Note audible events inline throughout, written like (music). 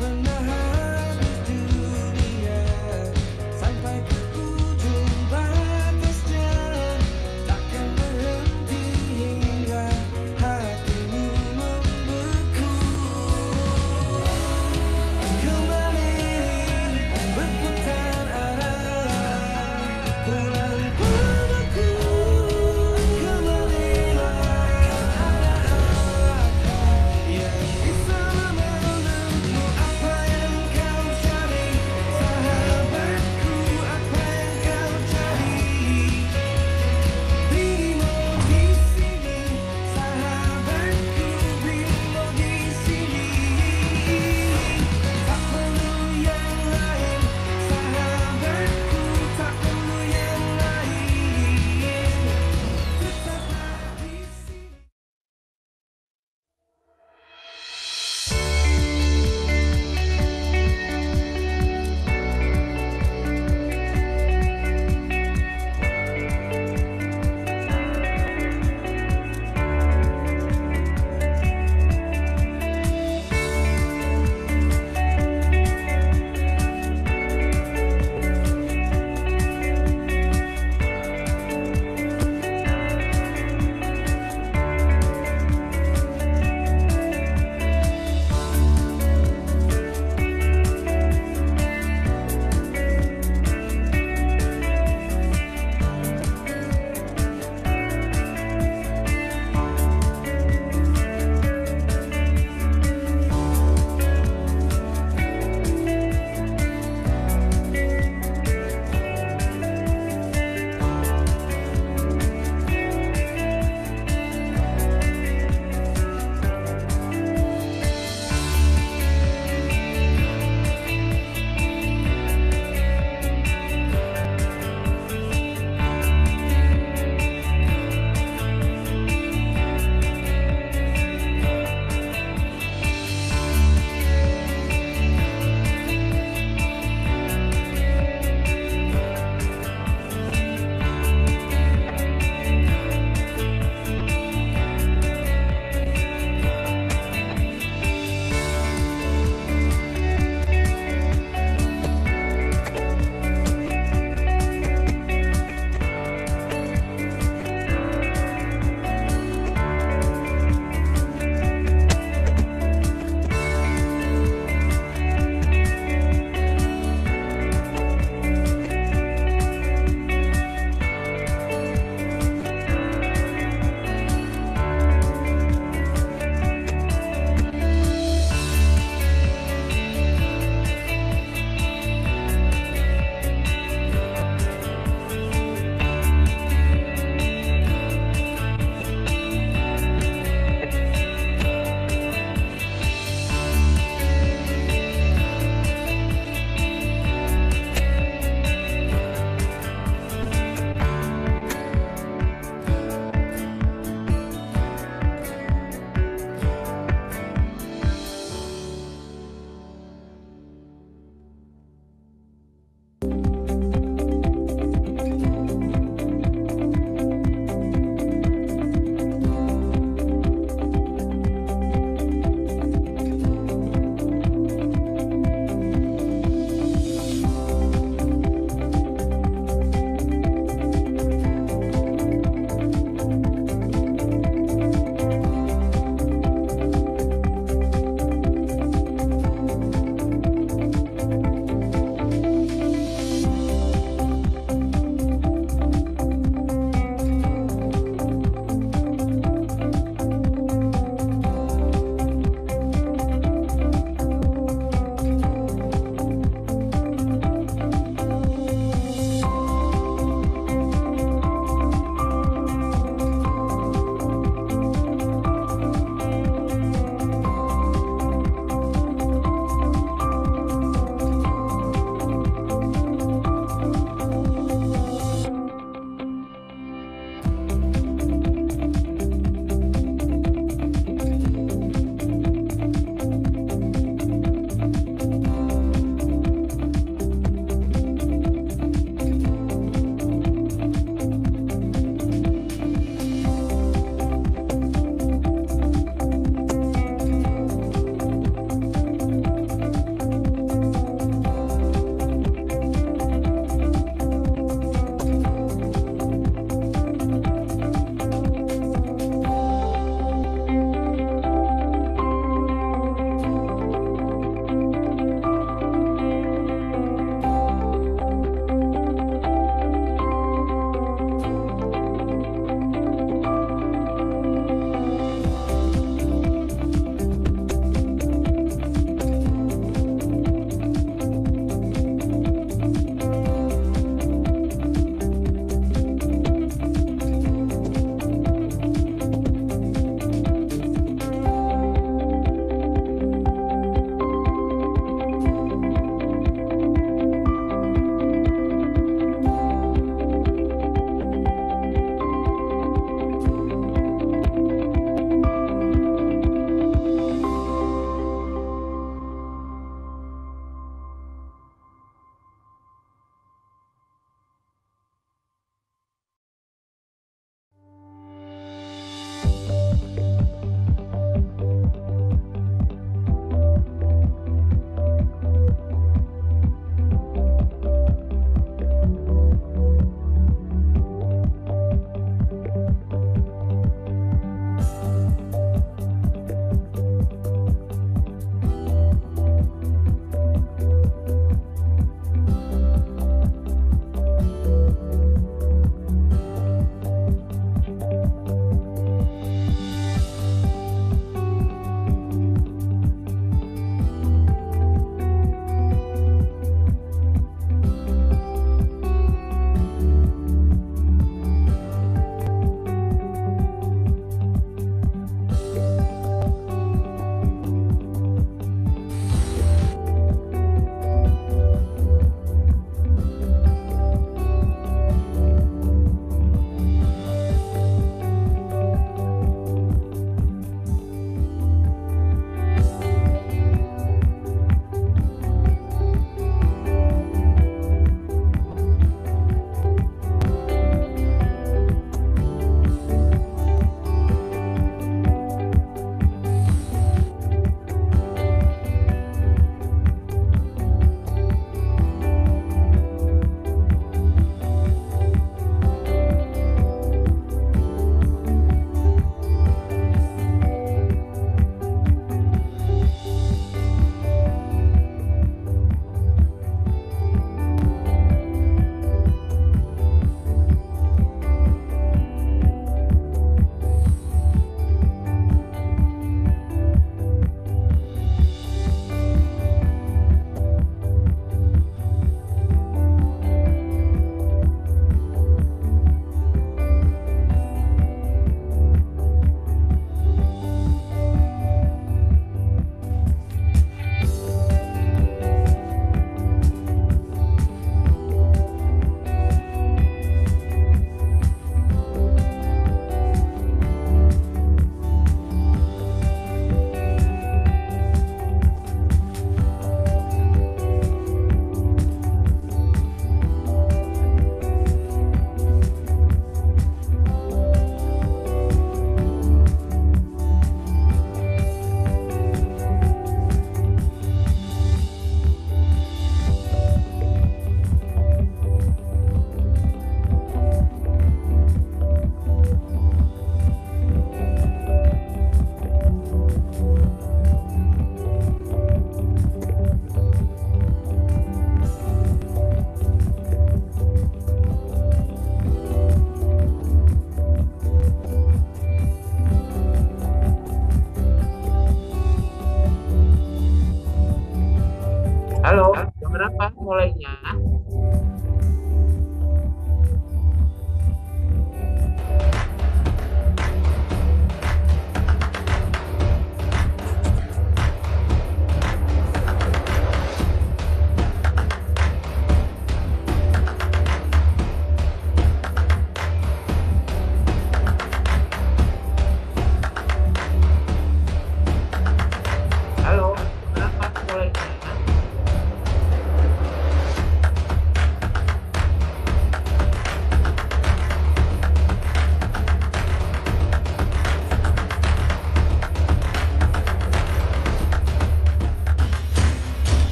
happen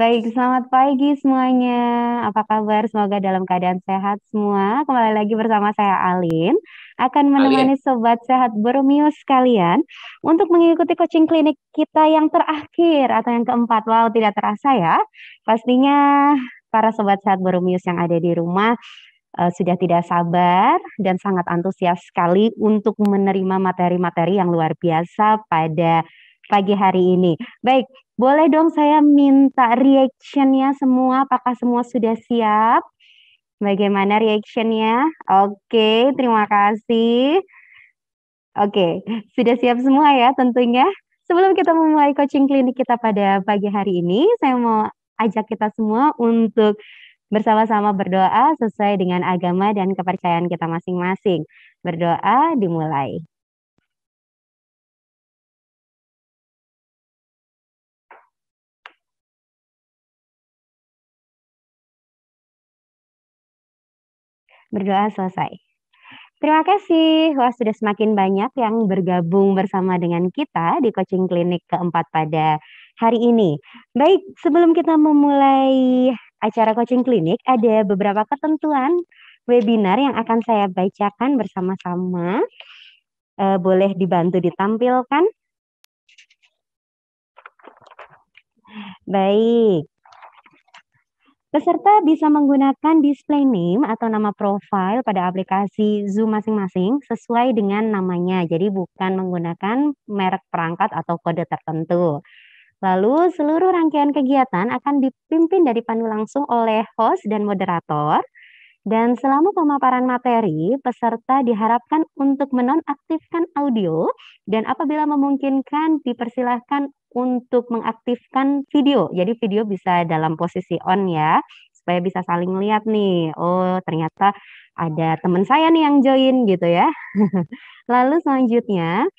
Baik, selamat pagi semuanya. Apa kabar? Semoga dalam keadaan sehat semua. Kembali lagi bersama saya Alin akan menemani Alin. sobat sehat Borneo sekalian untuk mengikuti coaching klinik kita yang terakhir atau yang keempat. Wow, tidak terasa ya. Pastinya para sobat sehat Borneo yang ada di rumah uh, sudah tidak sabar dan sangat antusias sekali untuk menerima materi-materi yang luar biasa pada pagi hari ini. Baik, boleh dong saya minta reactionnya semua, apakah semua sudah siap? Bagaimana reactionnya? Oke, terima kasih. Oke, sudah siap semua ya tentunya. Sebelum kita memulai coaching klinik kita pada pagi hari ini, saya mau ajak kita semua untuk bersama-sama berdoa sesuai dengan agama dan kepercayaan kita masing-masing. Berdoa dimulai. berdoa selesai. Terima kasih. Wah, sudah semakin banyak yang bergabung bersama dengan kita di coaching klinik keempat pada hari ini. Baik, sebelum kita memulai acara coaching klinik, ada beberapa ketentuan webinar yang akan saya bacakan bersama-sama. E, boleh dibantu ditampilkan. Baik, Peserta bisa menggunakan display name atau nama profile pada aplikasi Zoom masing-masing sesuai dengan namanya. Jadi bukan menggunakan merek perangkat atau kode tertentu. Lalu seluruh rangkaian kegiatan akan dipimpin dari pandu langsung oleh host dan moderator. Dan selama pemaparan materi, peserta diharapkan untuk menonaktifkan audio dan apabila memungkinkan dipersilahkan untuk mengaktifkan video. Jadi video bisa dalam posisi on ya, supaya bisa saling lihat nih. Oh, ternyata ada teman saya nih yang join gitu ya. (laughs) Lalu selanjutnya,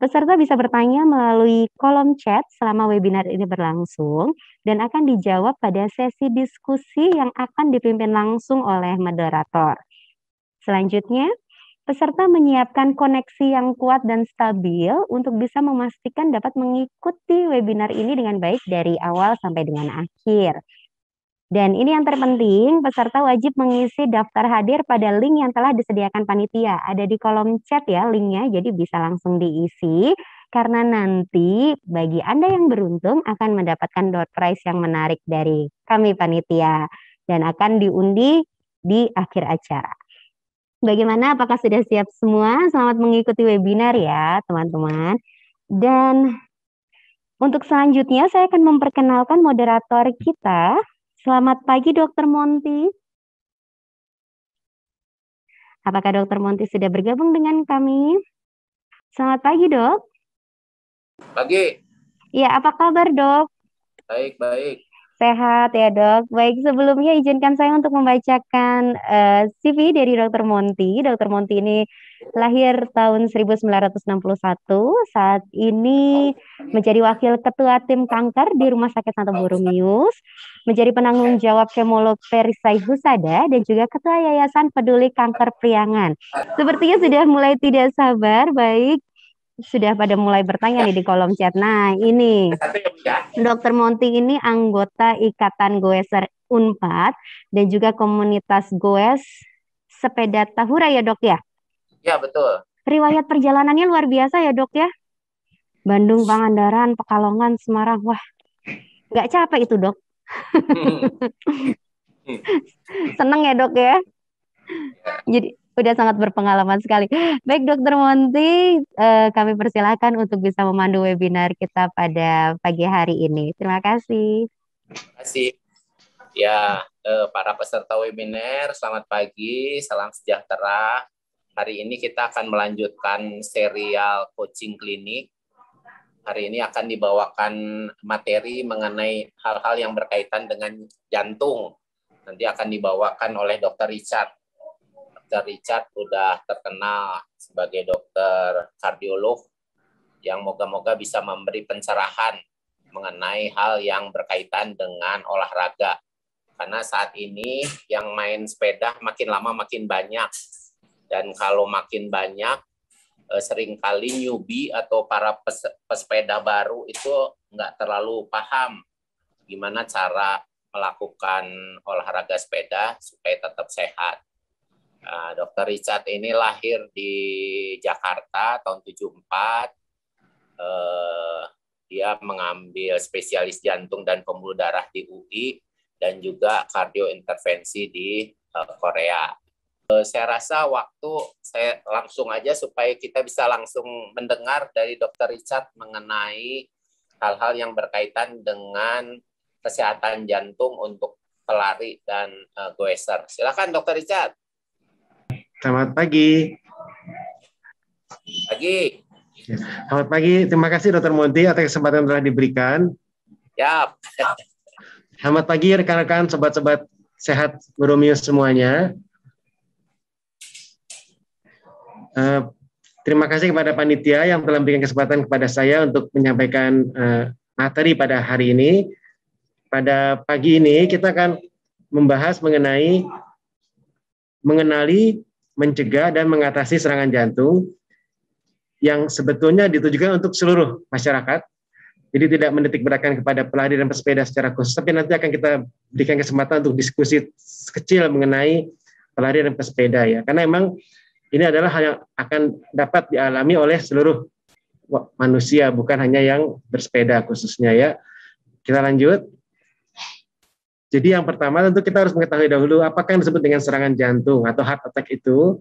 peserta bisa bertanya melalui kolom chat selama webinar ini berlangsung dan akan dijawab pada sesi diskusi yang akan dipimpin langsung oleh moderator. Selanjutnya, Peserta menyiapkan koneksi yang kuat dan stabil untuk bisa memastikan dapat mengikuti webinar ini dengan baik dari awal sampai dengan akhir. Dan ini yang terpenting, peserta wajib mengisi daftar hadir pada link yang telah disediakan panitia. Ada di kolom chat ya linknya, jadi bisa langsung diisi. Karena nanti bagi Anda yang beruntung akan mendapatkan door prize yang menarik dari kami panitia. Dan akan diundi di akhir acara. Bagaimana? Apakah sudah siap semua? Selamat mengikuti webinar ya, teman-teman. Dan untuk selanjutnya saya akan memperkenalkan moderator kita. Selamat pagi, Dokter Monti. Apakah Dokter Monti sudah bergabung dengan kami? Selamat pagi, Dok. Pagi. Ya, apa kabar, Dok? Baik, baik. Sehat ya dok. Baik, sebelumnya izinkan saya untuk membacakan uh, eh, CV dari Dr. Monti. Dr. Monti ini lahir tahun 1961, saat ini menjadi wakil ketua tim kanker di Rumah Sakit Santo Borumius menjadi penanggung jawab kemolog Perisai Husada, dan juga ketua Yayasan Peduli Kanker Priangan. Sepertinya sudah mulai tidak sabar, baik sudah pada mulai bertanya nih di kolom chat. Nah, ini Dokter Monti ini anggota Ikatan Goeser Unpad dan juga komunitas Goes sepeda Tahura ya, Dok ya? Ya, betul. Riwayat perjalanannya luar biasa ya, Dok ya? Bandung, Pangandaran, Pekalongan, Semarang. Wah, nggak capek itu, Dok. Hmm. (laughs) Seneng ya, Dok ya? Hmm. Jadi Udah sangat berpengalaman sekali. Baik Dokter Monti, eh, kami persilahkan untuk bisa memandu webinar kita pada pagi hari ini. Terima kasih. Terima kasih. Ya, eh, para peserta webinar, selamat pagi, salam sejahtera. Hari ini kita akan melanjutkan serial coaching klinik hari ini akan dibawakan materi mengenai hal-hal yang berkaitan dengan jantung. Nanti akan dibawakan oleh Dr. Richard. Dr. Richard udah terkenal sebagai dokter kardiolog yang moga-moga bisa memberi pencerahan mengenai hal yang berkaitan dengan olahraga. Karena saat ini yang main sepeda makin lama makin banyak. Dan kalau makin banyak, eh, seringkali newbie atau para pesepeda baru itu nggak terlalu paham gimana cara melakukan olahraga sepeda supaya tetap sehat. Nah, Dr. Richard ini lahir di Jakarta tahun 74. Eh, dia mengambil spesialis jantung dan pembuluh darah di UI dan juga kardiointervensi di eh, Korea. Eh, saya rasa waktu saya langsung aja supaya kita bisa langsung mendengar dari Dokter Richard mengenai hal-hal yang berkaitan dengan kesehatan jantung untuk pelari dan uh, goeser. Silakan Dokter Richard. Selamat pagi. Pagi. Ya, selamat pagi. Terima kasih Dokter Monti atas kesempatan yang telah diberikan. Yap. Selamat pagi rekan-rekan, sobat-sobat sehat Boromeo semuanya. Uh, terima kasih kepada panitia yang telah memberikan kesempatan kepada saya untuk menyampaikan uh, materi pada hari ini. Pada pagi ini kita akan membahas mengenai mengenali mencegah dan mengatasi serangan jantung yang sebetulnya ditujukan untuk seluruh masyarakat. Jadi tidak menitik beratkan kepada pelari dan pesepeda secara khusus, tapi nanti akan kita berikan kesempatan untuk diskusi kecil mengenai pelari dan pesepeda ya. Karena memang ini adalah hal yang akan dapat dialami oleh seluruh manusia, bukan hanya yang bersepeda khususnya ya. Kita lanjut. Jadi yang pertama tentu kita harus mengetahui dahulu apakah yang disebut dengan serangan jantung atau heart attack itu.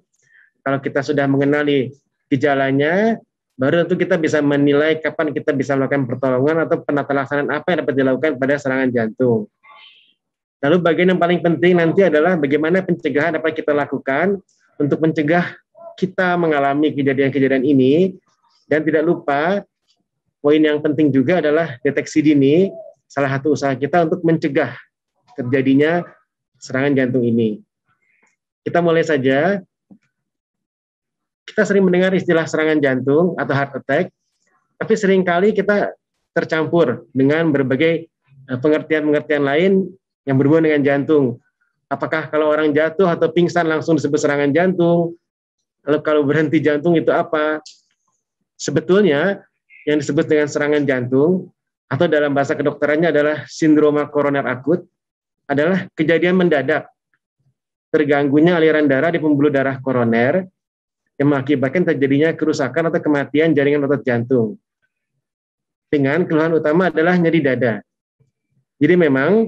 Kalau kita sudah mengenali gejalanya, baru tentu kita bisa menilai kapan kita bisa melakukan pertolongan atau penata apa yang dapat dilakukan pada serangan jantung. Lalu bagian yang paling penting nanti adalah bagaimana pencegahan dapat kita lakukan untuk mencegah kita mengalami kejadian-kejadian ini dan tidak lupa poin yang penting juga adalah deteksi dini salah satu usaha kita untuk mencegah terjadinya serangan jantung ini. Kita mulai saja. Kita sering mendengar istilah serangan jantung atau heart attack, tapi seringkali kita tercampur dengan berbagai eh, pengertian-pengertian lain yang berhubungan dengan jantung. Apakah kalau orang jatuh atau pingsan langsung disebut serangan jantung? Lalu kalau berhenti jantung itu apa? Sebetulnya yang disebut dengan serangan jantung atau dalam bahasa kedokterannya adalah sindroma koroner akut adalah kejadian mendadak terganggunya aliran darah di pembuluh darah koroner yang mengakibatkan terjadinya kerusakan atau kematian jaringan otot jantung. Dengan keluhan utama adalah nyeri dada. Jadi memang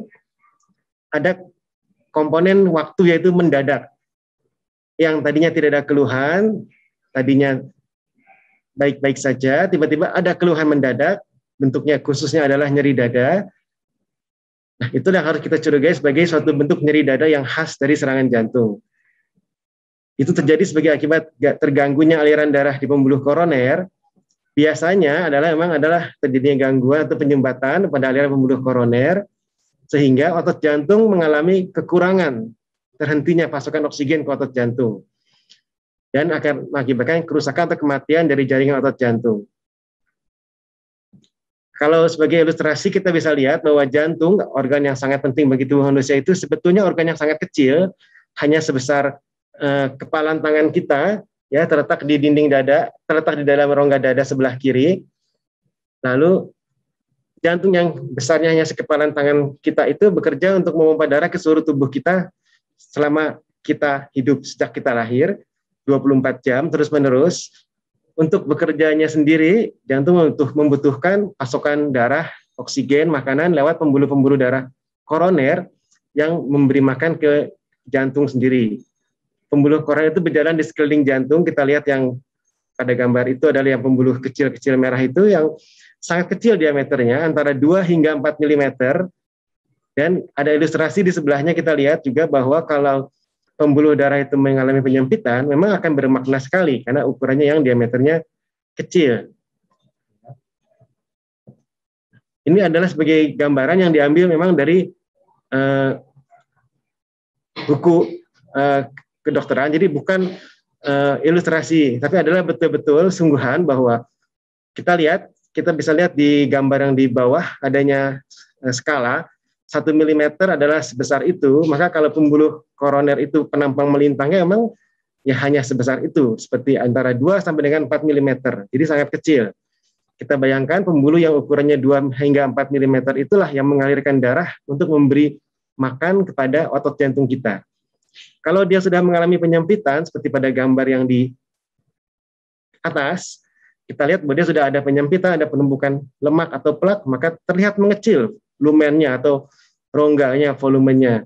ada komponen waktu yaitu mendadak. Yang tadinya tidak ada keluhan, tadinya baik-baik saja, tiba-tiba ada keluhan mendadak, bentuknya khususnya adalah nyeri dada, Nah, itu yang harus kita curigai sebagai suatu bentuk nyeri dada yang khas dari serangan jantung. Itu terjadi sebagai akibat terganggunya aliran darah di pembuluh koroner. Biasanya adalah memang adalah terjadinya gangguan atau penyumbatan pada aliran pembuluh koroner sehingga otot jantung mengalami kekurangan terhentinya pasokan oksigen ke otot jantung dan akan mengakibatkan kerusakan atau kematian dari jaringan otot jantung kalau sebagai ilustrasi kita bisa lihat bahwa jantung, organ yang sangat penting bagi tubuh manusia itu sebetulnya organ yang sangat kecil, hanya sebesar eh, kepalan tangan kita, ya terletak di dinding dada, terletak di dalam rongga dada sebelah kiri. Lalu jantung yang besarnya hanya sekepalan tangan kita itu bekerja untuk memompa darah ke seluruh tubuh kita selama kita hidup sejak kita lahir 24 jam terus menerus untuk bekerjanya sendiri, jantung membutuhkan pasokan darah, oksigen, makanan lewat pembuluh-pembuluh darah koroner yang memberi makan ke jantung sendiri. Pembuluh koroner itu berjalan di sekeliling jantung. Kita lihat yang pada gambar itu adalah yang pembuluh kecil-kecil merah itu yang sangat kecil diameternya, antara 2 hingga 4 mm. Dan ada ilustrasi di sebelahnya kita lihat juga bahwa kalau pembuluh darah itu mengalami penyempitan, memang akan bermakna sekali karena ukurannya yang diameternya kecil. Ini adalah sebagai gambaran yang diambil memang dari uh, buku uh, kedokteran. Jadi bukan uh, ilustrasi, tapi adalah betul-betul sungguhan bahwa kita lihat, kita bisa lihat di gambar yang di bawah adanya uh, skala satu milimeter adalah sebesar itu, maka kalau pembuluh koroner itu penampang melintangnya memang ya hanya sebesar itu, seperti antara 2 sampai dengan 4 mm. Jadi sangat kecil. Kita bayangkan pembuluh yang ukurannya 2 hingga 4 mm itulah yang mengalirkan darah untuk memberi makan kepada otot jantung kita. Kalau dia sudah mengalami penyempitan seperti pada gambar yang di atas, kita lihat bahwa dia sudah ada penyempitan, ada penumpukan lemak atau plak, maka terlihat mengecil lumennya atau rongganya, volumenya.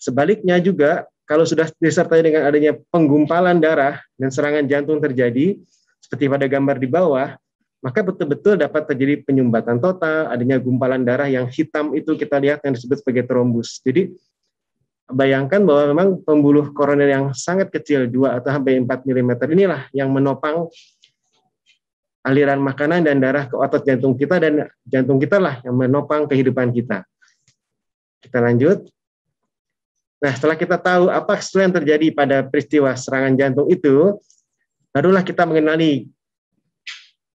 Sebaliknya juga, kalau sudah disertai dengan adanya penggumpalan darah dan serangan jantung terjadi, seperti pada gambar di bawah, maka betul-betul dapat terjadi penyumbatan total, adanya gumpalan darah yang hitam itu kita lihat yang disebut sebagai trombus. Jadi bayangkan bahwa memang pembuluh koroner yang sangat kecil 2 atau sampai 4 mm inilah yang menopang aliran makanan dan darah ke otot jantung kita dan jantung kita lah yang menopang kehidupan kita. Kita lanjut. Nah, setelah kita tahu apa yang terjadi pada peristiwa serangan jantung itu, barulah kita mengenali,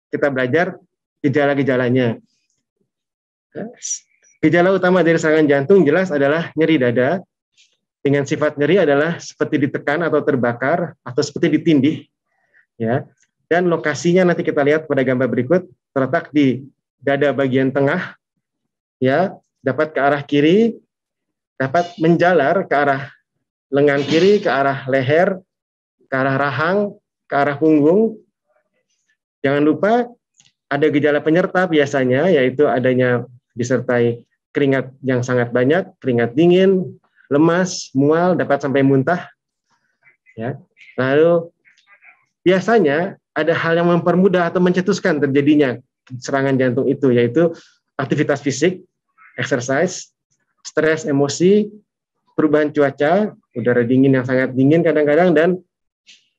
kita belajar gejala-gejalanya. Gejala utama dari serangan jantung jelas adalah nyeri dada, dengan sifat nyeri adalah seperti ditekan atau terbakar atau seperti ditindih ya dan lokasinya nanti kita lihat pada gambar berikut terletak di dada bagian tengah ya dapat ke arah kiri, dapat menjalar ke arah lengan kiri, ke arah leher, ke arah rahang, ke arah punggung. Jangan lupa ada gejala penyerta biasanya yaitu adanya disertai keringat yang sangat banyak, keringat dingin, lemas, mual, dapat sampai muntah. Ya. Lalu biasanya ada hal yang mempermudah atau mencetuskan terjadinya serangan jantung itu yaitu aktivitas fisik exercise, stres, emosi, perubahan cuaca, udara dingin yang sangat dingin kadang-kadang, dan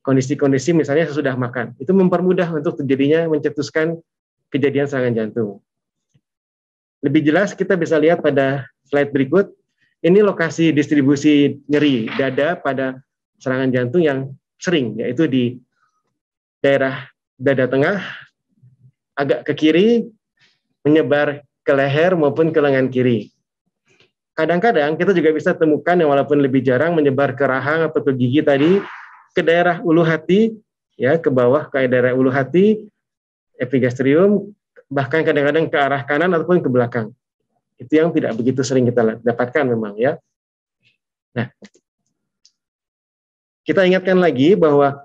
kondisi-kondisi misalnya sesudah makan. Itu mempermudah untuk terjadinya mencetuskan kejadian serangan jantung. Lebih jelas kita bisa lihat pada slide berikut, ini lokasi distribusi nyeri dada pada serangan jantung yang sering, yaitu di daerah dada tengah, agak ke kiri, menyebar ke leher maupun ke lengan kiri. Kadang-kadang kita juga bisa temukan yang walaupun lebih jarang menyebar ke rahang atau ke gigi tadi, ke daerah ulu hati, ya ke bawah ke daerah ulu hati, epigastrium, bahkan kadang-kadang ke arah kanan ataupun ke belakang. Itu yang tidak begitu sering kita dapatkan memang ya. Nah, kita ingatkan lagi bahwa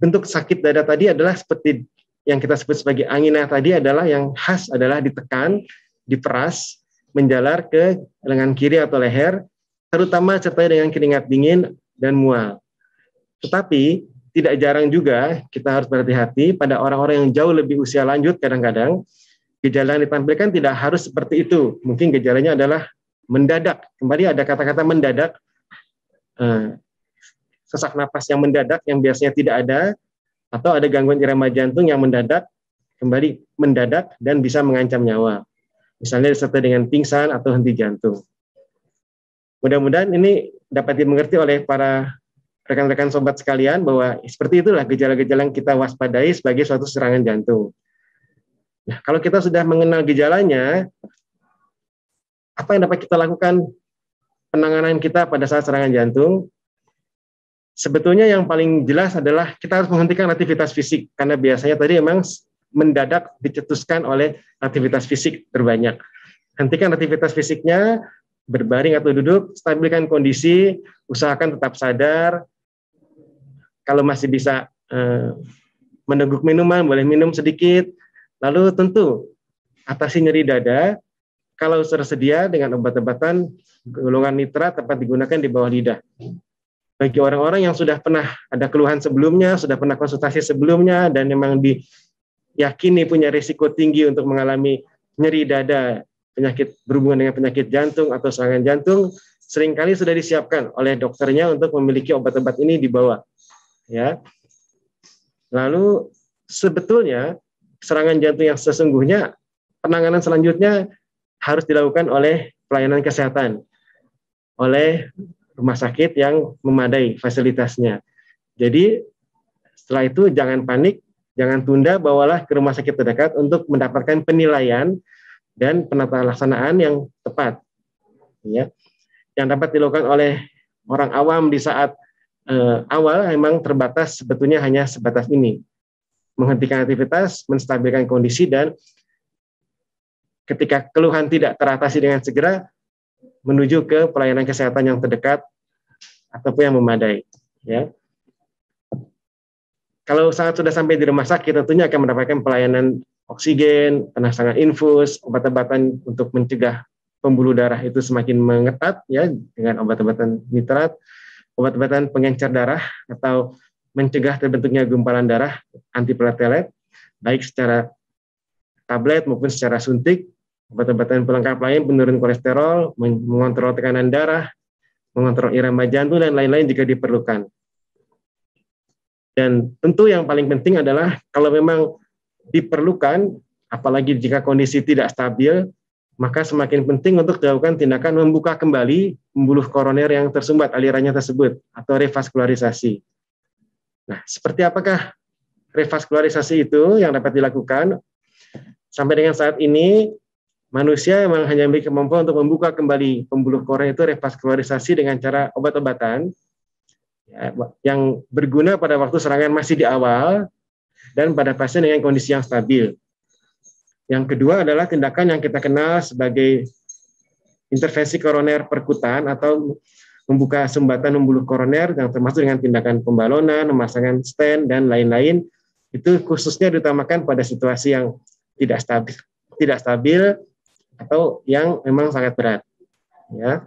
bentuk sakit dada tadi adalah seperti yang kita sebut sebagai angina tadi adalah yang khas adalah ditekan, diperas, menjalar ke lengan kiri atau leher, terutama serta dengan keringat dingin dan mual. Tetapi tidak jarang juga kita harus berhati-hati pada orang-orang yang jauh lebih usia lanjut kadang-kadang gejala yang ditampilkan tidak harus seperti itu. Mungkin gejalanya adalah mendadak. Kembali ada kata-kata mendadak, eh, sesak napas yang mendadak yang biasanya tidak ada, atau ada gangguan irama jantung yang mendadak kembali mendadak dan bisa mengancam nyawa. Misalnya disertai dengan pingsan atau henti jantung. Mudah-mudahan ini dapat dimengerti oleh para rekan-rekan sobat sekalian bahwa seperti itulah gejala-gejala yang kita waspadai sebagai suatu serangan jantung. Nah, kalau kita sudah mengenal gejalanya, apa yang dapat kita lakukan penanganan kita pada saat serangan jantung? Sebetulnya yang paling jelas adalah kita harus menghentikan aktivitas fisik karena biasanya tadi memang mendadak dicetuskan oleh aktivitas fisik terbanyak. Hentikan aktivitas fisiknya, berbaring atau duduk, stabilkan kondisi, usahakan tetap sadar. Kalau masih bisa eh, meneguk minuman, boleh minum sedikit. Lalu tentu atasi nyeri dada, kalau tersedia dengan obat-obatan golongan nitrat dapat digunakan di bawah lidah bagi orang-orang yang sudah pernah ada keluhan sebelumnya, sudah pernah konsultasi sebelumnya, dan memang diyakini punya risiko tinggi untuk mengalami nyeri dada, penyakit berhubungan dengan penyakit jantung atau serangan jantung, seringkali sudah disiapkan oleh dokternya untuk memiliki obat-obat ini dibawa. Ya. Lalu sebetulnya serangan jantung yang sesungguhnya penanganan selanjutnya harus dilakukan oleh pelayanan kesehatan oleh rumah sakit yang memadai fasilitasnya. Jadi setelah itu jangan panik, jangan tunda, bawalah ke rumah sakit terdekat untuk mendapatkan penilaian dan penata laksanaan yang tepat. Ya. Yang dapat dilakukan oleh orang awam di saat eh, awal memang terbatas sebetulnya hanya sebatas ini. Menghentikan aktivitas, menstabilkan kondisi dan ketika keluhan tidak teratasi dengan segera, menuju ke pelayanan kesehatan yang terdekat ataupun yang memadai. Ya. Kalau saat sudah sampai di rumah sakit, tentunya akan mendapatkan pelayanan oksigen, penasangan infus, obat-obatan untuk mencegah pembuluh darah itu semakin mengetat ya dengan obat-obatan nitrat, obat-obatan pengencer darah atau mencegah terbentuknya gumpalan darah antiplatelet baik secara tablet maupun secara suntik Obat-obatan pelengkap lain penurun kolesterol, mengontrol tekanan darah, mengontrol irama jantung, dan lain-lain jika diperlukan. Dan tentu yang paling penting adalah kalau memang diperlukan, apalagi jika kondisi tidak stabil, maka semakin penting untuk dilakukan tindakan membuka kembali pembuluh koroner yang tersumbat alirannya tersebut atau revaskularisasi. Nah, seperti apakah revaskularisasi itu yang dapat dilakukan? Sampai dengan saat ini Manusia memang hanya memiliki kemampuan untuk membuka kembali pembuluh koroner itu revaskularisasi dengan cara obat-obatan ya, yang berguna pada waktu serangan masih di awal dan pada pasien dengan kondisi yang stabil. Yang kedua adalah tindakan yang kita kenal sebagai intervensi koroner perkutan atau membuka sembatan pembuluh koroner yang termasuk dengan tindakan pembalonan, memasangkan stand, dan lain-lain itu khususnya diutamakan pada situasi yang tidak stabil, tidak stabil atau yang memang sangat berat. Ya.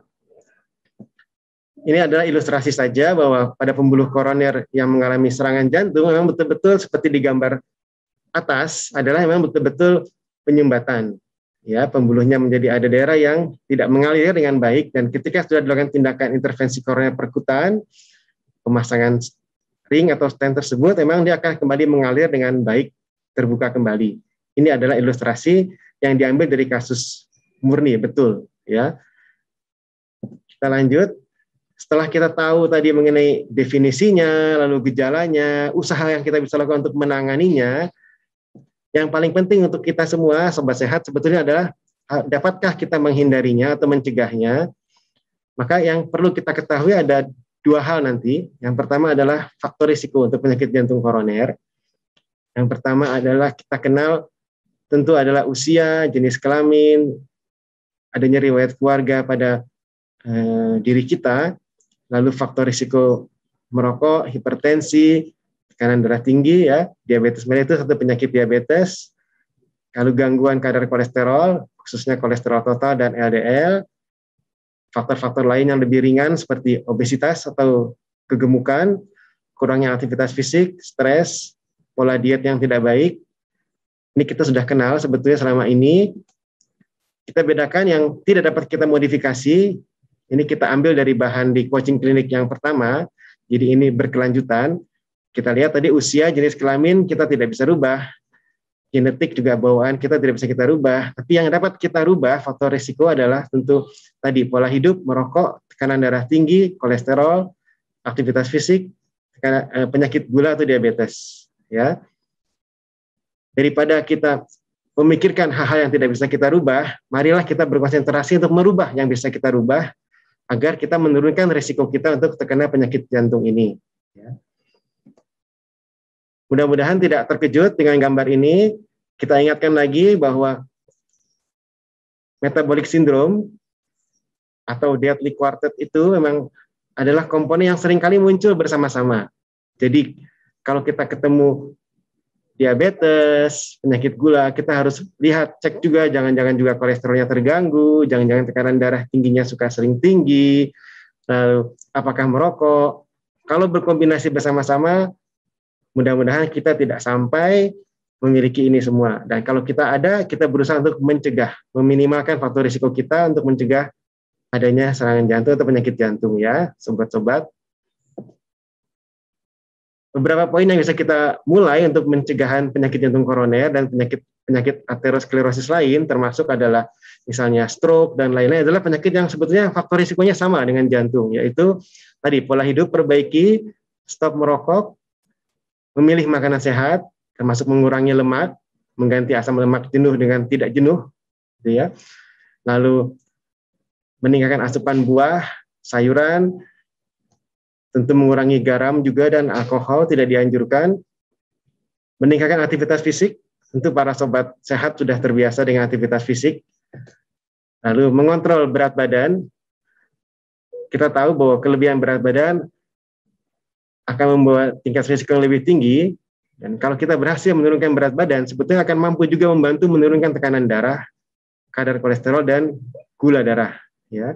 Ini adalah ilustrasi saja bahwa pada pembuluh koroner yang mengalami serangan jantung memang betul-betul seperti di gambar atas adalah memang betul-betul penyumbatan. Ya, pembuluhnya menjadi ada daerah yang tidak mengalir dengan baik dan ketika sudah dilakukan tindakan intervensi koroner perkutan, pemasangan ring atau stent tersebut memang dia akan kembali mengalir dengan baik terbuka kembali. Ini adalah ilustrasi yang diambil dari kasus murni, betul ya. Kita lanjut. Setelah kita tahu tadi mengenai definisinya, lalu gejalanya, usaha yang kita bisa lakukan untuk menanganinya, yang paling penting untuk kita semua sobat sehat sebetulnya adalah dapatkah kita menghindarinya atau mencegahnya? Maka yang perlu kita ketahui ada dua hal nanti. Yang pertama adalah faktor risiko untuk penyakit jantung koroner. Yang pertama adalah kita kenal tentu adalah usia, jenis kelamin, adanya riwayat keluarga pada eh, diri kita, lalu faktor risiko merokok, hipertensi, tekanan darah tinggi ya, diabetes mellitus atau penyakit diabetes, kalau gangguan kadar kolesterol, khususnya kolesterol total dan LDL, faktor-faktor lain yang lebih ringan seperti obesitas atau kegemukan, kurangnya aktivitas fisik, stres, pola diet yang tidak baik, ini kita sudah kenal sebetulnya selama ini. Kita bedakan yang tidak dapat kita modifikasi, ini kita ambil dari bahan di coaching klinik yang pertama, jadi ini berkelanjutan. Kita lihat tadi usia, jenis kelamin, kita tidak bisa rubah. Genetik juga bawaan kita tidak bisa kita rubah. Tapi yang dapat kita rubah faktor risiko adalah tentu tadi pola hidup, merokok, tekanan darah tinggi, kolesterol, aktivitas fisik, eh, penyakit gula atau diabetes. Ya, daripada kita memikirkan hal-hal yang tidak bisa kita rubah, marilah kita berkonsentrasi untuk merubah yang bisa kita rubah agar kita menurunkan risiko kita untuk terkena penyakit jantung ini. Ya. Mudah-mudahan tidak terkejut dengan gambar ini. Kita ingatkan lagi bahwa metabolic syndrome atau deadly quartet itu memang adalah komponen yang seringkali muncul bersama-sama. Jadi kalau kita ketemu diabetes, penyakit gula, kita harus lihat, cek juga, jangan-jangan juga kolesterolnya terganggu, jangan-jangan tekanan darah tingginya suka sering tinggi, lalu apakah merokok. Kalau berkombinasi bersama-sama, mudah-mudahan kita tidak sampai memiliki ini semua. Dan kalau kita ada, kita berusaha untuk mencegah, meminimalkan faktor risiko kita untuk mencegah adanya serangan jantung atau penyakit jantung ya, sobat-sobat beberapa poin yang bisa kita mulai untuk pencegahan penyakit jantung koroner dan penyakit penyakit aterosklerosis lain termasuk adalah misalnya stroke dan lain-lain adalah penyakit yang sebetulnya faktor risikonya sama dengan jantung yaitu tadi pola hidup perbaiki stop merokok memilih makanan sehat termasuk mengurangi lemak mengganti asam lemak jenuh dengan tidak jenuh gitu ya lalu meningkatkan asupan buah sayuran Tentu mengurangi garam juga dan alkohol tidak dianjurkan. Meningkatkan aktivitas fisik, tentu para sobat sehat sudah terbiasa dengan aktivitas fisik. Lalu mengontrol berat badan. Kita tahu bahwa kelebihan berat badan akan membawa tingkat risiko yang lebih tinggi. Dan kalau kita berhasil menurunkan berat badan, sebetulnya akan mampu juga membantu menurunkan tekanan darah, kadar kolesterol, dan gula darah. Ya.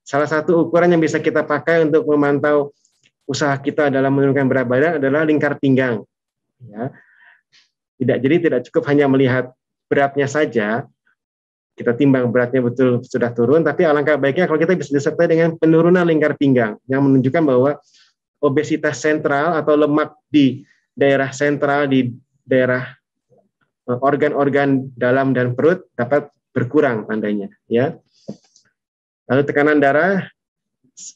Salah satu ukuran yang bisa kita pakai untuk memantau usaha kita dalam menurunkan berat badan adalah lingkar pinggang. Ya. Tidak jadi tidak cukup hanya melihat beratnya saja, kita timbang beratnya betul sudah turun, tapi alangkah baiknya kalau kita bisa disertai dengan penurunan lingkar pinggang yang menunjukkan bahwa obesitas sentral atau lemak di daerah sentral di daerah e, organ-organ dalam dan perut dapat berkurang tandanya ya. Lalu tekanan darah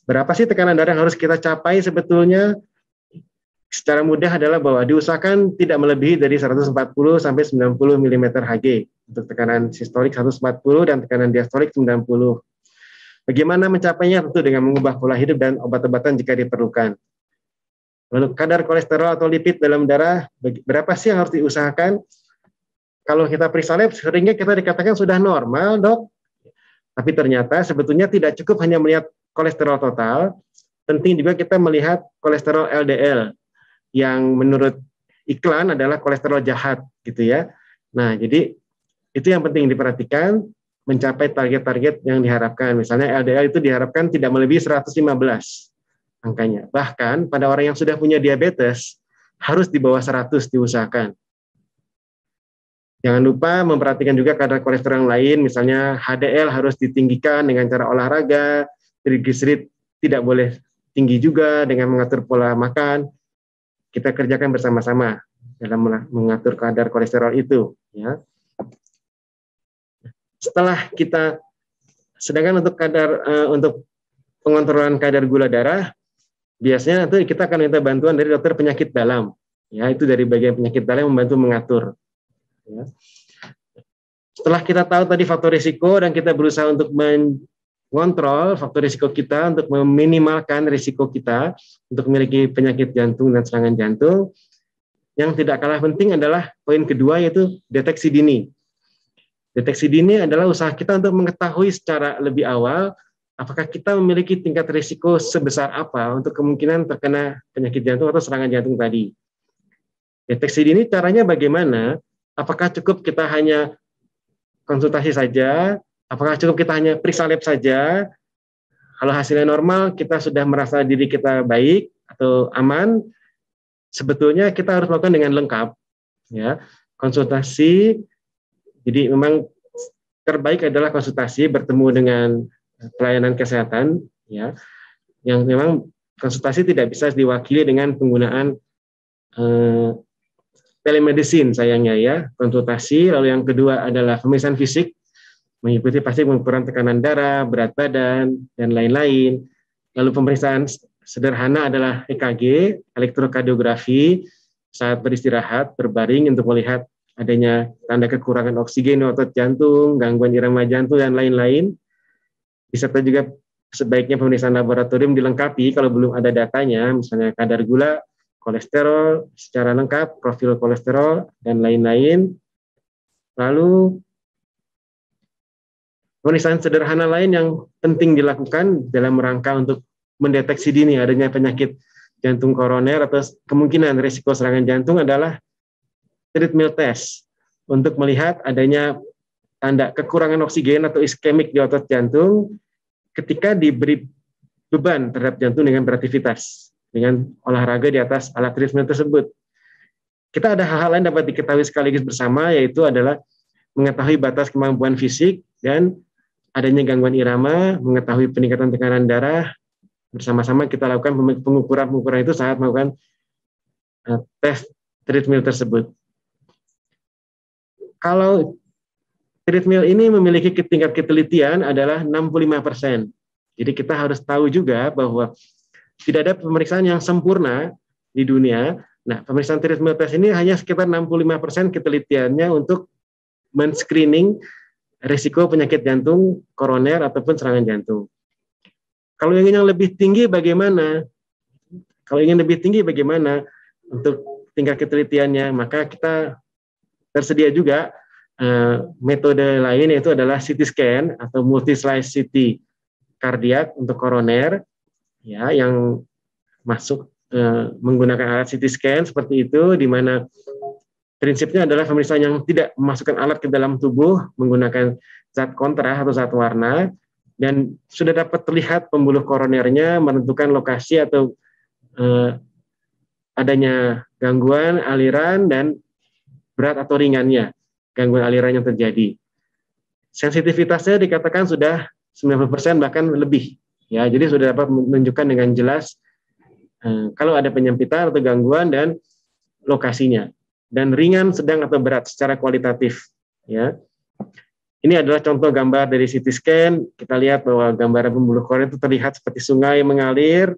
Berapa sih tekanan darah yang harus kita capai sebetulnya? Secara mudah adalah bahwa diusahakan tidak melebihi dari 140 sampai 90 mm Hg untuk tekanan sistolik 140 dan tekanan diastolik 90. Bagaimana mencapainya tentu dengan mengubah pola hidup dan obat-obatan jika diperlukan. Lalu kadar kolesterol atau lipid dalam darah berapa sih yang harus diusahakan? Kalau kita periksa lab seringnya kita dikatakan sudah normal, Dok. Tapi ternyata sebetulnya tidak cukup hanya melihat kolesterol total, penting juga kita melihat kolesterol LDL yang menurut iklan adalah kolesterol jahat gitu ya. Nah, jadi itu yang penting diperhatikan mencapai target-target yang diharapkan. Misalnya LDL itu diharapkan tidak melebihi 115 angkanya. Bahkan pada orang yang sudah punya diabetes harus di bawah 100 diusahakan. Jangan lupa memperhatikan juga kadar kolesterol yang lain, misalnya HDL harus ditinggikan dengan cara olahraga, trigliserid tidak boleh tinggi juga dengan mengatur pola makan. Kita kerjakan bersama-sama dalam mengatur kadar kolesterol itu. Ya. Setelah kita, sedangkan untuk kadar uh, untuk pengontrolan kadar gula darah, biasanya nanti kita akan minta bantuan dari dokter penyakit dalam. Ya, itu dari bagian penyakit dalam membantu mengatur. Ya. Setelah kita tahu tadi faktor risiko dan kita berusaha untuk men Mengontrol faktor risiko kita untuk meminimalkan risiko kita untuk memiliki penyakit jantung dan serangan jantung. Yang tidak kalah penting adalah poin kedua yaitu deteksi dini. Deteksi dini adalah usaha kita untuk mengetahui secara lebih awal apakah kita memiliki tingkat risiko sebesar apa untuk kemungkinan terkena penyakit jantung atau serangan jantung tadi. Deteksi dini caranya bagaimana? Apakah cukup kita hanya konsultasi saja Apakah cukup kita hanya periksa lab saja? Kalau hasilnya normal, kita sudah merasa diri kita baik atau aman. Sebetulnya kita harus melakukan dengan lengkap, ya konsultasi. Jadi memang terbaik adalah konsultasi bertemu dengan pelayanan kesehatan, ya yang memang konsultasi tidak bisa diwakili dengan penggunaan eh, telemedicine sayangnya ya konsultasi lalu yang kedua adalah pemeriksaan fisik mengikuti pasti pengukuran tekanan darah, berat badan, dan lain-lain. Lalu pemeriksaan sederhana adalah EKG, elektrokardiografi, saat beristirahat, berbaring untuk melihat adanya tanda kekurangan oksigen otot jantung, gangguan irama jantung, dan lain-lain. Diserta juga sebaiknya pemeriksaan laboratorium dilengkapi kalau belum ada datanya, misalnya kadar gula, kolesterol secara lengkap, profil kolesterol, dan lain-lain. Lalu Pemeriksaan sederhana lain yang penting dilakukan dalam rangka untuk mendeteksi dini adanya penyakit jantung koroner atau kemungkinan risiko serangan jantung adalah treadmill test untuk melihat adanya tanda kekurangan oksigen atau iskemik di otot jantung ketika diberi beban terhadap jantung dengan beraktivitas dengan olahraga di atas alat treadmill tersebut. Kita ada hal-hal lain dapat diketahui sekaligus bersama yaitu adalah mengetahui batas kemampuan fisik dan adanya gangguan irama, mengetahui peningkatan tekanan darah, bersama-sama kita lakukan pengukuran-pengukuran itu saat melakukan eh, tes treadmill tersebut. Kalau treadmill ini memiliki tingkat ketelitian adalah 65%. Jadi kita harus tahu juga bahwa tidak ada pemeriksaan yang sempurna di dunia. Nah, pemeriksaan treadmill test ini hanya sekitar 65% ketelitiannya untuk men-screening risiko penyakit jantung koroner ataupun serangan jantung. Kalau ingin yang lebih tinggi bagaimana? Kalau ingin lebih tinggi bagaimana untuk tingkat ketelitiannya? Maka kita tersedia juga eh, metode lain yaitu adalah CT scan atau multi slice CT kardiak untuk koroner ya yang masuk eh, menggunakan alat CT scan seperti itu di mana Prinsipnya adalah pemeriksaan yang tidak memasukkan alat ke dalam tubuh menggunakan zat kontra atau zat warna dan sudah dapat terlihat pembuluh koronernya menentukan lokasi atau eh, adanya gangguan aliran dan berat atau ringannya gangguan aliran yang terjadi. Sensitivitasnya dikatakan sudah 90% bahkan lebih. Ya, jadi sudah dapat menunjukkan dengan jelas eh, kalau ada penyempitan atau gangguan dan lokasinya dan ringan, sedang atau berat secara kualitatif. Ya. Ini adalah contoh gambar dari CT scan. Kita lihat bahwa gambar pembuluh korea itu terlihat seperti sungai mengalir.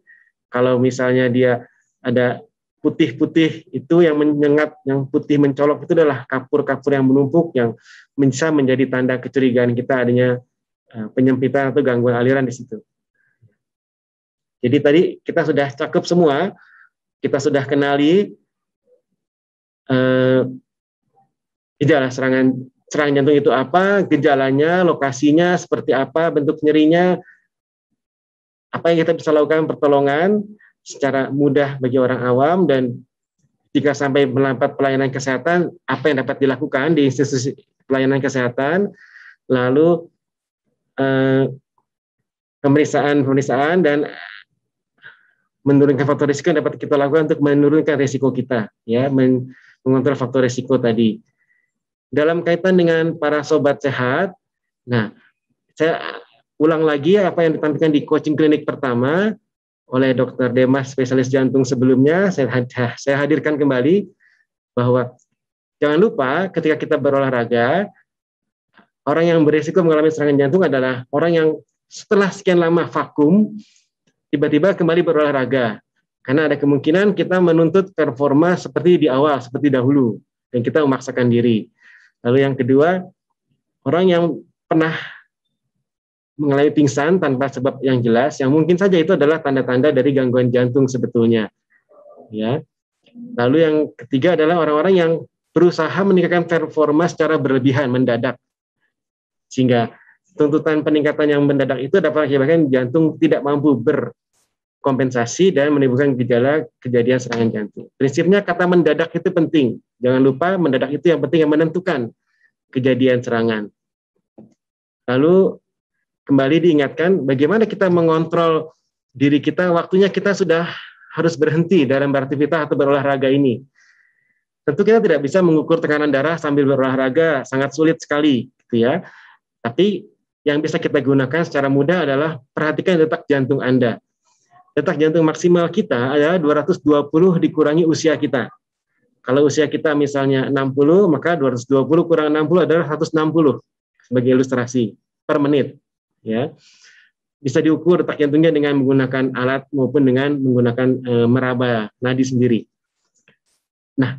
Kalau misalnya dia ada putih-putih itu yang menyengat, yang putih mencolok itu adalah kapur-kapur yang menumpuk yang bisa menjadi tanda kecurigaan kita adanya eh, penyempitan atau gangguan aliran di situ. Jadi tadi kita sudah cakup semua, kita sudah kenali eh, gejala serangan serangan jantung itu apa, gejalanya, lokasinya seperti apa, bentuk nyerinya, apa yang kita bisa lakukan pertolongan secara mudah bagi orang awam dan jika sampai melampat pelayanan kesehatan apa yang dapat dilakukan di institusi pelayanan kesehatan lalu eh, pemeriksaan pemeriksaan dan menurunkan faktor risiko yang dapat kita lakukan untuk menurunkan risiko kita ya men, mengontrol faktor risiko tadi. Dalam kaitan dengan para sobat sehat, nah saya ulang lagi apa yang ditampilkan di coaching klinik pertama oleh dokter Demas spesialis jantung sebelumnya, saya hadirkan kembali bahwa jangan lupa ketika kita berolahraga, orang yang berisiko mengalami serangan jantung adalah orang yang setelah sekian lama vakum, tiba-tiba kembali berolahraga. Karena ada kemungkinan kita menuntut performa seperti di awal, seperti dahulu, dan kita memaksakan diri. Lalu yang kedua, orang yang pernah mengalami pingsan tanpa sebab yang jelas, yang mungkin saja itu adalah tanda-tanda dari gangguan jantung sebetulnya. Ya. Lalu yang ketiga adalah orang-orang yang berusaha meningkatkan performa secara berlebihan, mendadak. Sehingga tuntutan peningkatan yang mendadak itu dapat menyebabkan jantung tidak mampu ber kompensasi dan menimbulkan gejala kejadian serangan jantung. Prinsipnya kata mendadak itu penting. Jangan lupa mendadak itu yang penting yang menentukan kejadian serangan. Lalu kembali diingatkan bagaimana kita mengontrol diri kita waktunya kita sudah harus berhenti dalam beraktivitas atau berolahraga ini. Tentu kita tidak bisa mengukur tekanan darah sambil berolahraga, sangat sulit sekali gitu ya. Tapi yang bisa kita gunakan secara mudah adalah perhatikan detak jantung Anda detak jantung maksimal kita adalah 220 dikurangi usia kita. Kalau usia kita misalnya 60, maka 220 kurang 60 adalah 160 sebagai ilustrasi per menit. Ya, bisa diukur detak jantungnya dengan menggunakan alat maupun dengan menggunakan e, meraba nadi sendiri. Nah,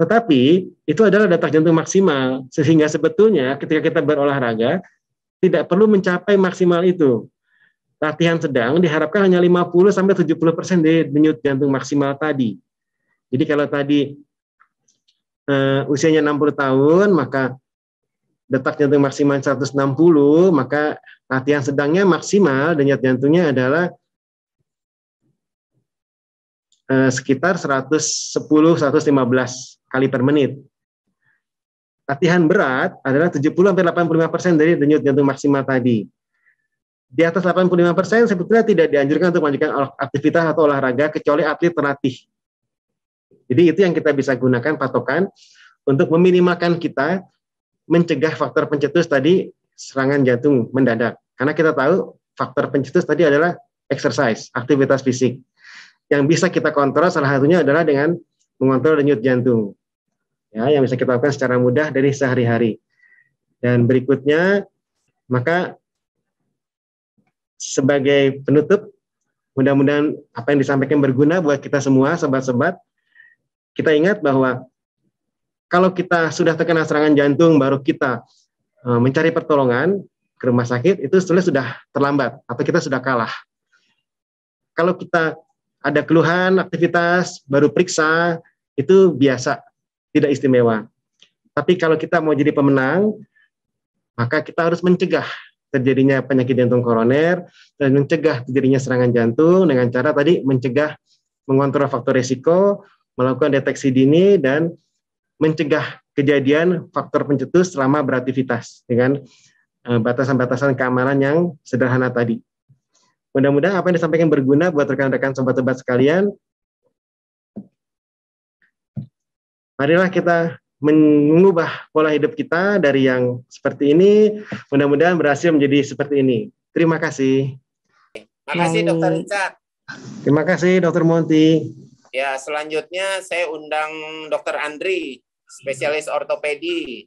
tetapi itu adalah detak jantung maksimal sehingga sebetulnya ketika kita berolahraga tidak perlu mencapai maksimal itu latihan sedang diharapkan hanya 50 sampai 70% persen dari denyut jantung maksimal tadi. Jadi kalau tadi uh, usianya 60 tahun, maka detak jantung maksimal 160, maka latihan sedangnya maksimal denyut jantungnya adalah uh, sekitar 110 115 kali per menit. Latihan berat adalah 70 sampai 85% dari denyut jantung maksimal tadi di atas 85% persen sebetulnya tidak dianjurkan untuk melanjutkan aktivitas atau olahraga kecuali atlet terlatih. Jadi itu yang kita bisa gunakan patokan untuk meminimalkan kita mencegah faktor pencetus tadi serangan jantung mendadak. Karena kita tahu faktor pencetus tadi adalah exercise, aktivitas fisik. Yang bisa kita kontrol salah satunya adalah dengan mengontrol denyut jantung. Ya, yang bisa kita lakukan secara mudah dari sehari-hari. Dan berikutnya maka sebagai penutup, mudah-mudahan apa yang disampaikan berguna buat kita semua, sobat-sobat. Kita ingat bahwa kalau kita sudah terkena serangan jantung, baru kita e, mencari pertolongan ke rumah sakit, itu sebenarnya sudah terlambat atau kita sudah kalah. Kalau kita ada keluhan aktivitas, baru periksa, itu biasa, tidak istimewa. Tapi kalau kita mau jadi pemenang, maka kita harus mencegah terjadinya penyakit jantung koroner dan mencegah terjadinya serangan jantung dengan cara tadi mencegah mengontrol faktor risiko, melakukan deteksi dini dan mencegah kejadian faktor pencetus selama beraktivitas dengan eh, batasan-batasan keamanan yang sederhana tadi. Mudah-mudahan apa yang disampaikan berguna buat rekan-rekan sobat-sobat sekalian. Marilah kita mengubah pola hidup kita dari yang seperti ini mudah-mudahan berhasil menjadi seperti ini. Terima kasih. Terima kasih Dokter Richard. Terima kasih Dokter Monti. Ya, selanjutnya saya undang Dokter Andri, spesialis ortopedi,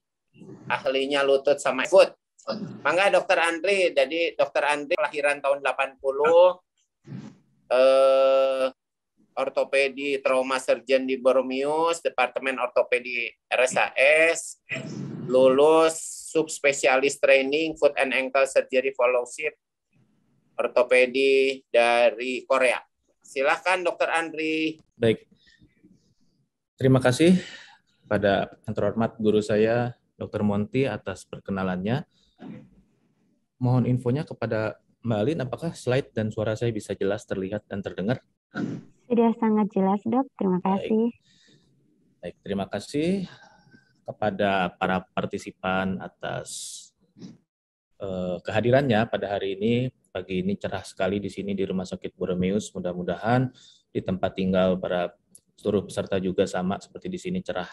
ahlinya lutut sama foot. Mangga Dokter Andri. Jadi Dokter Andri kelahiran tahun 80 eh ortopedi trauma surgeon di Boromius, Departemen Ortopedi RSAS, lulus subspesialis training foot and ankle surgery fellowship ortopedi dari Korea. Silahkan Dokter Andri. Baik. Terima kasih pada yang terhormat guru saya Dr. Monti atas perkenalannya. Mohon infonya kepada Mbak Alin, apakah slide dan suara saya bisa jelas terlihat dan terdengar? Sudah sangat jelas, Dok. Terima kasih. Baik, terima kasih kepada para partisipan atas uh, kehadirannya pada hari ini. Pagi ini cerah sekali di sini di Rumah Sakit Boromeus. Mudah-mudahan di tempat tinggal para seluruh peserta juga sama seperti di sini cerah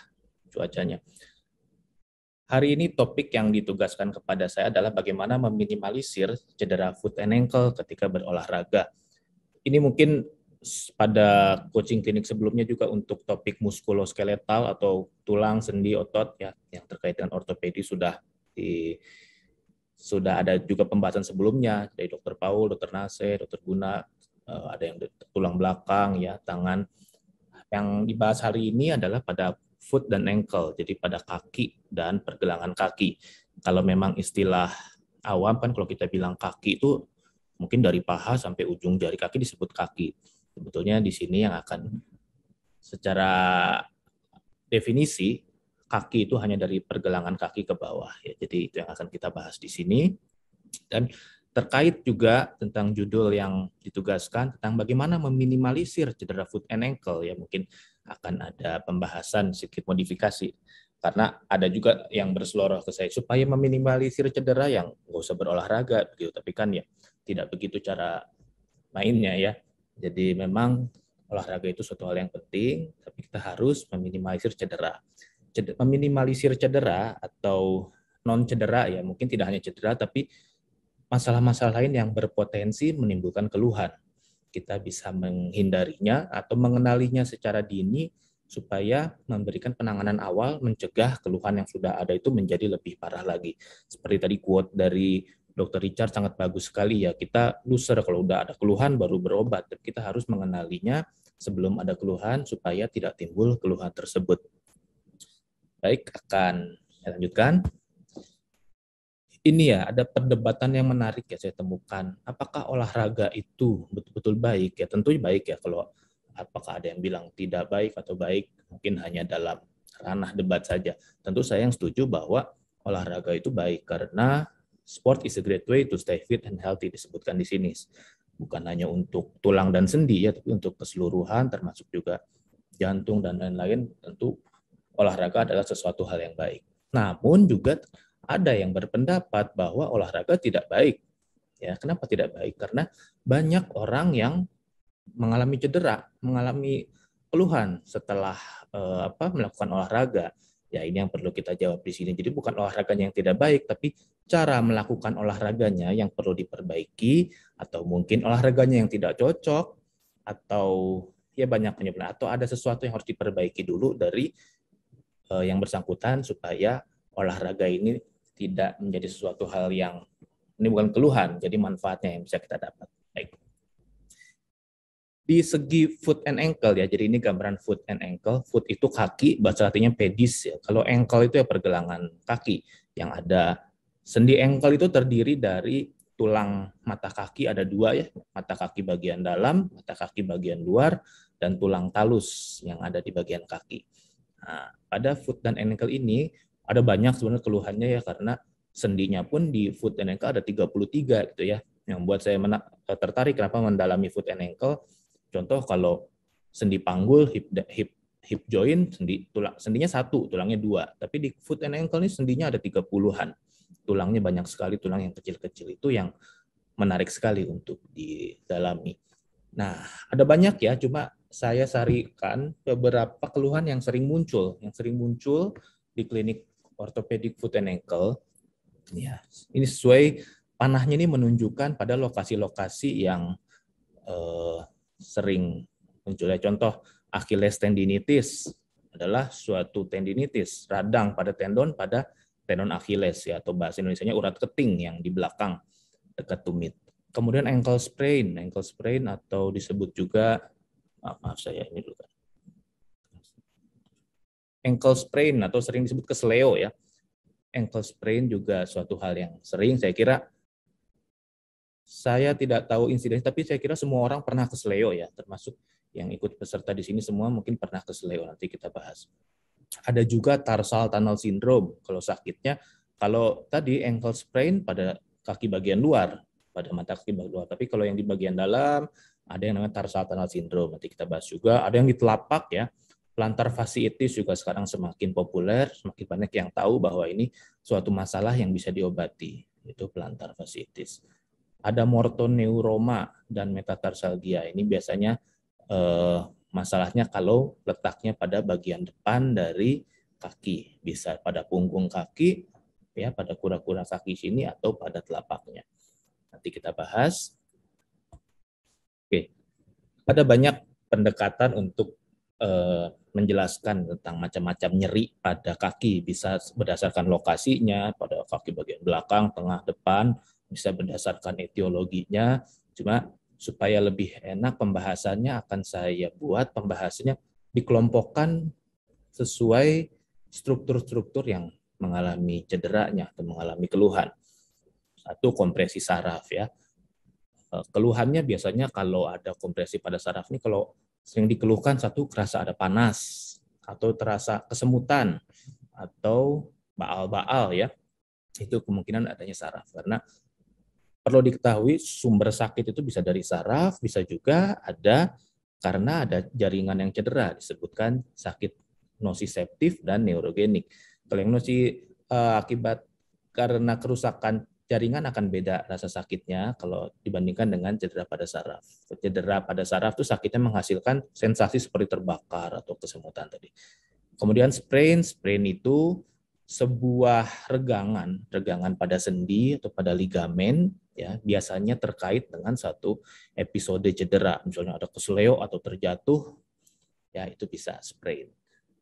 cuacanya. Hari ini topik yang ditugaskan kepada saya adalah bagaimana meminimalisir cedera foot and ankle ketika berolahraga. Ini mungkin pada coaching klinik sebelumnya juga untuk topik muskuloskeletal atau tulang, sendi, otot ya yang terkait dengan ortopedi sudah di sudah ada juga pembahasan sebelumnya dari dokter Paul, dokter Nase, dokter Guna, eh, ada yang tulang belakang ya, tangan. Yang dibahas hari ini adalah pada foot dan ankle, jadi pada kaki dan pergelangan kaki. Kalau memang istilah awam kan kalau kita bilang kaki itu mungkin dari paha sampai ujung jari kaki disebut kaki sebetulnya di sini yang akan secara definisi kaki itu hanya dari pergelangan kaki ke bawah ya. Jadi itu yang akan kita bahas di sini. Dan terkait juga tentang judul yang ditugaskan tentang bagaimana meminimalisir cedera foot and ankle ya mungkin akan ada pembahasan sedikit modifikasi karena ada juga yang berseloroh ke saya supaya meminimalisir cedera yang nggak usah berolahraga begitu tapi kan ya tidak begitu cara mainnya ya jadi memang olahraga itu suatu hal yang penting, tapi kita harus meminimalisir cedera. meminimalisir cedera atau non cedera ya, mungkin tidak hanya cedera tapi masalah-masalah lain yang berpotensi menimbulkan keluhan. Kita bisa menghindarinya atau mengenalinya secara dini supaya memberikan penanganan awal mencegah keluhan yang sudah ada itu menjadi lebih parah lagi. Seperti tadi quote dari Dokter Richard sangat bagus sekali ya. Kita loser kalau udah ada keluhan baru berobat dan kita harus mengenalinya sebelum ada keluhan supaya tidak timbul keluhan tersebut. Baik, akan saya lanjutkan. Ini ya, ada perdebatan yang menarik ya saya temukan. Apakah olahraga itu betul-betul baik? Ya tentu baik ya kalau apakah ada yang bilang tidak baik atau baik mungkin hanya dalam ranah debat saja. Tentu saya yang setuju bahwa olahraga itu baik karena Sport is a great way to stay fit and healthy disebutkan di sini. Bukan hanya untuk tulang dan sendi ya, tapi untuk keseluruhan termasuk juga jantung dan lain-lain tentu olahraga adalah sesuatu hal yang baik. Namun juga ada yang berpendapat bahwa olahraga tidak baik. Ya, kenapa tidak baik? Karena banyak orang yang mengalami cedera, mengalami keluhan setelah eh, apa melakukan olahraga. Ya, ini yang perlu kita jawab di sini. Jadi bukan olahraganya yang tidak baik, tapi cara melakukan olahraganya yang perlu diperbaiki atau mungkin olahraganya yang tidak cocok atau ya banyak penyebab atau ada sesuatu yang harus diperbaiki dulu dari uh, yang bersangkutan supaya olahraga ini tidak menjadi sesuatu hal yang ini bukan keluhan, jadi manfaatnya yang bisa kita dapat. Baik. Di segi foot and ankle ya, jadi ini gambaran foot and ankle. Foot itu kaki, bahasa artinya pedis ya. Kalau ankle itu ya pergelangan kaki yang ada Sendi engkel itu terdiri dari tulang mata kaki ada dua ya, mata kaki bagian dalam, mata kaki bagian luar, dan tulang talus yang ada di bagian kaki. Nah, pada foot dan ankle ini ada banyak sebenarnya keluhannya ya karena sendinya pun di foot and ankle ada 33 gitu ya. Yang buat saya eh, tertarik kenapa mendalami foot and ankle. Contoh kalau sendi panggul hip hip hip joint sendi tulang sendinya satu, tulangnya dua, tapi di foot and ankle ini sendinya ada 30-an tulangnya banyak sekali tulang yang kecil-kecil itu yang menarik sekali untuk didalami. Nah, ada banyak ya, cuma saya sarikan beberapa keluhan yang sering muncul, yang sering muncul di klinik ortopedik foot and ankle. Ya, ini sesuai panahnya ini menunjukkan pada lokasi-lokasi yang eh, sering muncul. Ya, contoh Achilles tendinitis adalah suatu tendinitis radang pada tendon pada tendon Achilles ya atau bahasa indonesia urat keting yang di belakang dekat tumit. Kemudian ankle sprain, ankle sprain atau disebut juga maaf, ah, maaf saya ini dulu Ankle sprain atau sering disebut kesleo ya. Ankle sprain juga suatu hal yang sering saya kira saya tidak tahu insiden tapi saya kira semua orang pernah kesleo ya termasuk yang ikut peserta di sini semua mungkin pernah kesleo nanti kita bahas. Ada juga tarsal tunnel syndrome kalau sakitnya kalau tadi ankle sprain pada kaki bagian luar, pada mata kaki bagian luar. Tapi kalau yang di bagian dalam ada yang namanya tarsal tunnel syndrome nanti kita bahas juga. Ada yang di telapak ya. Plantar fasciitis juga sekarang semakin populer, semakin banyak yang tahu bahwa ini suatu masalah yang bisa diobati, itu plantar fasciitis. Ada mortoneuroma dan metatarsalgia. Ini biasanya eh, Masalahnya kalau letaknya pada bagian depan dari kaki, bisa pada punggung kaki, ya pada kura-kura kaki sini atau pada telapaknya. Nanti kita bahas. Oke, ada banyak pendekatan untuk eh, menjelaskan tentang macam-macam nyeri pada kaki, bisa berdasarkan lokasinya, pada kaki bagian belakang, tengah, depan, bisa berdasarkan etiologinya. Cuma supaya lebih enak pembahasannya akan saya buat pembahasannya dikelompokkan sesuai struktur-struktur yang mengalami cederanya atau mengalami keluhan. Satu kompresi saraf ya. Eh, keluhannya biasanya kalau ada kompresi pada saraf ini kalau sering dikeluhkan satu kerasa ada panas atau terasa kesemutan atau baal-baal ya. Itu kemungkinan adanya saraf karena perlu diketahui sumber sakit itu bisa dari saraf, bisa juga ada karena ada jaringan yang cedera disebutkan sakit nosiseptif dan neurogenik. Kalau yang nosi uh, akibat karena kerusakan jaringan akan beda rasa sakitnya kalau dibandingkan dengan cedera pada saraf. Cedera pada saraf itu sakitnya menghasilkan sensasi seperti terbakar atau kesemutan tadi. Kemudian sprain, sprain itu sebuah regangan, regangan pada sendi atau pada ligamen ya biasanya terkait dengan satu episode cedera misalnya ada kesleo atau terjatuh ya itu bisa sprain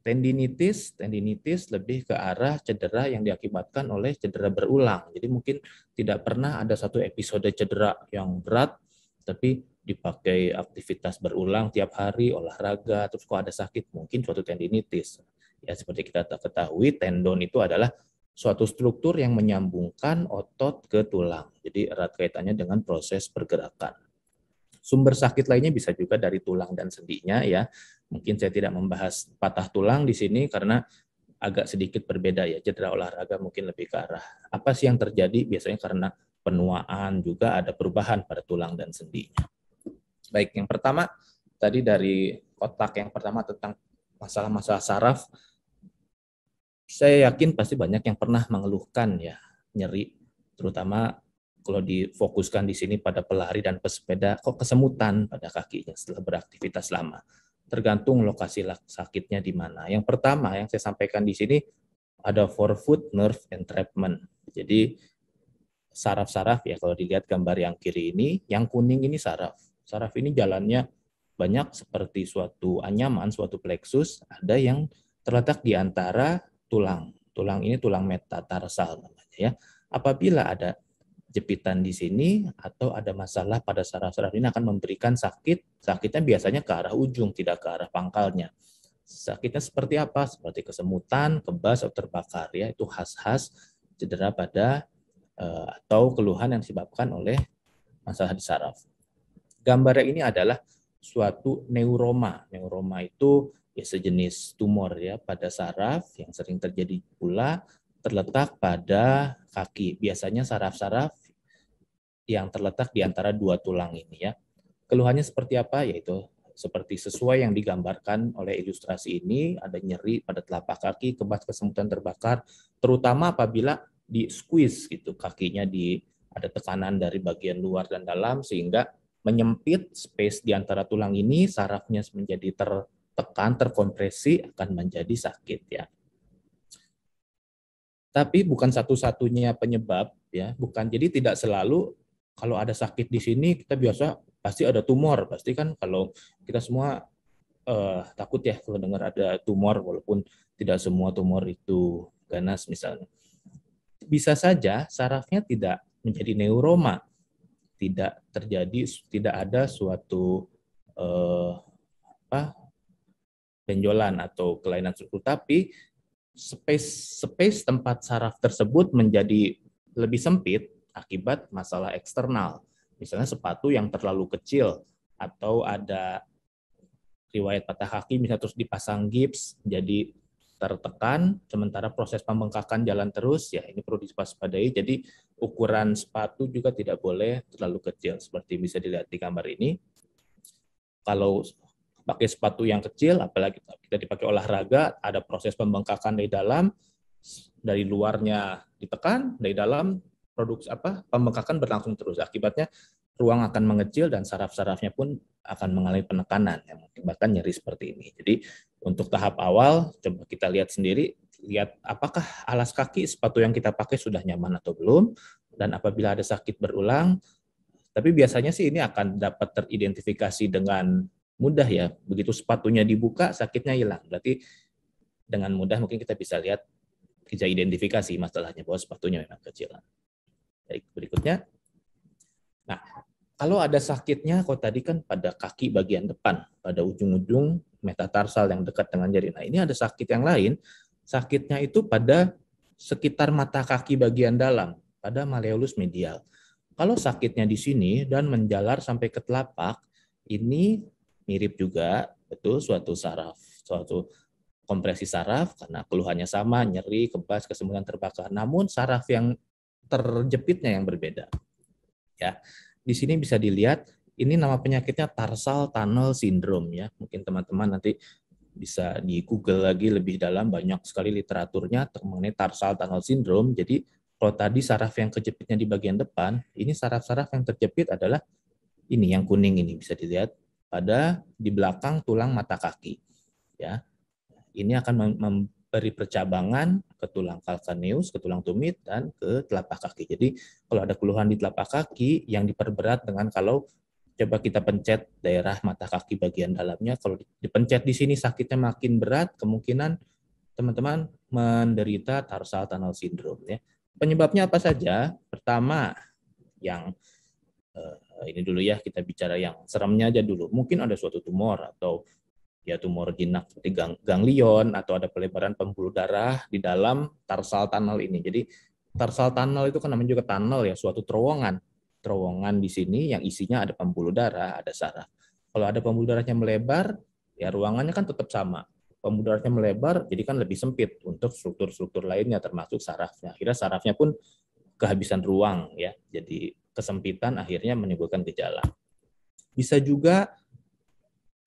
tendinitis tendinitis lebih ke arah cedera yang diakibatkan oleh cedera berulang jadi mungkin tidak pernah ada satu episode cedera yang berat tapi dipakai aktivitas berulang tiap hari olahraga terus kok ada sakit mungkin suatu tendinitis ya seperti kita ketahui tendon itu adalah suatu struktur yang menyambungkan otot ke tulang. Jadi erat kaitannya dengan proses pergerakan. Sumber sakit lainnya bisa juga dari tulang dan sendinya ya. Mungkin saya tidak membahas patah tulang di sini karena agak sedikit berbeda ya. Cedera olahraga mungkin lebih ke arah apa sih yang terjadi biasanya karena penuaan juga ada perubahan pada tulang dan sendinya. Baik, yang pertama tadi dari otak yang pertama tentang masalah-masalah saraf saya yakin pasti banyak yang pernah mengeluhkan ya nyeri, terutama kalau difokuskan di sini pada pelari dan pesepeda, kok kesemutan pada kakinya setelah beraktivitas lama. Tergantung lokasi sakitnya di mana. Yang pertama yang saya sampaikan di sini ada forefoot nerve entrapment. Jadi saraf-saraf ya kalau dilihat gambar yang kiri ini, yang kuning ini saraf. Saraf ini jalannya banyak seperti suatu anyaman, suatu plexus, ada yang terletak di antara tulang. Tulang ini tulang metatarsal namanya ya. Apabila ada jepitan di sini atau ada masalah pada saraf-saraf ini akan memberikan sakit. Sakitnya biasanya ke arah ujung, tidak ke arah pangkalnya. Sakitnya seperti apa? Seperti kesemutan, kebas, atau terbakar ya. Itu khas-khas cedera pada eh, atau keluhan yang disebabkan oleh masalah di saraf. Gambarnya ini adalah suatu neuroma. Neuroma itu ya sejenis tumor ya pada saraf yang sering terjadi pula terletak pada kaki. Biasanya saraf-saraf yang terletak di antara dua tulang ini ya. Keluhannya seperti apa? Yaitu seperti sesuai yang digambarkan oleh ilustrasi ini, ada nyeri pada telapak kaki, kebas kesemutan terbakar, terutama apabila di squeeze gitu kakinya di ada tekanan dari bagian luar dan dalam sehingga menyempit space di antara tulang ini, sarafnya menjadi ter tertekan, terkompresi akan menjadi sakit ya. Tapi bukan satu-satunya penyebab ya, bukan. Jadi tidak selalu kalau ada sakit di sini kita biasa pasti ada tumor, pasti kan kalau kita semua eh, takut ya kalau dengar ada tumor walaupun tidak semua tumor itu ganas misalnya. Bisa saja sarafnya tidak menjadi neuroma, tidak terjadi tidak ada suatu eh, apa benjolan atau kelainan struktur tapi space space tempat saraf tersebut menjadi lebih sempit akibat masalah eksternal. Misalnya sepatu yang terlalu kecil atau ada riwayat patah kaki misalnya terus dipasang gips jadi tertekan sementara proses pembengkakan jalan terus ya ini perlu diwaspadai. Jadi ukuran sepatu juga tidak boleh terlalu kecil seperti bisa dilihat di gambar ini. Kalau pakai sepatu yang kecil, apalagi kita dipakai olahraga, ada proses pembengkakan dari dalam, dari luarnya ditekan, dari dalam produk apa pembengkakan berlangsung terus. Akibatnya ruang akan mengecil dan saraf-sarafnya pun akan mengalami penekanan yang mengakibatkan nyeri seperti ini. Jadi untuk tahap awal coba kita lihat sendiri lihat apakah alas kaki sepatu yang kita pakai sudah nyaman atau belum dan apabila ada sakit berulang tapi biasanya sih ini akan dapat teridentifikasi dengan mudah ya. Begitu sepatunya dibuka, sakitnya hilang. Berarti dengan mudah mungkin kita bisa lihat bisa identifikasi masalahnya bahwa sepatunya memang kecil. Baik, berikutnya. Nah, kalau ada sakitnya, kalau tadi kan pada kaki bagian depan, pada ujung-ujung metatarsal yang dekat dengan jari. Nah, ini ada sakit yang lain. Sakitnya itu pada sekitar mata kaki bagian dalam, pada maleolus medial. Kalau sakitnya di sini dan menjalar sampai ke telapak, ini mirip juga, itu suatu saraf, suatu kompresi saraf karena keluhannya sama, nyeri, kebas, kesemutan, terbakar. Namun saraf yang terjepitnya yang berbeda. Ya. Di sini bisa dilihat ini nama penyakitnya tarsal tunnel syndrome ya. Mungkin teman-teman nanti bisa di Google lagi lebih dalam banyak sekali literaturnya mengenai tarsal tunnel syndrome. Jadi kalau tadi saraf yang kejepitnya di bagian depan, ini saraf-saraf yang terjepit adalah ini yang kuning ini bisa dilihat pada di belakang tulang mata kaki. Ya, ini akan memberi percabangan ke tulang kalkaneus, ke tulang tumit, dan ke telapak kaki. Jadi kalau ada keluhan di telapak kaki yang diperberat dengan kalau coba kita pencet daerah mata kaki bagian dalamnya, kalau dipencet di sini sakitnya makin berat, kemungkinan teman-teman menderita tarsal tunnel syndrome. Ya. Penyebabnya apa saja? Pertama, yang eh, Eh, ini dulu ya kita bicara yang seremnya aja dulu. Mungkin ada suatu tumor atau ya tumor jinak seperti gang ganglion atau ada pelebaran pembuluh darah di dalam tarsal tunnel ini. Jadi tarsal tunnel itu kan namanya juga tunnel ya, suatu terowongan. Terowongan di sini yang isinya ada pembuluh darah, ada saraf. Kalau ada pembuluh darahnya melebar, ya ruangannya kan tetap sama. Pembuluh darahnya melebar, jadi kan lebih sempit untuk struktur-struktur lainnya termasuk sarafnya. Akhirnya sarafnya pun kehabisan ruang ya. Jadi kesempitan akhirnya menimbulkan gejala. Bisa juga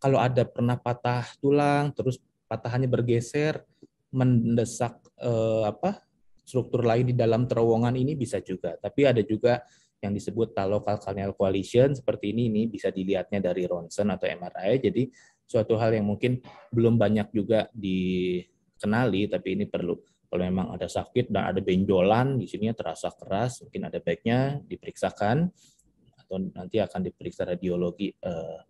kalau ada pernah patah tulang terus patahannya bergeser mendesak eh, apa struktur lain di dalam terowongan ini bisa juga. Tapi ada juga yang disebut talocalcaneal coalition seperti ini ini bisa dilihatnya dari ronsen atau MRI. Jadi suatu hal yang mungkin belum banyak juga dikenali tapi ini perlu kalau memang ada sakit dan ada benjolan di sini ya, terasa keras, mungkin ada baiknya diperiksakan atau nanti akan diperiksa radiologi eh,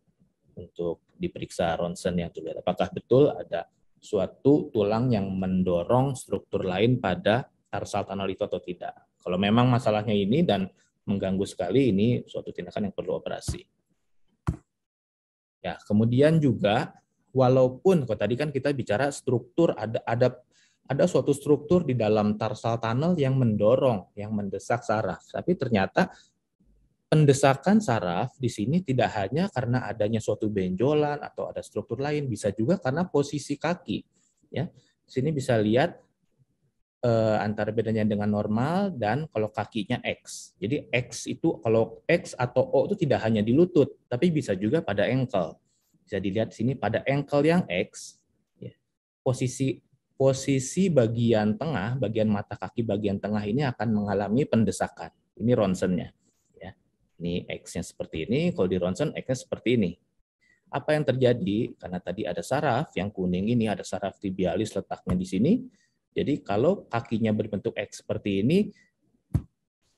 untuk diperiksa ronsen yang terlihat. apakah betul ada suatu tulang yang mendorong struktur lain pada arsal tanal itu atau tidak. Kalau memang masalahnya ini dan mengganggu sekali ini suatu tindakan yang perlu operasi. Ya, kemudian juga walaupun kalau tadi kan kita bicara struktur ada ada ada suatu struktur di dalam tarsal tunnel yang mendorong, yang mendesak saraf. Tapi ternyata pendesakan saraf di sini tidak hanya karena adanya suatu benjolan atau ada struktur lain, bisa juga karena posisi kaki. Ya, di sini bisa lihat eh, antara bedanya dengan normal dan kalau kakinya X. Jadi X itu kalau X atau O itu tidak hanya di lutut, tapi bisa juga pada ankle. Bisa dilihat di sini pada ankle yang X, ya. posisi posisi bagian tengah, bagian mata kaki bagian tengah ini akan mengalami pendesakan. Ini ronsennya. Ya. Ini X-nya seperti ini, kalau di ronsen X-nya seperti ini. Apa yang terjadi? Karena tadi ada saraf, yang kuning ini ada saraf tibialis letaknya di sini. Jadi kalau kakinya berbentuk X seperti ini,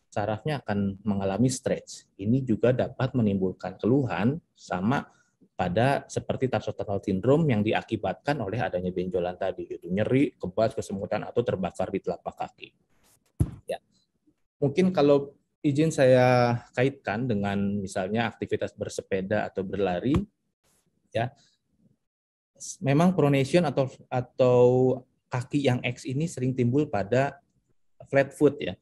sarafnya akan mengalami stretch. Ini juga dapat menimbulkan keluhan sama pada seperti tarsus tunnel syndrome yang diakibatkan oleh adanya benjolan tadi itu nyeri kebas kesemutan atau terbakar di telapak kaki ya mungkin kalau izin saya kaitkan dengan misalnya aktivitas bersepeda atau berlari ya memang pronation atau atau kaki yang X ini sering timbul pada flat foot ya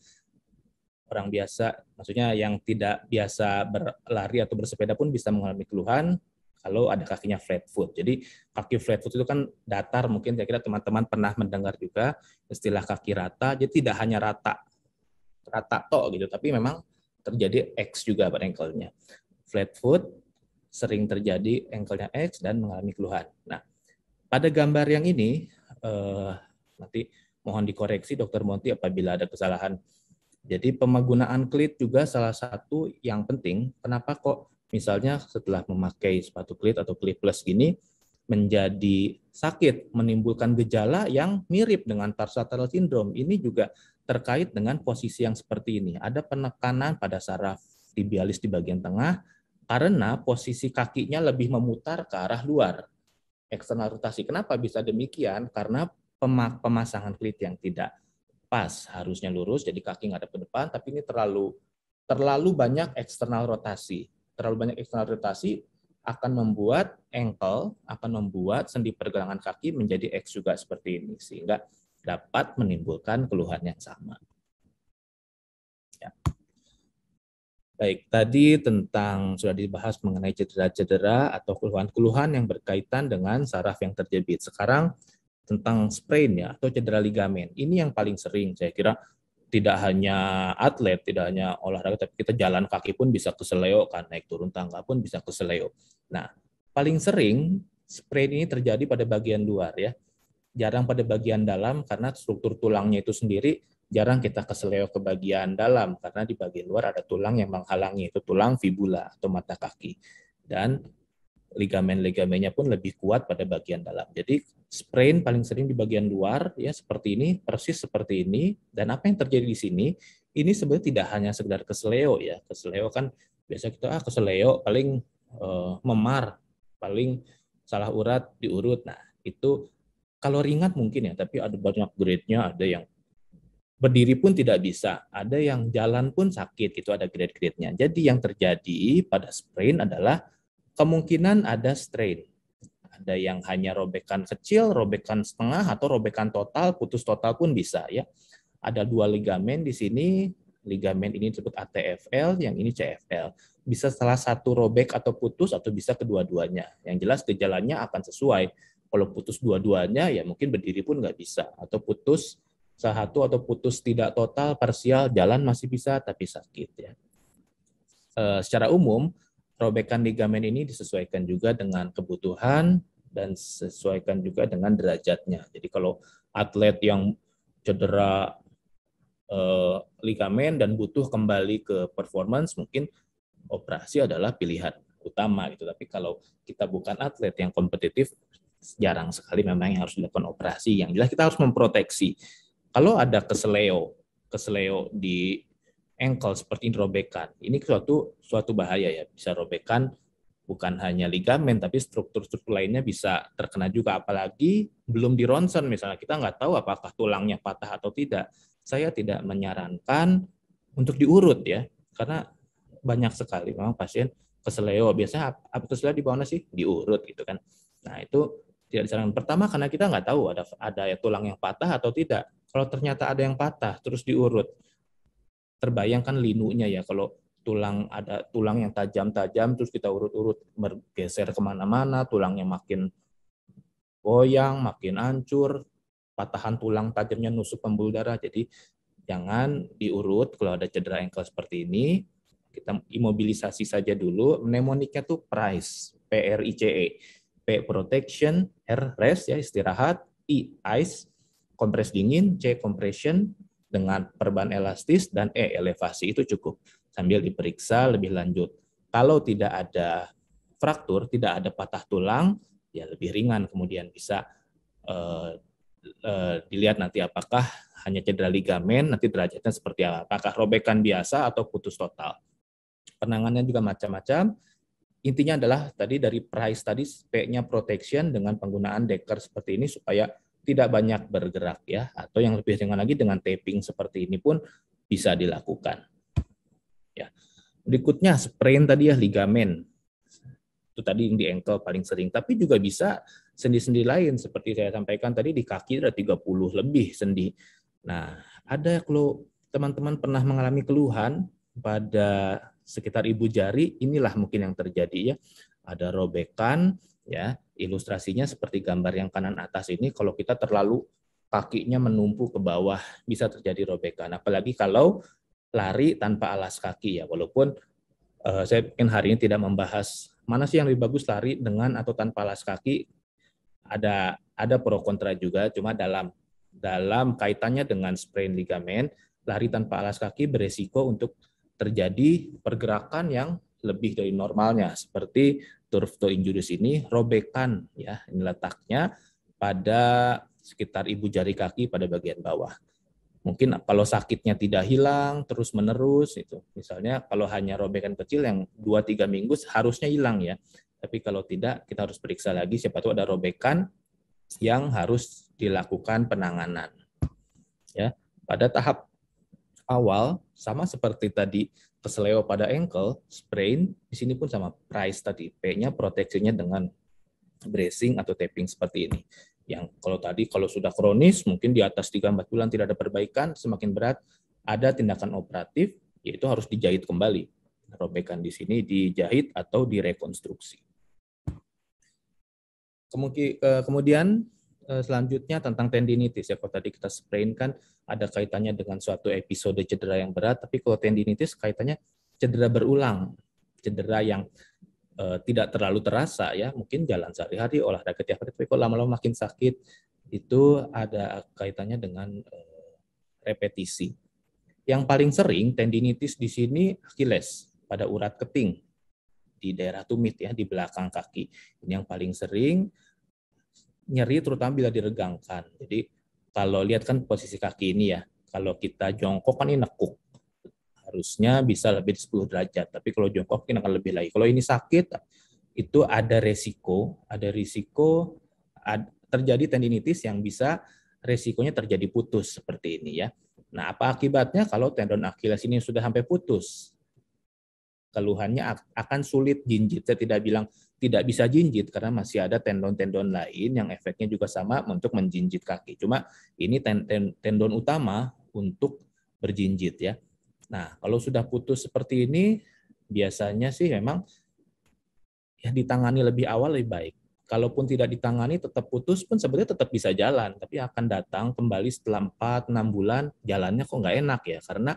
orang biasa maksudnya yang tidak biasa berlari atau bersepeda pun bisa mengalami keluhan kalau ada kakinya flat foot. Jadi kaki flat foot itu kan datar, mungkin saya kira teman-teman pernah mendengar juga istilah kaki rata. Jadi tidak hanya rata rata tok gitu, tapi memang terjadi X juga pada ankle-nya. Flat foot sering terjadi ankle-nya X dan mengalami keluhan. Nah, pada gambar yang ini eh, nanti mohon dikoreksi Dokter Monti apabila ada kesalahan. Jadi penggunaan klit juga salah satu yang penting. Kenapa kok misalnya setelah memakai sepatu kulit atau kulit plus gini menjadi sakit, menimbulkan gejala yang mirip dengan tarsal syndrome. Ini juga terkait dengan posisi yang seperti ini. Ada penekanan pada saraf tibialis di bagian tengah karena posisi kakinya lebih memutar ke arah luar. Eksternal rotasi. Kenapa bisa demikian? Karena pemasangan kulit yang tidak pas harusnya lurus jadi kaki nggak ada ke depan tapi ini terlalu terlalu banyak eksternal rotasi terlalu banyak eksternal rotasi akan membuat ankle, akan membuat sendi pergelangan kaki menjadi X juga seperti ini, sehingga dapat menimbulkan keluhan yang sama. Ya. Baik, tadi tentang sudah dibahas mengenai cedera-cedera atau keluhan-keluhan yang berkaitan dengan saraf yang terjepit. Sekarang tentang sprain ya atau cedera ligamen. Ini yang paling sering saya kira tidak hanya atlet, tidak hanya olahraga, tapi kita jalan kaki pun bisa keseleo kan, naik turun tangga pun bisa keseleo. Nah, paling sering sprain ini terjadi pada bagian luar ya, jarang pada bagian dalam karena struktur tulangnya itu sendiri jarang kita keseleo ke bagian dalam karena di bagian luar ada tulang yang menghalangi itu tulang fibula atau mata kaki dan ligamen-ligamennya pun lebih kuat pada bagian dalam. Jadi sprain paling sering di bagian luar ya seperti ini, persis seperti ini. Dan apa yang terjadi di sini? Ini sebenarnya tidak hanya sekedar kesleo ya. Kesleo kan biasa kita ah kesleo paling uh, memar, paling salah urat diurut. Nah, itu kalau ringan mungkin ya, tapi ada banyak grade-nya, ada yang berdiri pun tidak bisa, ada yang jalan pun sakit, itu ada grade-grade-nya. Jadi yang terjadi pada sprain adalah kemungkinan ada strain. Ada yang hanya robekan kecil, robekan setengah, atau robekan total, putus total pun bisa ya. Ada dua ligamen di sini, ligamen ini disebut ATFL, yang ini CFL. Bisa salah satu robek atau putus, atau bisa kedua-duanya. Yang jelas gejalanya akan sesuai. Kalau putus dua-duanya, ya mungkin berdiri pun nggak bisa. Atau putus satu atau putus tidak total, parsial, jalan masih bisa, tapi sakit. ya. E, secara umum, robekan ligamen ini disesuaikan juga dengan kebutuhan dan sesuaikan juga dengan derajatnya. Jadi kalau atlet yang cedera eh, ligamen dan butuh kembali ke performance, mungkin operasi adalah pilihan utama gitu. Tapi kalau kita bukan atlet yang kompetitif, jarang sekali memang yang harus dilakukan operasi. Yang jelas kita harus memproteksi. Kalau ada keseleo, keseleo di Engkol seperti ini robekan. Ini suatu suatu bahaya ya, bisa robekan bukan hanya ligamen tapi struktur-struktur lainnya bisa terkena juga apalagi belum di ronsen misalnya kita nggak tahu apakah tulangnya patah atau tidak. Saya tidak menyarankan untuk diurut ya karena banyak sekali memang pasien keseleo ya, oh, biasanya apa keseleo di bawahnya sih diurut gitu kan. Nah, itu tidak disarankan. Pertama karena kita nggak tahu ada ada ya tulang yang patah atau tidak. Kalau ternyata ada yang patah terus diurut, terbayangkan linunya ya kalau tulang ada tulang yang tajam-tajam terus kita urut-urut bergeser kemana-mana tulangnya makin goyang makin hancur patahan tulang tajamnya nusuk pembuluh darah jadi jangan diurut kalau ada cedera engkel seperti ini kita imobilisasi saja dulu mnemoniknya tuh PRICE P R I C E P protection R rest ya istirahat I ice kompres dingin C compression dengan perban elastis dan E elevasi itu cukup sambil diperiksa lebih lanjut. Kalau tidak ada fraktur, tidak ada patah tulang, ya lebih ringan kemudian bisa uh, uh, dilihat nanti apakah hanya cedera ligamen, nanti derajatnya seperti apa, apakah robekan biasa atau putus total. Penanganannya juga macam-macam. Intinya adalah tadi dari price tadi p protection dengan penggunaan deker seperti ini supaya tidak banyak bergerak ya atau yang lebih ringan lagi dengan taping seperti ini pun bisa dilakukan. Ya. Berikutnya sprain tadi ya ligamen. Itu tadi yang di ankle paling sering, tapi juga bisa sendi-sendi lain seperti saya sampaikan tadi di kaki ada 30 lebih sendi. Nah, ada kalau teman-teman pernah mengalami keluhan pada sekitar ibu jari, inilah mungkin yang terjadi ya. Ada robekan, ya ilustrasinya seperti gambar yang kanan atas ini kalau kita terlalu kakinya menumpu ke bawah bisa terjadi robekan apalagi kalau lari tanpa alas kaki ya walaupun uh, saya ingin hari ini tidak membahas mana sih yang lebih bagus lari dengan atau tanpa alas kaki ada ada pro kontra juga cuma dalam dalam kaitannya dengan sprain ligamen lari tanpa alas kaki beresiko untuk terjadi pergerakan yang lebih dari normalnya seperti turf toe injuries ini robekan ya ini letaknya pada sekitar ibu jari kaki pada bagian bawah. Mungkin kalau sakitnya tidak hilang terus menerus itu. Misalnya kalau hanya robekan kecil yang 2 3 minggu harusnya hilang ya. Tapi kalau tidak kita harus periksa lagi siapa tahu ada robekan yang harus dilakukan penanganan. Ya, pada tahap awal sama seperti tadi keseleo pada ankle, sprain, di sini pun sama price tadi. P-nya proteksinya dengan bracing atau taping seperti ini. Yang kalau tadi kalau sudah kronis mungkin di atas 3-4 bulan tidak ada perbaikan, semakin berat ada tindakan operatif yaitu harus dijahit kembali. Robekan di sini dijahit atau direkonstruksi. Eh, kemudian Eh, selanjutnya tentang tendinitis ya. Kalau tadi kita sprain kan ada kaitannya dengan suatu episode cedera yang berat, tapi kalau tendinitis kaitannya cedera berulang, cedera yang uh, tidak terlalu terasa ya. Mungkin jalan sehari-hari, olahraga tiap hari, tapi kalau lama-lama makin sakit itu ada kaitannya dengan uh, repetisi. Yang paling sering tendinitis di sini Achilles pada urat keting di daerah tumit ya di belakang kaki. Ini yang paling sering nyeri terutama bila diregangkan. Jadi kalau lihat kan posisi kaki ini ya, kalau kita jongkok kan ini nekuk. Harusnya bisa lebih di 10 derajat, tapi kalau jongkok ini akan lebih lagi. Kalau ini sakit, itu ada resiko, ada resiko ad, terjadi tendinitis yang bisa resikonya terjadi putus seperti ini ya. Nah, apa akibatnya kalau tendon Achilles ini sudah sampai putus? Keluhannya akan sulit jinjit. Saya tidak bilang tidak bisa jinjit karena masih ada tendon-tendon lain yang efeknya juga sama untuk menjinjit kaki. Cuma ini ten ten tendon utama untuk berjinjit ya. Nah, kalau sudah putus seperti ini biasanya sih memang ya ditangani lebih awal lebih baik. Kalaupun tidak ditangani tetap putus pun sebenarnya tetap bisa jalan, tapi akan datang kembali setelah 4 6 bulan jalannya kok nggak enak ya karena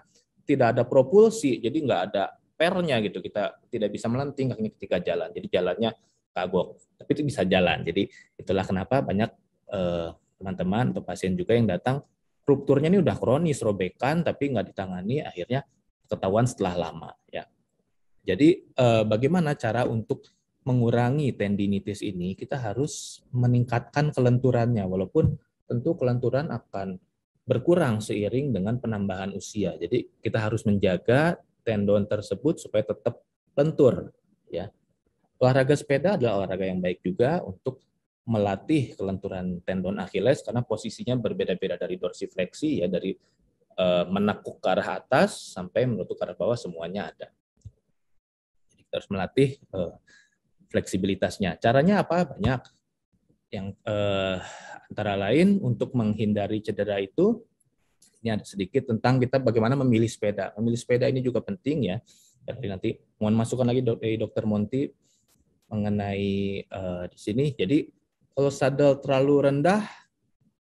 tidak ada propulsi, jadi nggak ada pernya gitu kita tidak bisa melenting kakinya ketika jalan jadi jalannya kagok tapi itu bisa jalan jadi itulah kenapa banyak eh, teman-teman eh, atau pasien juga yang datang strukturnya ini udah kronis robekan tapi nggak ditangani akhirnya ketahuan setelah lama ya jadi eh, bagaimana cara untuk mengurangi tendinitis ini kita harus meningkatkan kelenturannya walaupun tentu kelenturan akan berkurang seiring dengan penambahan usia. Jadi kita harus menjaga tendon tersebut supaya tetap lentur ya. Olahraga sepeda adalah olahraga yang baik juga untuk melatih kelenturan tendon Achilles karena posisinya berbeda-beda dari dorsifleksi ya dari e, menekuk ke arah atas sampai menutup ke arah bawah semuanya ada. Jadi kita harus melatih e, fleksibilitasnya. Caranya apa? Banyak. Yang e, antara lain untuk menghindari cedera itu ini sedikit tentang kita bagaimana memilih sepeda. Memilih sepeda ini juga penting ya. Jadi nanti mohon masukan lagi dari Dokter Monti mengenai uh, di sini. Jadi kalau sadel terlalu rendah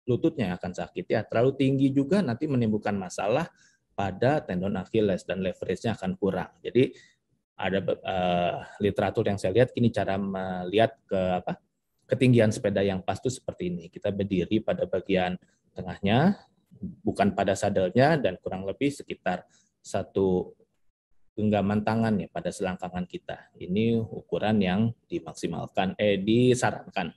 lututnya akan sakit ya. Terlalu tinggi juga nanti menimbulkan masalah pada tendon Achilles dan leverage-nya akan kurang. Jadi ada uh, literatur yang saya lihat kini cara melihat ke apa ketinggian sepeda yang pas itu seperti ini. Kita berdiri pada bagian tengahnya, bukan pada sadelnya dan kurang lebih sekitar satu genggaman tangan ya pada selangkangan kita. Ini ukuran yang dimaksimalkan eh disarankan.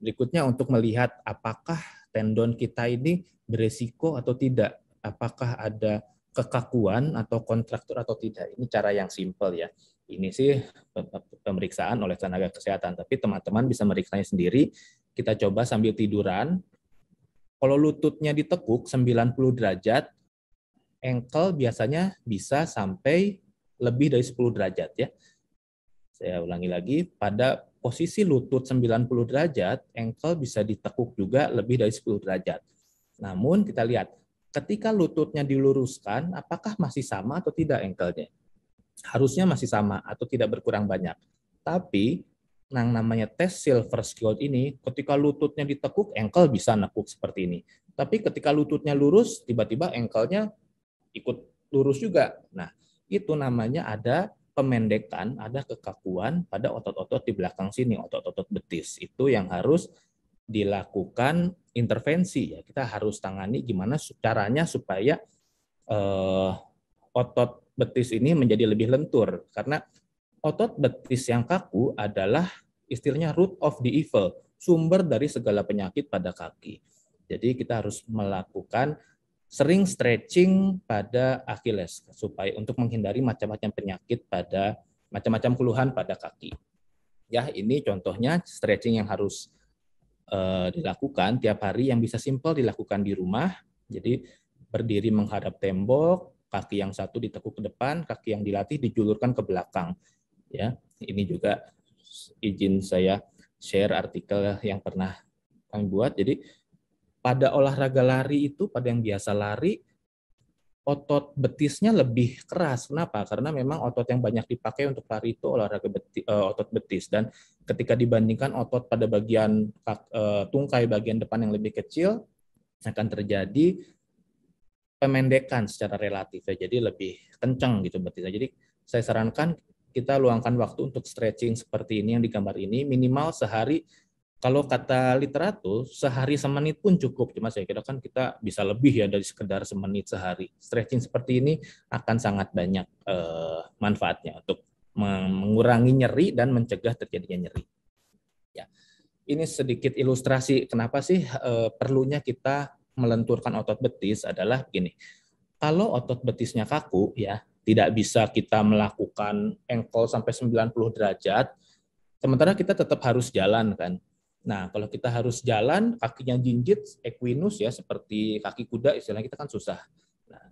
Berikutnya untuk melihat apakah tendon kita ini beresiko atau tidak, apakah ada kekakuan atau kontraktur atau tidak. Ini cara yang simpel ya. Ini sih pemeriksaan oleh tenaga kesehatan, tapi teman-teman bisa meriksanya sendiri. Kita coba sambil tiduran, kalau lututnya ditekuk 90 derajat, engkel biasanya bisa sampai lebih dari 10 derajat ya. Saya ulangi lagi, pada posisi lutut 90 derajat, engkel bisa ditekuk juga lebih dari 10 derajat. Namun kita lihat, ketika lututnya diluruskan, apakah masih sama atau tidak engkelnya? Harusnya masih sama atau tidak berkurang banyak. Tapi Nah, yang namanya tes silver skilled ini, ketika lututnya ditekuk, engkel bisa nekuk seperti ini. Tapi ketika lututnya lurus, tiba-tiba engkelnya ikut lurus juga. Nah, itu namanya ada pemendekan, ada kekakuan pada otot-otot di belakang sini, otot-otot betis. Itu yang harus dilakukan intervensi ya. Kita harus tangani gimana caranya supaya eh, otot betis ini menjadi lebih lentur karena otot betis yang kaku adalah istilahnya root of the evil, sumber dari segala penyakit pada kaki. Jadi kita harus melakukan sering stretching pada Achilles supaya untuk menghindari macam-macam penyakit pada macam-macam keluhan pada kaki. Ya, ini contohnya stretching yang harus uh, dilakukan tiap hari yang bisa simpel dilakukan di rumah. Jadi berdiri menghadap tembok, kaki yang satu ditekuk ke depan, kaki yang dilatih dijulurkan ke belakang ya ini juga izin saya share artikel yang pernah kami buat jadi pada olahraga lari itu pada yang biasa lari otot betisnya lebih keras. Kenapa? Karena memang otot yang banyak dipakai untuk lari itu olahraga beti, eh, otot betis dan ketika dibandingkan otot pada bagian eh, tungkai bagian depan yang lebih kecil akan terjadi pemendekan secara relatif ya. Jadi lebih kencang gitu betisnya. Jadi saya sarankan kita luangkan waktu untuk stretching seperti ini yang digambar ini minimal sehari kalau kata literatur sehari semenit pun cukup cuma saya kira kan kita bisa lebih ya dari sekedar semenit sehari stretching seperti ini akan sangat banyak eh, manfaatnya untuk mengurangi nyeri dan mencegah terjadinya nyeri ya ini sedikit ilustrasi kenapa sih eh, perlunya kita melenturkan otot betis adalah begini kalau otot betisnya kaku ya tidak bisa kita melakukan engkol sampai 90 derajat, sementara kita tetap harus jalan kan. Nah, kalau kita harus jalan, kakinya jinjit, equinus ya, seperti kaki kuda, istilahnya kita kan susah. Nah,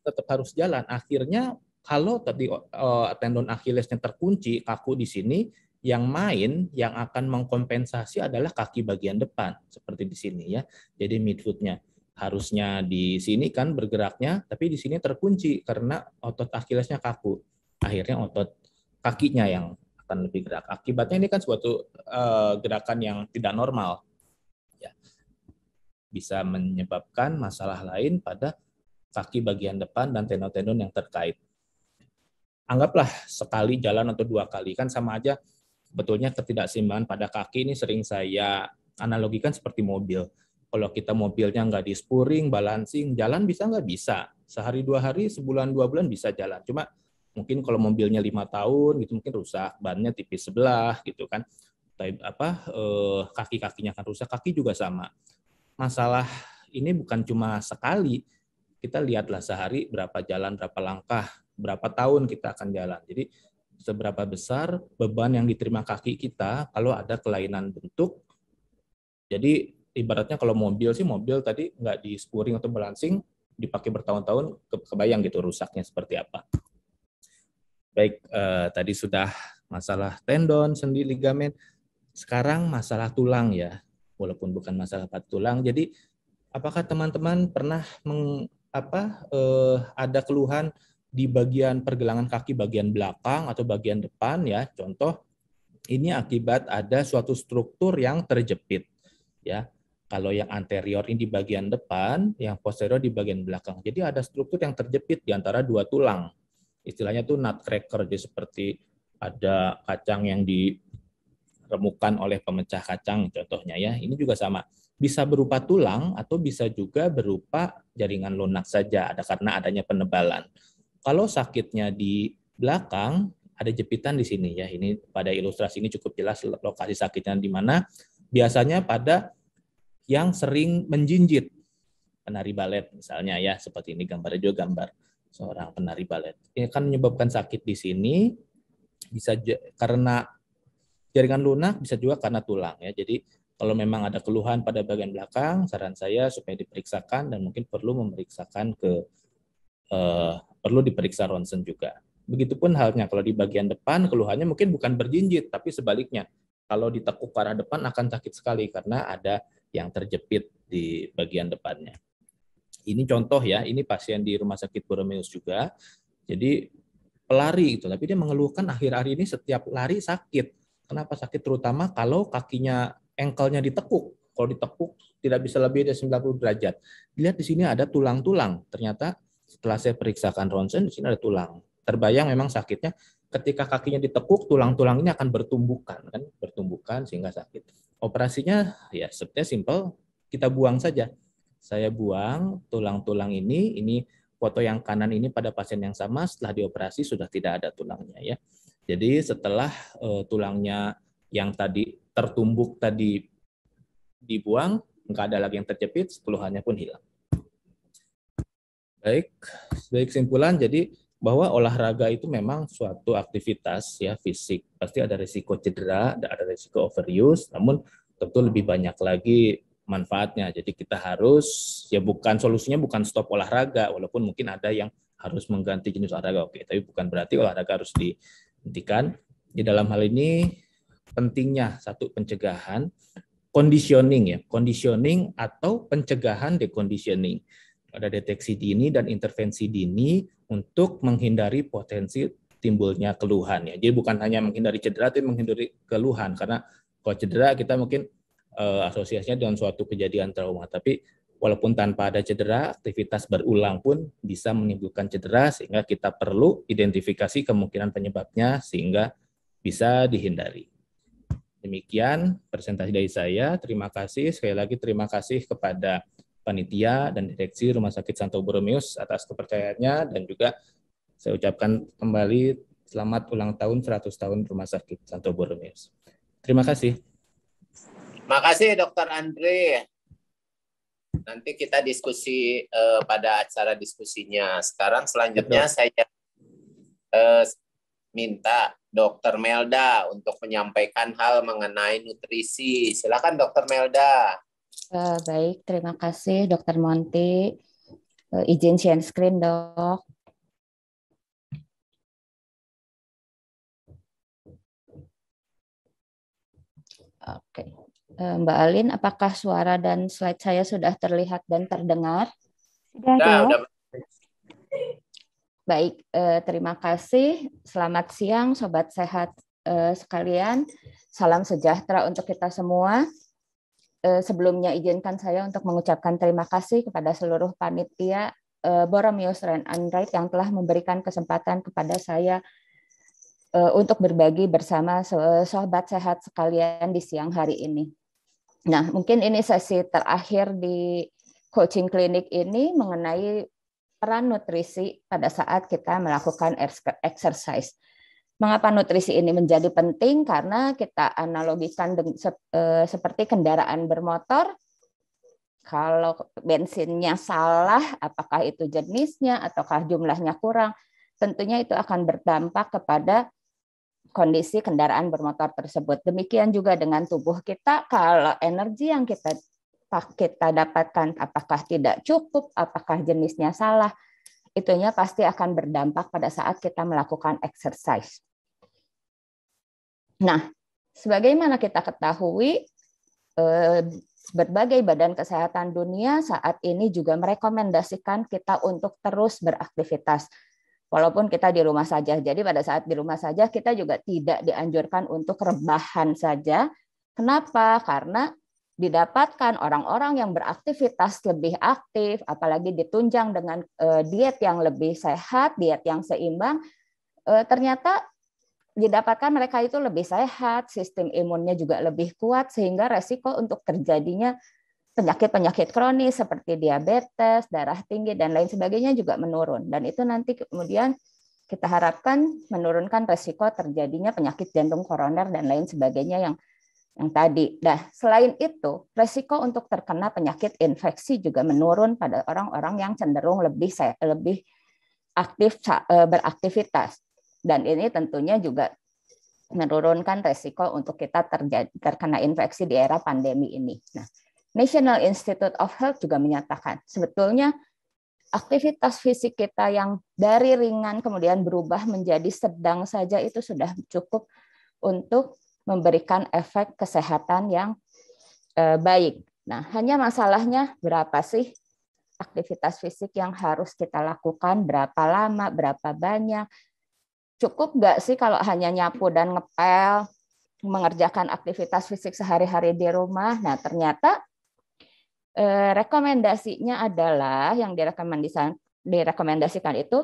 tetap harus jalan. Akhirnya, kalau tadi eh, tendon Achillesnya terkunci, kaku di sini, yang main yang akan mengkompensasi adalah kaki bagian depan, seperti di sini ya, jadi midfootnya harusnya di sini kan bergeraknya, tapi di sini terkunci karena otot Achillesnya kaku. Akhirnya otot kakinya yang akan lebih gerak. Akibatnya ini kan suatu uh, gerakan yang tidak normal. Ya. Bisa menyebabkan masalah lain pada kaki bagian depan dan tendon-tendon yang terkait. Anggaplah sekali jalan atau dua kali, kan sama aja betulnya ketidakseimbangan pada kaki ini sering saya analogikan seperti mobil kalau kita mobilnya nggak di spuring, balancing, jalan bisa nggak? Bisa. Sehari dua hari, sebulan dua bulan bisa jalan. Cuma mungkin kalau mobilnya lima tahun gitu mungkin rusak, bannya tipis sebelah gitu kan. Tapi apa eh, kaki-kakinya kan rusak, kaki juga sama. Masalah ini bukan cuma sekali, kita lihatlah sehari berapa jalan, berapa langkah, berapa tahun kita akan jalan. Jadi seberapa besar beban yang diterima kaki kita kalau ada kelainan bentuk. Jadi ibaratnya kalau mobil sih mobil tadi nggak di spuring atau balancing dipakai bertahun-tahun kebayang gitu rusaknya seperti apa. Baik, eh, tadi sudah masalah tendon, sendi, ligamen. Sekarang masalah tulang ya, walaupun bukan masalah pada tulang. Jadi apakah teman-teman pernah meng, apa eh, ada keluhan di bagian pergelangan kaki bagian belakang atau bagian depan ya? Contoh ini akibat ada suatu struktur yang terjepit ya kalau yang anterior ini di bagian depan, yang posterior di bagian belakang. Jadi ada struktur yang terjepit di antara dua tulang. Istilahnya itu nutcracker, jadi seperti ada kacang yang diremukan oleh pemecah kacang contohnya ya. Ini juga sama. Bisa berupa tulang atau bisa juga berupa jaringan lunak saja ada karena adanya penebalan. Kalau sakitnya di belakang ada jepitan di sini ya. Ini pada ilustrasi ini cukup jelas lokasi sakitnya di mana. Biasanya pada yang sering menjinjit penari balet misalnya ya seperti ini gambar juga gambar seorang penari balet ini kan menyebabkan sakit di sini bisa karena jaringan lunak bisa juga karena tulang ya jadi kalau memang ada keluhan pada bagian belakang saran saya supaya diperiksakan dan mungkin perlu memeriksakan ke eh, perlu diperiksa ronsen juga begitupun halnya kalau di bagian depan keluhannya mungkin bukan berjinjit tapi sebaliknya kalau ditekuk ke arah depan akan sakit sekali karena ada yang terjepit di bagian depannya. Ini contoh ya, ini pasien di rumah sakit Boromeus juga. Jadi pelari itu, tapi dia mengeluhkan akhir-akhir ini setiap lari sakit. Kenapa sakit? Terutama kalau kakinya, engkelnya ditekuk. Kalau ditekuk tidak bisa lebih dari 90 derajat. Lihat di sini ada tulang-tulang. Ternyata setelah saya periksakan ronsen, di sini ada tulang. Terbayang memang sakitnya ketika kakinya ditekuk tulang tulang ini akan bertumbukan kan bertumbukan sehingga sakit operasinya ya sebetulnya simple kita buang saja saya buang tulang-tulang ini ini foto yang kanan ini pada pasien yang sama setelah dioperasi sudah tidak ada tulangnya ya jadi setelah uh, tulangnya yang tadi tertumbuk tadi dibuang nggak ada lagi yang terjepit sepuluhannya pun hilang baik baik simpulan jadi bahwa olahraga itu memang suatu aktivitas ya fisik pasti ada risiko cedera ada risiko overuse namun tentu lebih banyak lagi manfaatnya jadi kita harus ya bukan solusinya bukan stop olahraga walaupun mungkin ada yang harus mengganti jenis olahraga oke tapi bukan berarti olahraga harus dihentikan di dalam hal ini pentingnya satu pencegahan conditioning ya conditioning atau pencegahan deconditioning ada deteksi dini dan intervensi dini untuk menghindari potensi timbulnya keluhan ya. Jadi bukan hanya menghindari cedera tapi menghindari keluhan karena kalau cedera kita mungkin uh, asosiasinya dengan suatu kejadian trauma tapi walaupun tanpa ada cedera, aktivitas berulang pun bisa menimbulkan cedera sehingga kita perlu identifikasi kemungkinan penyebabnya sehingga bisa dihindari. Demikian presentasi dari saya. Terima kasih. Sekali lagi terima kasih kepada panitia dan direksi Rumah Sakit Santo Borromeus atas kepercayaannya dan juga saya ucapkan kembali selamat ulang tahun 100 tahun Rumah Sakit Santo Borromeus. Terima kasih. Terima kasih Dr. Andre. Nanti kita diskusi uh, pada acara diskusinya. Sekarang selanjutnya Betul. saya uh, minta Dr. Melda untuk menyampaikan hal mengenai nutrisi. Silakan Dr. Melda. Eh, baik, terima kasih Dokter Monti. Eh, izin share screen dok. Oke, eh, Mbak Alin, apakah suara dan slide saya sudah terlihat dan terdengar? Sudah, ya, Baik, terima kasih. Selamat siang, sobat sehat sekalian. Salam sejahtera untuk kita semua. Eh, sebelumnya izinkan saya untuk mengucapkan terima kasih kepada seluruh panitia eh, Boromius Ren Android yang telah memberikan kesempatan kepada saya eh, untuk berbagi bersama sobat sehat sekalian di siang hari ini. Nah, mungkin ini sesi terakhir di coaching klinik ini mengenai peran nutrisi pada saat kita melakukan exercise. Mengapa nutrisi ini menjadi penting? Karena kita analogikan eh, seperti kendaraan bermotor. Kalau bensinnya salah, apakah itu jenisnya ataukah jumlahnya kurang, tentunya itu akan berdampak kepada kondisi kendaraan bermotor tersebut. Demikian juga dengan tubuh kita, kalau energi yang kita kita dapatkan apakah tidak cukup, apakah jenisnya salah, itunya pasti akan berdampak pada saat kita melakukan exercise. Nah, sebagaimana kita ketahui, eh, berbagai badan kesehatan dunia saat ini juga merekomendasikan kita untuk terus beraktivitas walaupun kita di rumah saja. Jadi pada saat di rumah saja kita juga tidak dianjurkan untuk rebahan saja. Kenapa? Karena didapatkan orang-orang yang beraktivitas lebih aktif, apalagi ditunjang dengan eh, diet yang lebih sehat, diet yang seimbang, eh, ternyata didapatkan mereka itu lebih sehat, sistem imunnya juga lebih kuat, sehingga resiko untuk terjadinya penyakit-penyakit kronis seperti diabetes, darah tinggi, dan lain sebagainya juga menurun. Dan itu nanti kemudian kita harapkan menurunkan resiko terjadinya penyakit jantung koroner dan lain sebagainya yang yang tadi. Nah, selain itu, resiko untuk terkena penyakit infeksi juga menurun pada orang-orang yang cenderung lebih lebih aktif e, beraktivitas. Dan ini tentunya juga menurunkan resiko untuk kita terjadi, terkena infeksi di era pandemi ini. Nah, National Institute of Health juga menyatakan sebetulnya aktivitas fisik kita yang dari ringan kemudian berubah menjadi sedang saja itu sudah cukup untuk memberikan efek kesehatan yang eh, baik. Nah, hanya masalahnya berapa sih aktivitas fisik yang harus kita lakukan, berapa lama, berapa banyak. Cukup nggak sih kalau hanya nyapu dan ngepel, mengerjakan aktivitas fisik sehari-hari di rumah? Nah, ternyata eh, rekomendasinya adalah yang direkomendasikan itu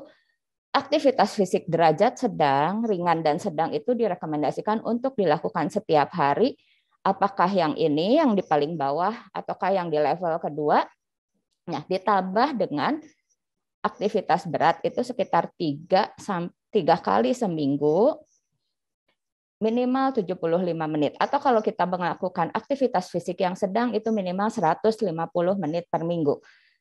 Aktivitas fisik derajat sedang, ringan dan sedang itu direkomendasikan untuk dilakukan setiap hari. Apakah yang ini yang di paling bawah ataukah yang di level kedua? Nah, ditambah dengan aktivitas berat itu sekitar 3 tiga kali seminggu minimal 75 menit atau kalau kita melakukan aktivitas fisik yang sedang itu minimal 150 menit per minggu.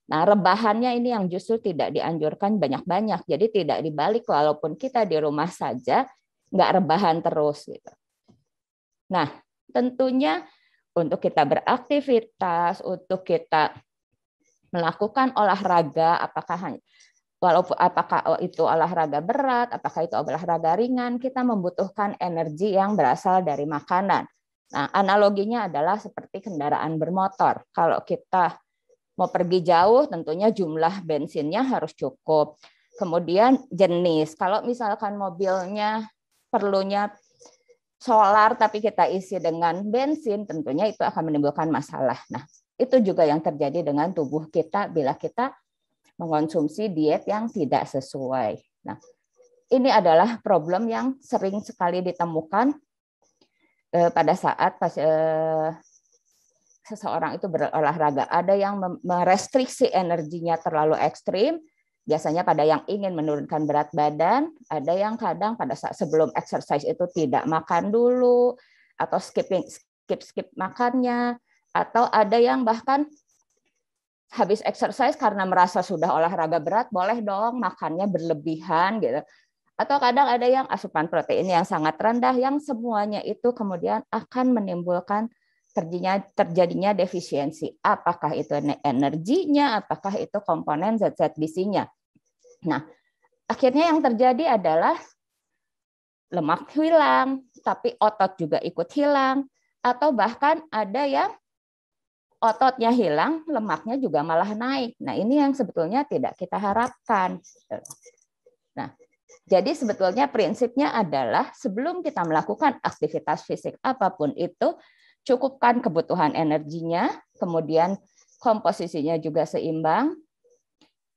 Nah, rebahannya ini yang justru tidak dianjurkan banyak-banyak. Jadi tidak dibalik walaupun kita di rumah saja nggak rebahan terus gitu. Nah, tentunya untuk kita beraktivitas, untuk kita melakukan olahraga, apakah walaupun apakah itu olahraga berat, apakah itu olahraga ringan, kita membutuhkan energi yang berasal dari makanan. Nah, analoginya adalah seperti kendaraan bermotor. Kalau kita Mau pergi jauh tentunya jumlah bensinnya harus cukup. Kemudian jenis, kalau misalkan mobilnya perlunya solar tapi kita isi dengan bensin, tentunya itu akan menimbulkan masalah. Nah, itu juga yang terjadi dengan tubuh kita bila kita mengonsumsi diet yang tidak sesuai. Nah, ini adalah problem yang sering sekali ditemukan eh, pada saat eh, seseorang itu berolahraga. Ada yang merestriksi energinya terlalu ekstrim, biasanya pada yang ingin menurunkan berat badan, ada yang kadang pada saat sebelum exercise itu tidak makan dulu, atau skipping, skip skip makannya, atau ada yang bahkan habis exercise karena merasa sudah olahraga berat, boleh dong makannya berlebihan gitu atau kadang ada yang asupan protein yang sangat rendah yang semuanya itu kemudian akan menimbulkan terjadinya terjadinya defisiensi. Apakah itu energinya, apakah itu komponen zat-zat bisinya. Nah, akhirnya yang terjadi adalah lemak hilang, tapi otot juga ikut hilang, atau bahkan ada yang ototnya hilang, lemaknya juga malah naik. Nah, ini yang sebetulnya tidak kita harapkan. Nah, jadi sebetulnya prinsipnya adalah sebelum kita melakukan aktivitas fisik apapun itu, cukupkan kebutuhan energinya, kemudian komposisinya juga seimbang,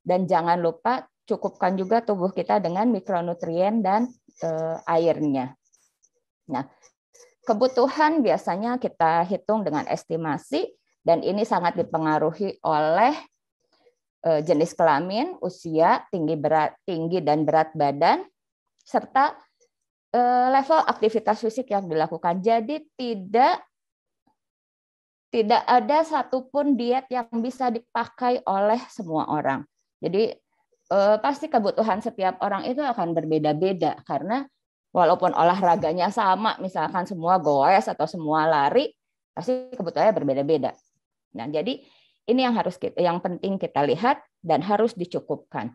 dan jangan lupa cukupkan juga tubuh kita dengan mikronutrien dan e, airnya. Nah, kebutuhan biasanya kita hitung dengan estimasi, dan ini sangat dipengaruhi oleh eh, jenis kelamin, usia, tinggi berat, tinggi dan berat badan, serta eh, level aktivitas fisik yang dilakukan. Jadi tidak tidak ada satupun diet yang bisa dipakai oleh semua orang. Jadi eh, pasti kebutuhan setiap orang itu akan berbeda-beda karena walaupun olahraganya sama, misalkan semua goes atau semua lari, pasti kebutuhannya berbeda-beda. Nah, jadi ini yang harus kita, yang penting kita lihat dan harus dicukupkan.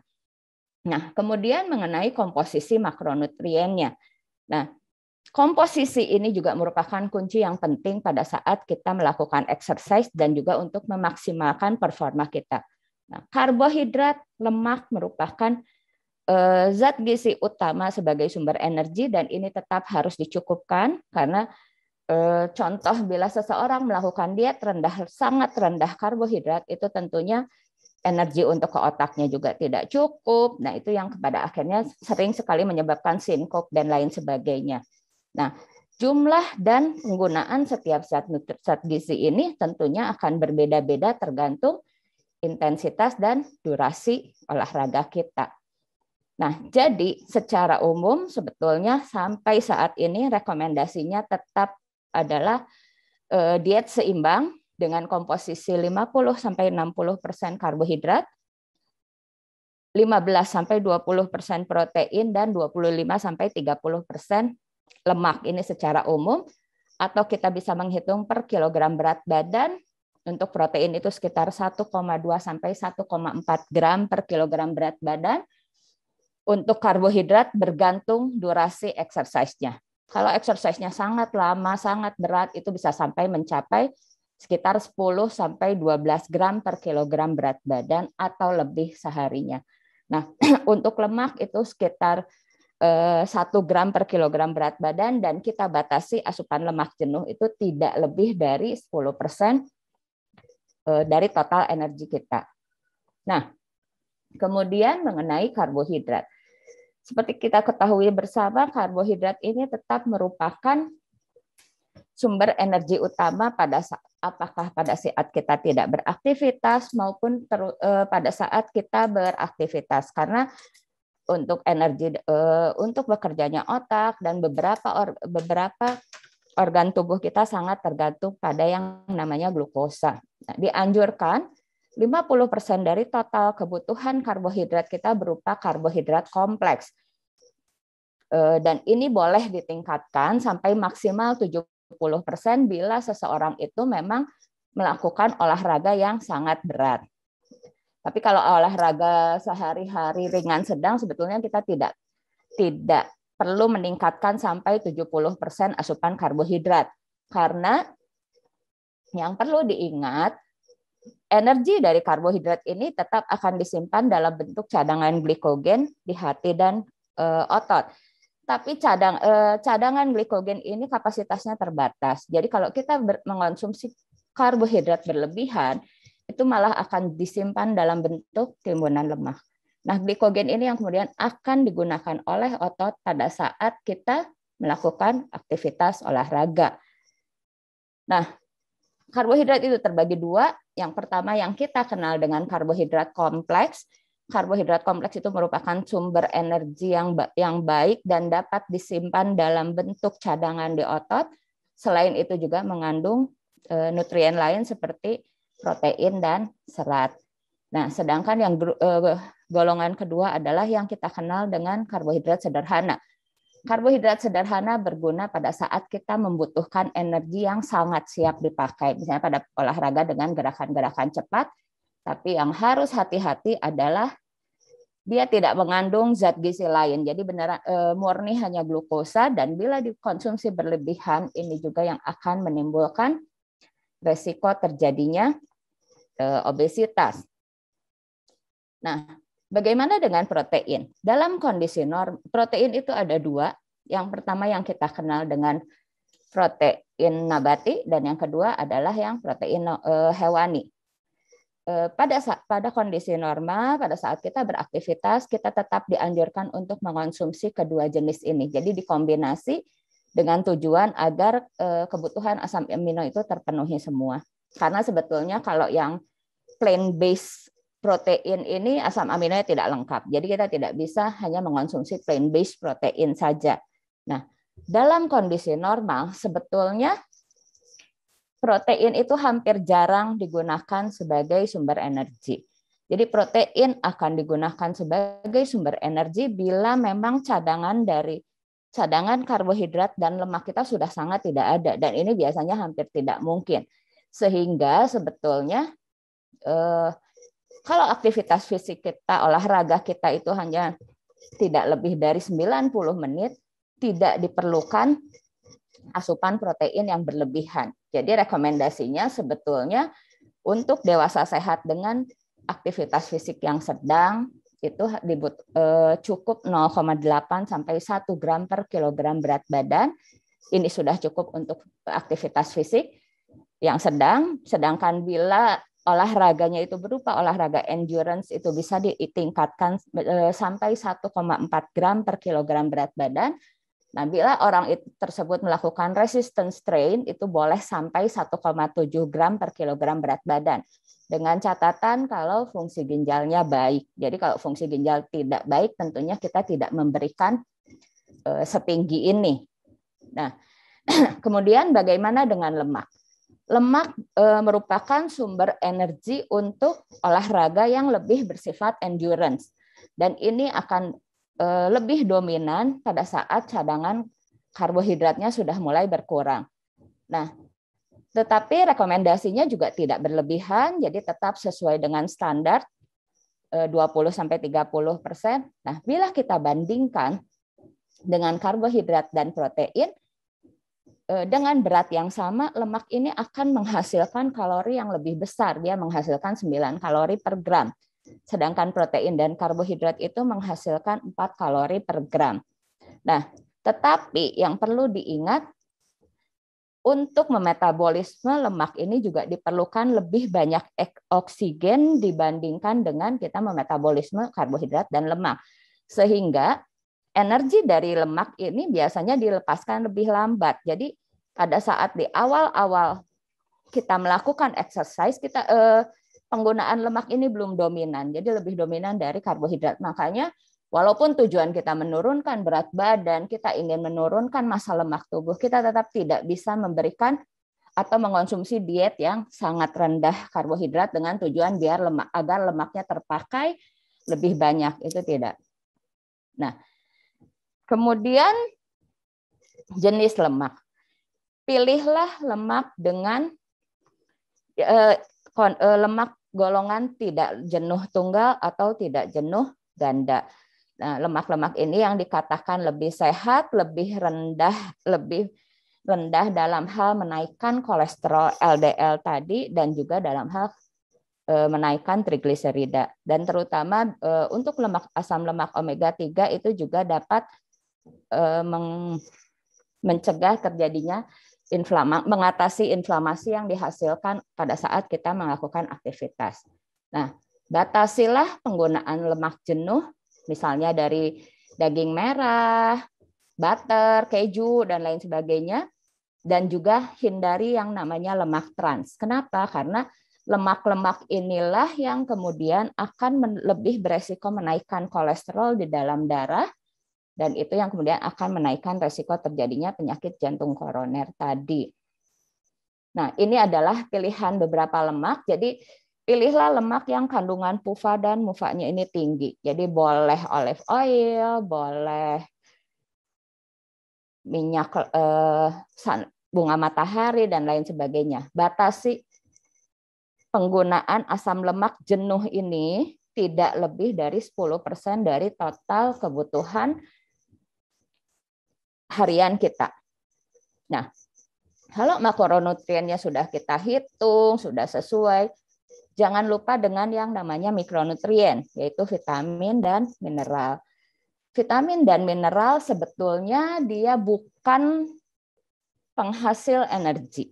Nah, kemudian mengenai komposisi makronutriennya. Nah, komposisi ini juga merupakan kunci yang penting pada saat kita melakukan exercise dan juga untuk memaksimalkan performa kita. Nah, karbohidrat, lemak merupakan eh, zat gizi utama sebagai sumber energi dan ini tetap harus dicukupkan karena eh, contoh bila seseorang melakukan diet rendah sangat rendah karbohidrat itu tentunya energi untuk ke otaknya juga tidak cukup. Nah, itu yang kepada akhirnya sering sekali menyebabkan sinkop dan lain sebagainya. Nah, jumlah dan penggunaan setiap zat zat gizi ini tentunya akan berbeda-beda tergantung intensitas dan durasi olahraga kita. Nah, jadi secara umum sebetulnya sampai saat ini rekomendasinya tetap adalah eh, diet seimbang dengan komposisi 50 sampai 60% karbohidrat, 15 sampai 20% protein dan 25 sampai 30% lemak ini secara umum atau kita bisa menghitung per kilogram berat badan untuk protein itu sekitar 1,2 sampai 1,4 gram per kilogram berat badan. Untuk karbohidrat bergantung durasi exercise-nya. Kalau exercise-nya sangat lama, sangat berat, itu bisa sampai mencapai sekitar 10 sampai 12 gram per kilogram berat badan atau lebih seharinya. Nah, (clears throat) untuk lemak itu sekitar 1 eh, gram per kilogram berat badan dan kita batasi asupan lemak jenuh itu tidak lebih dari 10% eh, dari total energi kita. Nah, kemudian mengenai karbohidrat. Seperti kita ketahui bersama, karbohidrat ini tetap merupakan sumber energi utama pada saat, apakah pada saat kita tidak beraktivitas maupun ter, eh, pada saat kita beraktivitas karena untuk energi uh, untuk bekerjanya otak dan beberapa or, beberapa organ tubuh kita sangat tergantung pada yang namanya glukosa. Nah, dianjurkan 50% dari total kebutuhan karbohidrat kita berupa karbohidrat kompleks. Eh, dan ini boleh ditingkatkan sampai maksimal 70% bila seseorang itu memang melakukan olahraga yang sangat berat. Tapi kalau olahraga sehari-hari ringan sedang sebetulnya kita tidak tidak perlu meningkatkan sampai 70% asupan karbohidrat. Karena yang perlu diingat, energi dari karbohidrat ini tetap akan disimpan dalam bentuk cadangan glikogen di hati dan e, otot. Tapi cadang e, cadangan glikogen ini kapasitasnya terbatas. Jadi kalau kita ber, mengonsumsi karbohidrat berlebihan, itu malah akan disimpan dalam bentuk timbunan lemak. Nah, glikogen ini yang kemudian akan digunakan oleh otot pada saat kita melakukan aktivitas olahraga. Nah, karbohidrat itu terbagi dua. Yang pertama yang kita kenal dengan karbohidrat kompleks. Karbohidrat kompleks itu merupakan sumber energi yang yang baik dan dapat disimpan dalam bentuk cadangan di otot. Selain itu juga mengandung eh, nutrien lain seperti protein dan serat. Nah, sedangkan yang eh, golongan kedua adalah yang kita kenal dengan karbohidrat sederhana. Karbohidrat sederhana berguna pada saat kita membutuhkan energi yang sangat siap dipakai, misalnya pada olahraga dengan gerakan-gerakan cepat. Tapi yang harus hati-hati adalah dia tidak mengandung zat gizi lain. Jadi benar e, eh, murni hanya glukosa dan bila dikonsumsi berlebihan ini juga yang akan menimbulkan resiko terjadinya Eh, obesitas. Nah, bagaimana dengan protein? Dalam kondisi norm, protein itu ada dua. Yang pertama yang kita kenal dengan protein nabati dan yang kedua adalah yang protein eh, hewani. Eh, pada pada kondisi normal, pada saat kita beraktivitas, kita tetap dianjurkan untuk mengonsumsi kedua jenis ini. Jadi dikombinasi dengan tujuan agar kebutuhan asam amino itu terpenuhi semua. Karena sebetulnya kalau yang plant based protein ini asam aminonya tidak lengkap. Jadi kita tidak bisa hanya mengonsumsi plant based protein saja. Nah, dalam kondisi normal sebetulnya protein itu hampir jarang digunakan sebagai sumber energi. Jadi protein akan digunakan sebagai sumber energi bila memang cadangan dari cadangan karbohidrat dan lemak kita sudah sangat tidak ada dan ini biasanya hampir tidak mungkin. Sehingga sebetulnya eh, kalau aktivitas fisik kita, olahraga kita itu hanya tidak lebih dari 90 menit, tidak diperlukan asupan protein yang berlebihan. Jadi rekomendasinya sebetulnya untuk dewasa sehat dengan aktivitas fisik yang sedang itu dibut, eh, cukup 0,8 sampai 1 gram per kilogram berat badan. Ini sudah cukup untuk aktivitas fisik yang sedang. Sedangkan bila olahraganya itu berupa olahraga endurance itu bisa ditingkatkan eh, sampai 1,4 gram per kilogram berat badan. Nah, bila orang tersebut melakukan resistance train itu boleh sampai 1,7 gram per kilogram berat badan. Dengan catatan kalau fungsi ginjalnya baik. Jadi kalau fungsi ginjal tidak baik tentunya kita tidak memberikan eh, setinggi ini. Nah, (clears throat) kemudian bagaimana dengan lemak? Lemak e, merupakan sumber energi untuk olahraga yang lebih bersifat endurance dan ini akan e, lebih dominan pada saat cadangan karbohidratnya sudah mulai berkurang. Nah, tetapi rekomendasinya juga tidak berlebihan, jadi tetap sesuai dengan standar 20 e, sampai 30 persen. Nah, bila kita bandingkan dengan karbohidrat dan protein, Eh, dengan berat yang sama, lemak ini akan menghasilkan kalori yang lebih besar. Dia menghasilkan 9 kalori per gram. Sedangkan protein dan karbohidrat itu menghasilkan 4 kalori per gram. Nah, tetapi yang perlu diingat, untuk memetabolisme lemak ini juga diperlukan lebih banyak oksigen dibandingkan dengan kita memetabolisme karbohidrat dan lemak. Sehingga energi dari lemak ini biasanya dilepaskan lebih lambat. Jadi pada saat di awal-awal kita melakukan exercise, kita eh, penggunaan lemak ini belum dominan. Jadi lebih dominan dari karbohidrat. Makanya walaupun tujuan kita menurunkan berat badan, kita ingin menurunkan massa lemak tubuh, kita tetap tidak bisa memberikan atau mengonsumsi diet yang sangat rendah karbohidrat dengan tujuan biar lemak agar lemaknya terpakai lebih banyak itu tidak. Nah, Kemudian jenis lemak. Pilihlah lemak dengan eh, eh, lemak golongan tidak jenuh tunggal atau tidak jenuh ganda. Nah, lemak-lemak ini yang dikatakan lebih sehat, lebih rendah, lebih rendah dalam hal menaikkan kolesterol LDL tadi dan juga dalam hal eh, menaikkan trigliserida dan terutama eh, untuk lemak asam lemak omega 3 itu juga dapat Eh, mencegah terjadinya inflama, mengatasi inflamasi yang dihasilkan pada saat kita melakukan aktivitas. Nah, batasilah penggunaan lemak jenuh, misalnya dari daging merah, butter, keju, dan lain sebagainya. Dan juga hindari yang namanya lemak trans. Kenapa? Karena lemak-lemak inilah yang kemudian akan lebih beresiko menaikkan kolesterol di dalam darah dan itu yang kemudian akan menaikkan resiko terjadinya penyakit jantung koroner tadi. Nah, ini adalah pilihan beberapa lemak. Jadi pilihlah lemak yang kandungan PUFA dan MUFA-nya ini tinggi. Jadi boleh olive oil, boleh minyak eh, bunga matahari dan lain sebagainya. Batasi penggunaan asam lemak jenuh ini tidak lebih dari 10% dari total kebutuhan harian kita. Nah, kalau makronutriennya sudah kita hitung, sudah sesuai, jangan lupa dengan yang namanya mikronutrien, yaitu vitamin dan mineral. Vitamin dan mineral sebetulnya dia bukan penghasil energi.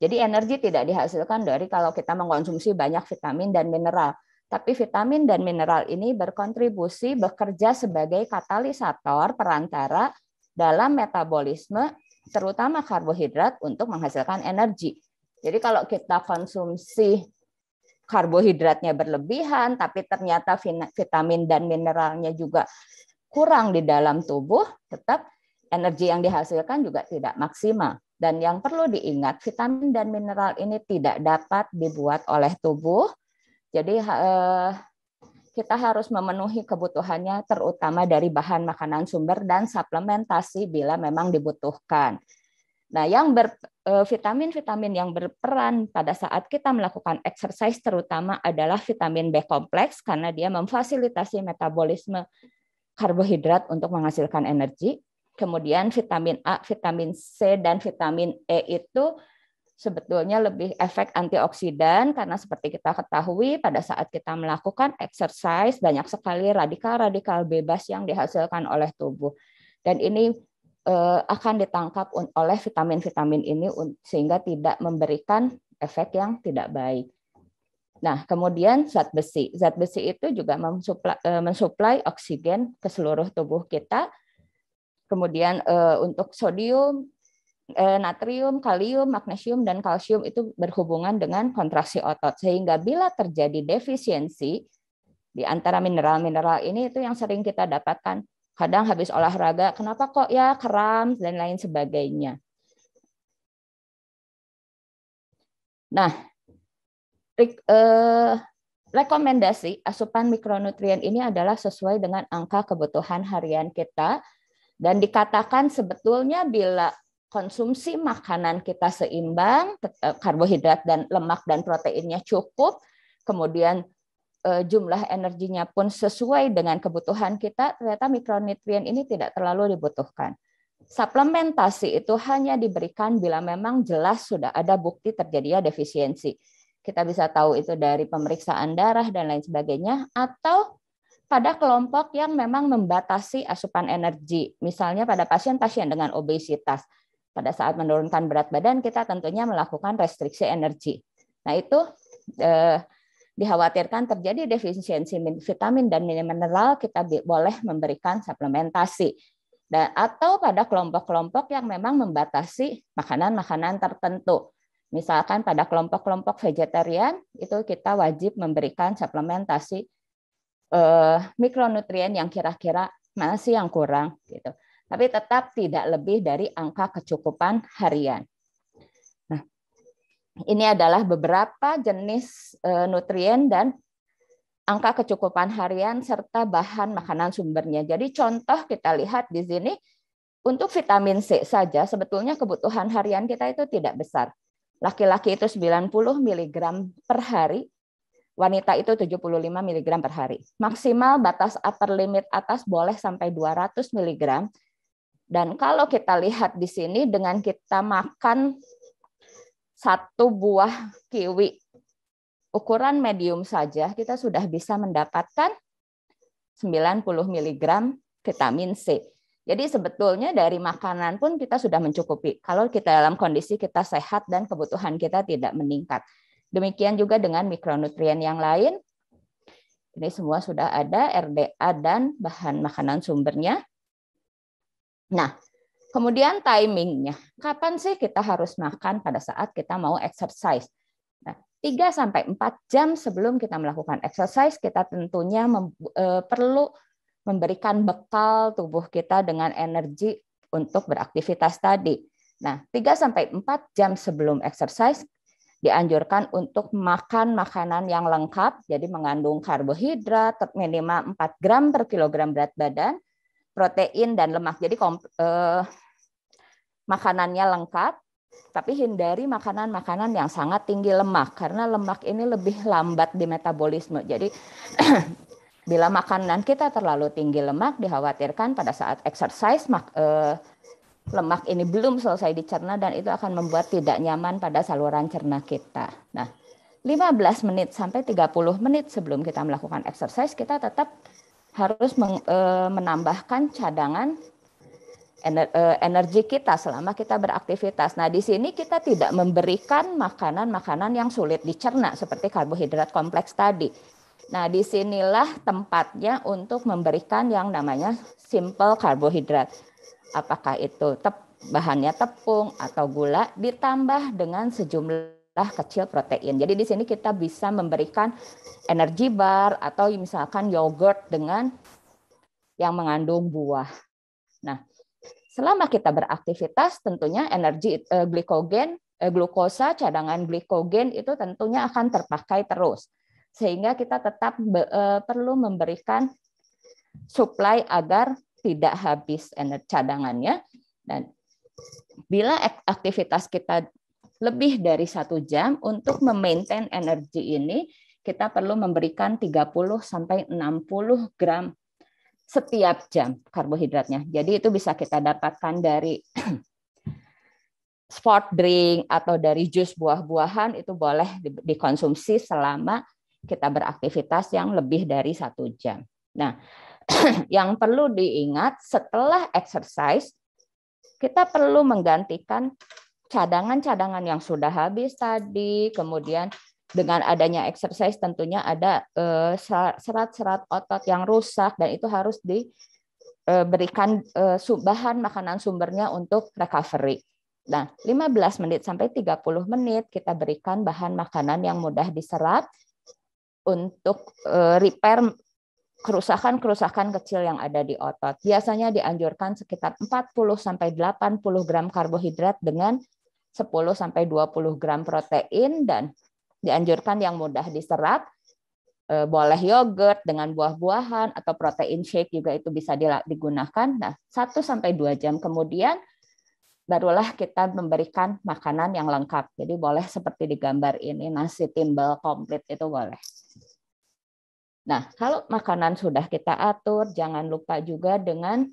Jadi energi tidak dihasilkan dari kalau kita mengkonsumsi banyak vitamin dan mineral. Tapi vitamin dan mineral ini berkontribusi bekerja sebagai katalisator perantara dalam metabolisme terutama karbohidrat untuk menghasilkan energi. Jadi kalau kita konsumsi karbohidratnya berlebihan tapi ternyata vitamin dan mineralnya juga kurang di dalam tubuh, tetap energi yang dihasilkan juga tidak maksimal. Dan yang perlu diingat, vitamin dan mineral ini tidak dapat dibuat oleh tubuh. Jadi eh, kita harus memenuhi kebutuhannya terutama dari bahan makanan sumber dan suplementasi bila memang dibutuhkan. Nah, yang e, vitamin-vitamin yang berperan pada saat kita melakukan exercise terutama adalah vitamin B kompleks karena dia memfasilitasi metabolisme karbohidrat untuk menghasilkan energi. Kemudian vitamin A, vitamin C dan vitamin E itu sebetulnya lebih efek antioksidan karena seperti kita ketahui pada saat kita melakukan exercise banyak sekali radikal-radikal bebas yang dihasilkan oleh tubuh. Dan ini eh, akan ditangkap oleh vitamin-vitamin ini sehingga tidak memberikan efek yang tidak baik. Nah, kemudian zat besi. Zat besi itu juga eh, mensuplai, oksigen ke seluruh tubuh kita. Kemudian eh, untuk sodium Eh, natrium, kalium, magnesium, dan kalsium itu berhubungan dengan kontraksi otot. Sehingga bila terjadi defisiensi di antara mineral-mineral ini itu yang sering kita dapatkan. Kadang habis olahraga, kenapa kok ya kram dan lain sebagainya. Nah, eh, rekomendasi asupan mikronutrien ini adalah sesuai dengan angka kebutuhan harian kita dan dikatakan sebetulnya bila konsumsi makanan kita seimbang, e, karbohidrat dan lemak dan proteinnya cukup, kemudian e, jumlah energinya pun sesuai dengan kebutuhan kita, ternyata mikronutrien ini tidak terlalu dibutuhkan. Suplementasi itu hanya diberikan bila memang jelas sudah ada bukti terjadinya defisiensi. Kita bisa tahu itu dari pemeriksaan darah dan lain sebagainya, atau pada kelompok yang memang membatasi asupan energi, misalnya pada pasien-pasien dengan obesitas pada saat menurunkan berat badan, kita tentunya melakukan restriksi energi. Nah, itu eh, dikhawatirkan terjadi defisiensi vitamin dan mineral, kita boleh memberikan suplementasi. Dan, atau pada kelompok-kelompok yang memang membatasi makanan-makanan tertentu. Misalkan pada kelompok-kelompok vegetarian, itu kita wajib memberikan suplementasi eh, mikronutrien yang kira-kira masih yang kurang. gitu tapi tetap tidak lebih dari angka kecukupan harian. Nah, ini adalah beberapa jenis eh, nutrien dan angka kecukupan harian serta bahan makanan sumbernya. Jadi contoh kita lihat di sini untuk vitamin C saja sebetulnya kebutuhan harian kita itu tidak besar. Laki-laki itu 90 mg per hari, wanita itu 75 mg per hari. Maksimal batas upper limit atas boleh sampai 200 mg, dan kalau kita lihat di sini dengan kita makan satu buah kiwi ukuran medium saja kita sudah bisa mendapatkan 90 mg vitamin C. Jadi sebetulnya dari makanan pun kita sudah mencukupi. Kalau kita dalam kondisi kita sehat dan kebutuhan kita tidak meningkat. Demikian juga dengan mikronutrien yang lain. Ini semua sudah ada RDA dan bahan makanan sumbernya. Nah, kemudian timingnya. Kapan sih kita harus makan pada saat kita mau exercise? Nah, 3 sampai empat jam sebelum kita melakukan exercise, kita tentunya mem, e, perlu memberikan bekal tubuh kita dengan energi untuk beraktivitas tadi. Nah, tiga sampai empat jam sebelum exercise dianjurkan untuk makan makanan yang lengkap, jadi mengandung karbohidrat minimal 4 gram per kilogram berat badan, protein dan lemak. Jadi eh, makanannya lengkap, tapi hindari makanan-makanan yang sangat tinggi lemak karena lemak ini lebih lambat di metabolisme. Jadi (clears throat) bila makanan kita terlalu tinggi lemak, dikhawatirkan pada saat exercise mak, eh, lemak ini belum selesai dicerna dan itu akan membuat tidak nyaman pada saluran cerna kita. Nah, 15 menit sampai 30 menit sebelum kita melakukan exercise kita tetap harus eh, menambahkan cadangan eh, energi kita selama kita beraktivitas. Nah, di sini kita tidak memberikan makanan-makanan yang sulit dicerna seperti karbohidrat kompleks tadi. Nah, disinilah tempatnya untuk memberikan yang namanya simple karbohidrat. Apakah itu tep, bahannya tepung atau gula ditambah dengan sejumlah kecil protein. Jadi di sini kita bisa memberikan energi bar atau misalkan yogurt dengan yang mengandung buah. Nah, selama kita beraktivitas tentunya energi eh, glikogen, eh, glukosa, cadangan glikogen itu tentunya akan terpakai terus. Sehingga kita tetap be, eh, perlu memberikan supply agar tidak habis energi cadangannya dan bila aktivitas kita lebih dari satu jam untuk memaintain energi ini kita perlu memberikan 30 sampai 60 gram setiap jam karbohidratnya. Jadi itu bisa kita dapatkan dari (clears throat) sport drink atau dari jus buah-buahan itu boleh dikonsumsi selama kita beraktivitas yang lebih dari satu jam. Nah, (clears throat) yang perlu diingat setelah exercise kita perlu menggantikan cadangan-cadangan yang sudah habis tadi, kemudian dengan adanya exercise tentunya ada serat-serat eh, otot yang rusak dan itu harus diberikan eh, eh, bahan makanan sumbernya untuk recovery. Nah, 15 menit sampai 30 menit kita berikan bahan makanan yang mudah diserap untuk repair kerusakan-kerusakan kecil yang ada di otot. Biasanya dianjurkan sekitar 40 sampai 80 gram karbohidrat dengan 10 sampai 20 gram protein dan dianjurkan yang mudah diserap e, boleh yogurt dengan buah-buahan atau protein shake juga itu bisa digunakan. Nah, 1 sampai 2 jam kemudian barulah kita memberikan makanan yang lengkap. Jadi boleh seperti di gambar ini nasi timbel komplit itu boleh. Nah, kalau makanan sudah kita atur, jangan lupa juga dengan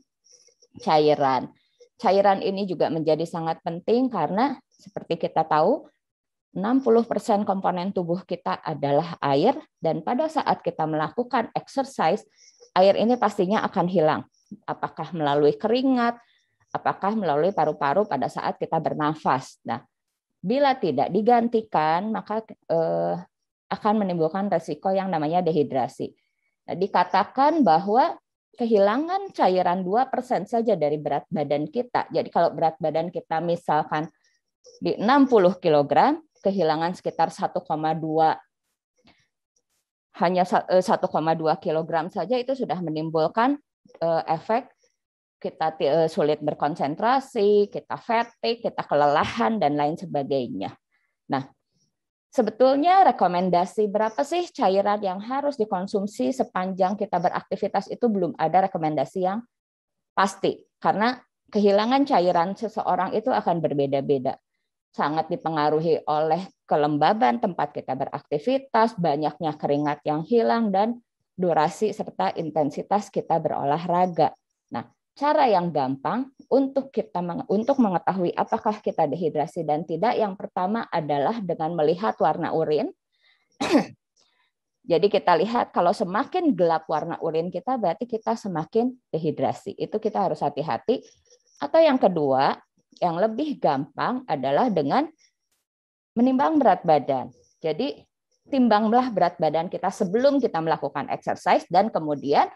cairan. Cairan ini juga menjadi sangat penting karena seperti kita tahu, 60% komponen tubuh kita adalah air dan pada saat kita melakukan exercise, air ini pastinya akan hilang. Apakah melalui keringat, apakah melalui paru-paru pada saat kita bernafas. Nah, bila tidak digantikan, maka eh, akan menimbulkan resiko yang namanya dehidrasi. Nah, dikatakan bahwa kehilangan cairan 2% saja dari berat badan kita. Jadi kalau berat badan kita misalkan di 60 kg kehilangan sekitar 1,2 hanya 1,2 eh, kg saja itu sudah menimbulkan eh, efek kita eh, sulit berkonsentrasi, kita fatigue, kita kelelahan dan lain sebagainya. Nah, sebetulnya rekomendasi berapa sih cairan yang harus dikonsumsi sepanjang kita beraktivitas itu belum ada rekomendasi yang pasti karena kehilangan cairan seseorang itu akan berbeda-beda sangat dipengaruhi oleh kelembaban tempat kita beraktivitas, banyaknya keringat yang hilang, dan durasi serta intensitas kita berolahraga. Nah, cara yang gampang untuk kita untuk mengetahui apakah kita dehidrasi dan tidak, yang pertama adalah dengan melihat warna urin. (clears throat) Jadi kita lihat kalau semakin gelap warna urin kita berarti kita semakin dehidrasi. Itu kita harus hati-hati. Atau yang kedua, yang lebih gampang adalah dengan menimbang berat badan. Jadi timbanglah berat badan kita sebelum kita melakukan exercise dan kemudian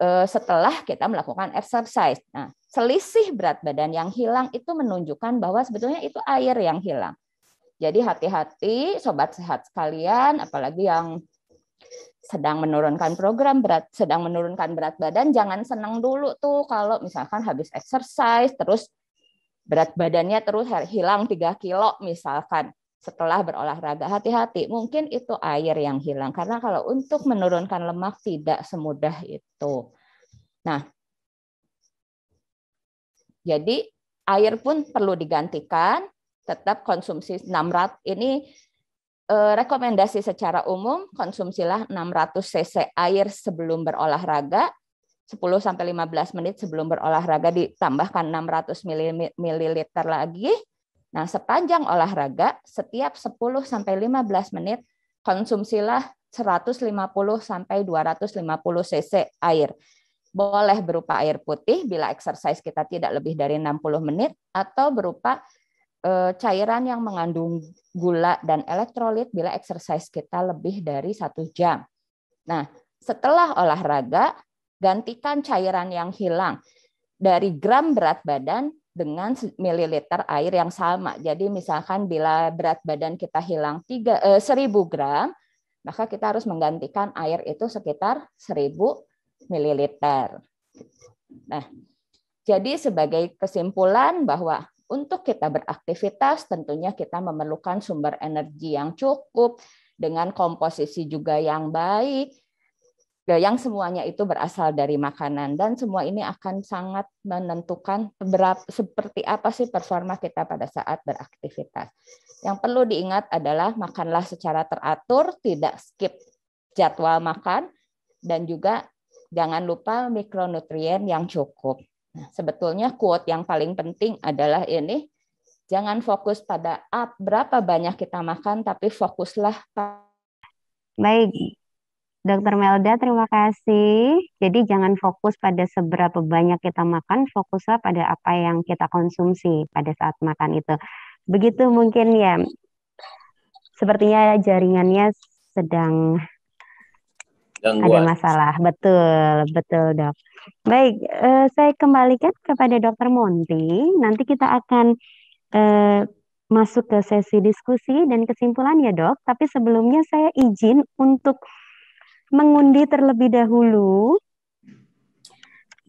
eh, setelah kita melakukan exercise. Nah, selisih berat badan yang hilang itu menunjukkan bahwa sebetulnya itu air yang hilang. Jadi hati-hati sobat sehat sekalian, apalagi yang sedang menurunkan program berat, sedang menurunkan berat badan, jangan senang dulu tuh kalau misalkan habis exercise terus berat badannya terus hilang 3 kilo misalkan setelah berolahraga hati-hati mungkin itu air yang hilang karena kalau untuk menurunkan lemak tidak semudah itu nah jadi air pun perlu digantikan tetap konsumsi 600 ini eh, rekomendasi secara umum konsumsilah 600 cc air sebelum berolahraga 10 sampai 15 menit sebelum berolahraga ditambahkan 600 ml lagi. Nah, sepanjang olahraga setiap 10 sampai 15 menit konsumsilah 150 sampai 250 cc air. Boleh berupa air putih bila exercise kita tidak lebih dari 60 menit atau berupa eh, cairan yang mengandung gula dan elektrolit bila exercise kita lebih dari satu jam. Nah, setelah olahraga, Gantikan cairan yang hilang dari gram berat badan dengan mililiter air yang sama. Jadi misalkan bila berat badan kita hilang 3, eh, 1000 gram, maka kita harus menggantikan air itu sekitar 1000 mililiter. Nah, jadi sebagai kesimpulan bahwa untuk kita beraktivitas tentunya kita memerlukan sumber energi yang cukup dengan komposisi juga yang baik, yang semuanya itu berasal dari makanan dan semua ini akan sangat menentukan seberapa seperti apa sih performa kita pada saat beraktivitas. Yang perlu diingat adalah makanlah secara teratur, tidak skip jadwal makan dan juga jangan lupa mikronutrien yang cukup. Nah, sebetulnya quote yang paling penting adalah ini jangan fokus pada up berapa banyak kita makan tapi fokuslah pada Baik, Dokter Melda, terima kasih. Jadi jangan fokus pada seberapa banyak kita makan, fokuslah pada apa yang kita konsumsi pada saat makan itu. Begitu mungkin ya. Sepertinya jaringannya sedang Gangguan. ada masalah. Betul, betul dok. Baik, eh, saya kembalikan kepada Dokter Monti. Nanti kita akan eh, masuk ke sesi diskusi dan kesimpulan ya dok. Tapi sebelumnya saya izin untuk mengundi terlebih dahulu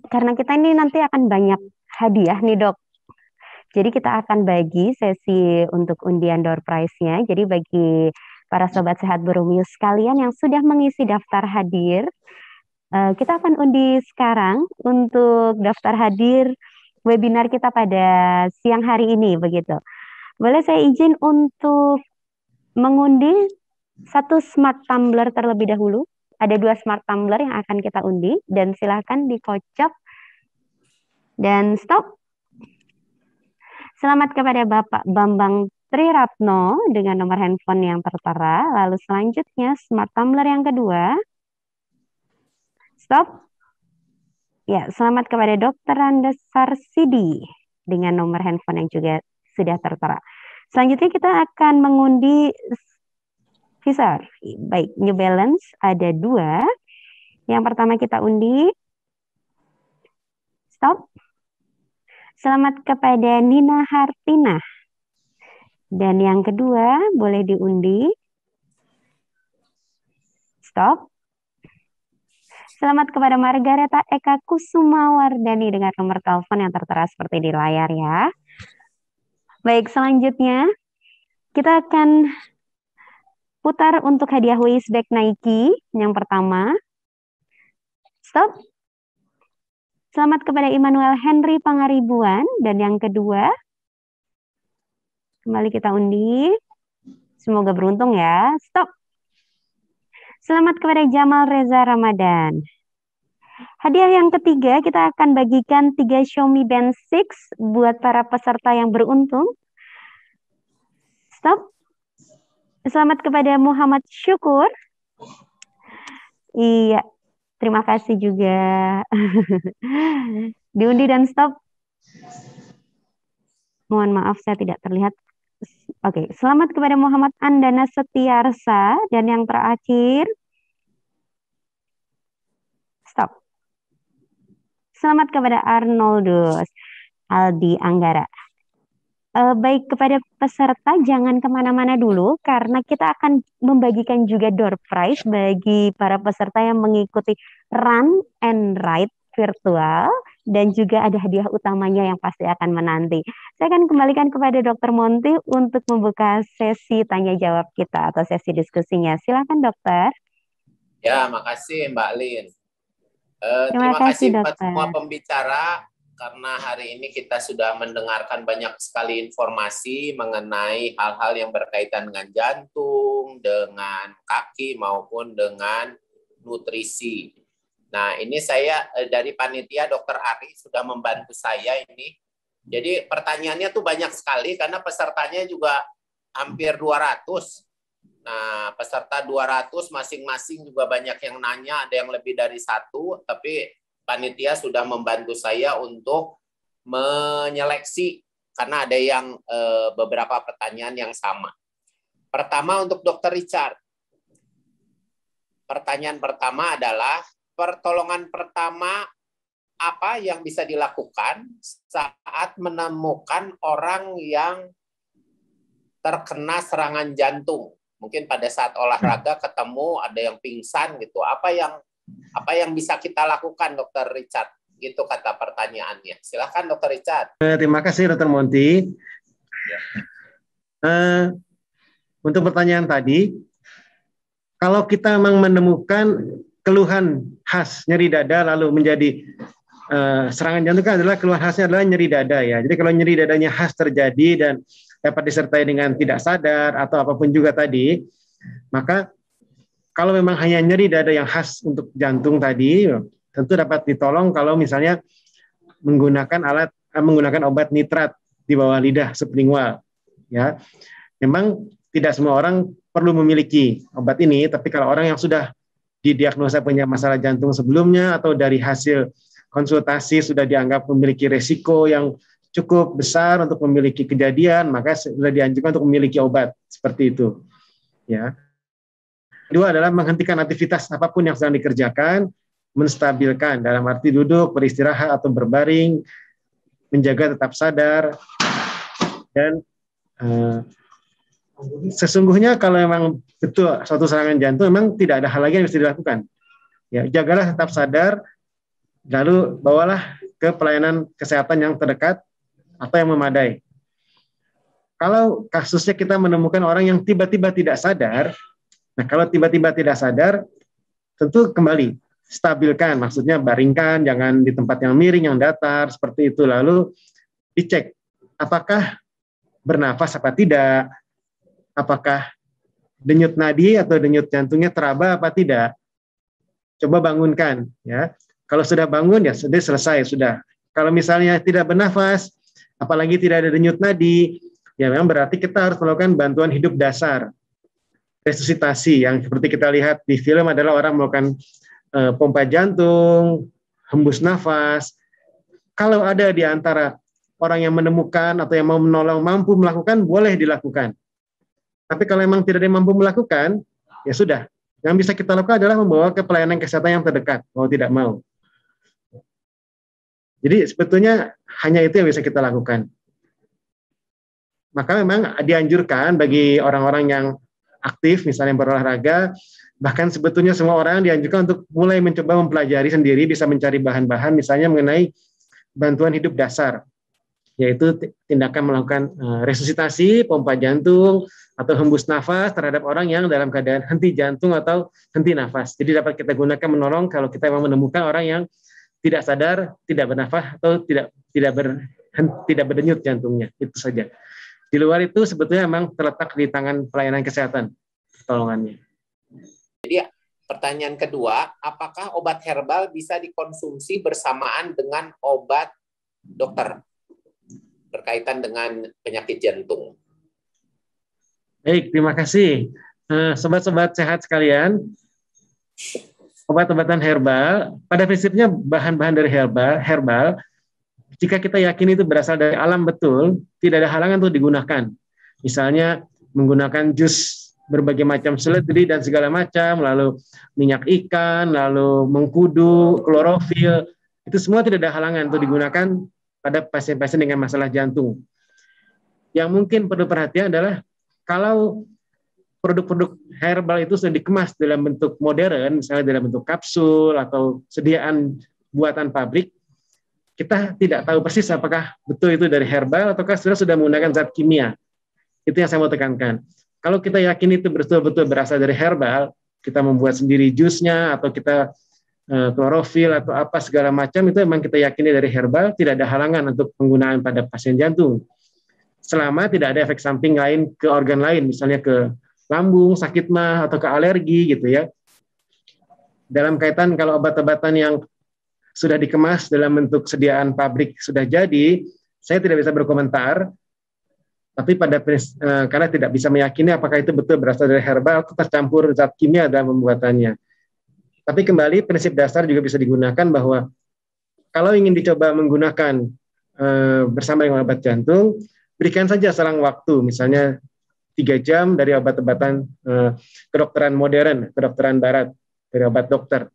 karena kita ini nanti akan banyak hadiah nih dok. Jadi kita akan bagi sesi untuk undian door prize-nya. Jadi bagi para sobat sehat Boromeo kalian yang sudah mengisi daftar hadir, eh, kita akan undi sekarang untuk daftar hadir webinar kita pada siang hari ini begitu. Boleh saya izin untuk mengundi satu smart tumbler terlebih dahulu? ada dua smart tumbler yang akan kita undi dan silahkan dikocok dan stop. Selamat kepada Bapak Bambang Trirapno dengan nomor handphone yang tertera. Lalu selanjutnya smart tumbler yang kedua. Stop. Ya, selamat kepada Dokter Randa Sarsidi dengan nomor handphone yang juga sudah tertera. Selanjutnya kita akan mengundi bisa. Baik, New Balance ada dua. Yang pertama kita undi. Stop. Selamat kepada Nina Hartina. Dan yang kedua boleh diundi. Stop. Selamat kepada Margareta Eka Kusumawardani dengan nomor telepon yang tertera seperti di layar ya. Baik, selanjutnya kita akan Putar untuk hadiah waist bag Nike yang pertama. Stop. Selamat kepada Immanuel Henry Pangaribuan. Dan yang kedua, kembali kita undi. Semoga beruntung ya. Stop. Selamat kepada Jamal Reza Ramadan. Hadiah yang ketiga, kita akan bagikan tiga Xiaomi Band 6 buat para peserta yang beruntung. Stop. Selamat kepada Muhammad Syukur. Iya, terima kasih juga. (laughs) Diundi dan stop. Mohon maaf saya tidak terlihat. Oke, selamat kepada Muhammad Andana Setiarsa dan yang terakhir stop. Selamat kepada Arnoldus Aldi Anggara uh, baik kepada peserta jangan kemana-mana dulu karena kita akan membagikan juga door prize bagi para peserta yang mengikuti run and ride virtual dan juga ada hadiah utamanya yang pasti akan menanti. Saya akan kembalikan kepada Dr. Monti untuk membuka sesi tanya jawab kita atau sesi diskusinya. Silakan dokter. Ya, makasih Mbak Lin. Uh, terima, terima kasih, kasih dokter. semua pembicara karena hari ini kita sudah mendengarkan banyak sekali informasi mengenai hal-hal yang berkaitan dengan jantung, dengan kaki maupun dengan nutrisi. Nah, ini saya eh, dari panitia Dr. Ari sudah membantu saya ini. Jadi pertanyaannya tuh banyak sekali karena pesertanya juga hampir 200. Nah, peserta 200 masing-masing juga banyak yang nanya, ada yang lebih dari satu, tapi panitia sudah membantu saya untuk menyeleksi karena ada yang eh, beberapa pertanyaan yang sama. Pertama untuk Dr. Richard. Pertanyaan pertama adalah pertolongan pertama apa yang bisa dilakukan saat menemukan orang yang terkena serangan jantung? Mungkin pada saat olahraga ketemu ada yang pingsan gitu. Apa yang apa yang bisa kita lakukan, Dokter Richard? Gitu kata pertanyaannya. Silahkan, Dokter Richard. Eh, terima kasih, Dokter Monti. Ya. Uh, untuk pertanyaan tadi, kalau kita memang menemukan keluhan khas nyeri dada lalu menjadi uh, serangan jantung kan adalah keluhan khasnya adalah nyeri dada ya. Jadi kalau nyeri dadanya khas terjadi dan dapat disertai dengan tidak sadar atau apapun juga tadi, maka kalau memang hanya nyeri dada yang khas untuk jantung tadi, tentu dapat ditolong kalau misalnya menggunakan alat eh, menggunakan obat nitrat di bawah lidah sublingual. Ya, memang tidak semua orang perlu memiliki obat ini, tapi kalau orang yang sudah didiagnosa punya masalah jantung sebelumnya atau dari hasil konsultasi sudah dianggap memiliki resiko yang cukup besar untuk memiliki kejadian, maka sudah dianjurkan untuk memiliki obat seperti itu. Ya, Dua adalah menghentikan aktivitas apapun yang sedang dikerjakan, menstabilkan dalam arti duduk, beristirahat atau berbaring, menjaga tetap sadar dan uh, sesungguhnya kalau memang betul suatu serangan jantung memang tidak ada hal lagi yang bisa dilakukan. Ya, jagalah tetap sadar lalu bawalah ke pelayanan kesehatan yang terdekat atau yang memadai. Kalau kasusnya kita menemukan orang yang tiba-tiba tidak sadar, Nah, kalau tiba-tiba tidak sadar, tentu kembali stabilkan, maksudnya baringkan, jangan di tempat yang miring, yang datar, seperti itu. Lalu dicek apakah bernafas apa tidak, apakah denyut nadi atau denyut jantungnya teraba apa tidak. Coba bangunkan, ya. Kalau sudah bangun ya sudah selesai sudah. Kalau misalnya tidak bernafas, apalagi tidak ada denyut nadi, ya memang berarti kita harus melakukan bantuan hidup dasar resusitasi yang seperti kita lihat di film adalah orang melakukan e, pompa jantung, hembus nafas. Kalau ada di antara orang yang menemukan atau yang mau menolong mampu melakukan boleh dilakukan. Tapi kalau memang tidak ada yang mampu melakukan, ya sudah. Yang bisa kita lakukan adalah membawa ke pelayanan kesehatan yang terdekat, mau tidak mau. Jadi sebetulnya hanya itu yang bisa kita lakukan. Maka memang dianjurkan bagi orang-orang yang aktif misalnya berolahraga bahkan sebetulnya semua orang dianjurkan untuk mulai mencoba mempelajari sendiri bisa mencari bahan-bahan misalnya mengenai bantuan hidup dasar yaitu tindakan melakukan eh, resusitasi pompa jantung atau hembus nafas terhadap orang yang dalam keadaan henti jantung atau henti nafas. Jadi dapat kita gunakan menolong kalau kita memang menemukan orang yang tidak sadar, tidak bernafas atau tidak tidak ber, tidak berdenyut jantungnya. Itu saja. Di luar itu sebetulnya memang terletak di tangan pelayanan kesehatan pertolongannya. Jadi pertanyaan kedua, apakah obat herbal bisa dikonsumsi bersamaan dengan obat dokter berkaitan dengan penyakit jantung? Baik, terima kasih. Eh, sobat-sobat sehat sekalian, obat-obatan herbal, pada prinsipnya bahan-bahan dari herbal, herbal jika kita yakin itu berasal dari alam betul, tidak ada halangan untuk digunakan. Misalnya menggunakan jus berbagai macam seledri dan segala macam, lalu minyak ikan, lalu mengkudu, klorofil, itu semua tidak ada halangan untuk digunakan pada pasien-pasien dengan masalah jantung. Yang mungkin perlu perhatian adalah kalau produk-produk herbal itu sudah dikemas dalam bentuk modern, misalnya dalam bentuk kapsul atau sediaan buatan pabrik, kita tidak tahu persis apakah betul itu dari herbal ataukah sudah sudah menggunakan zat kimia. Itu yang saya mau tekankan. Kalau kita yakin itu betul-betul berasal dari herbal, kita membuat sendiri jusnya atau kita eh, klorofil atau apa segala macam itu memang kita yakini dari herbal tidak ada halangan untuk penggunaan pada pasien jantung. Selama tidak ada efek samping lain ke organ lain, misalnya ke lambung, sakit mah atau ke alergi gitu ya. Dalam kaitan kalau obat-obatan yang sudah dikemas dalam bentuk sediaan pabrik sudah jadi, saya tidak bisa berkomentar. Tapi pada uh, karena tidak bisa meyakini apakah itu betul berasal dari herbal atau tercampur zat kimia dalam pembuatannya. Tapi kembali prinsip dasar juga bisa digunakan bahwa kalau ingin dicoba menggunakan uh, bersama dengan obat jantung, berikan saja selang waktu, misalnya tiga jam dari obat-obatan uh, kedokteran modern, kedokteran barat dari obat dokter.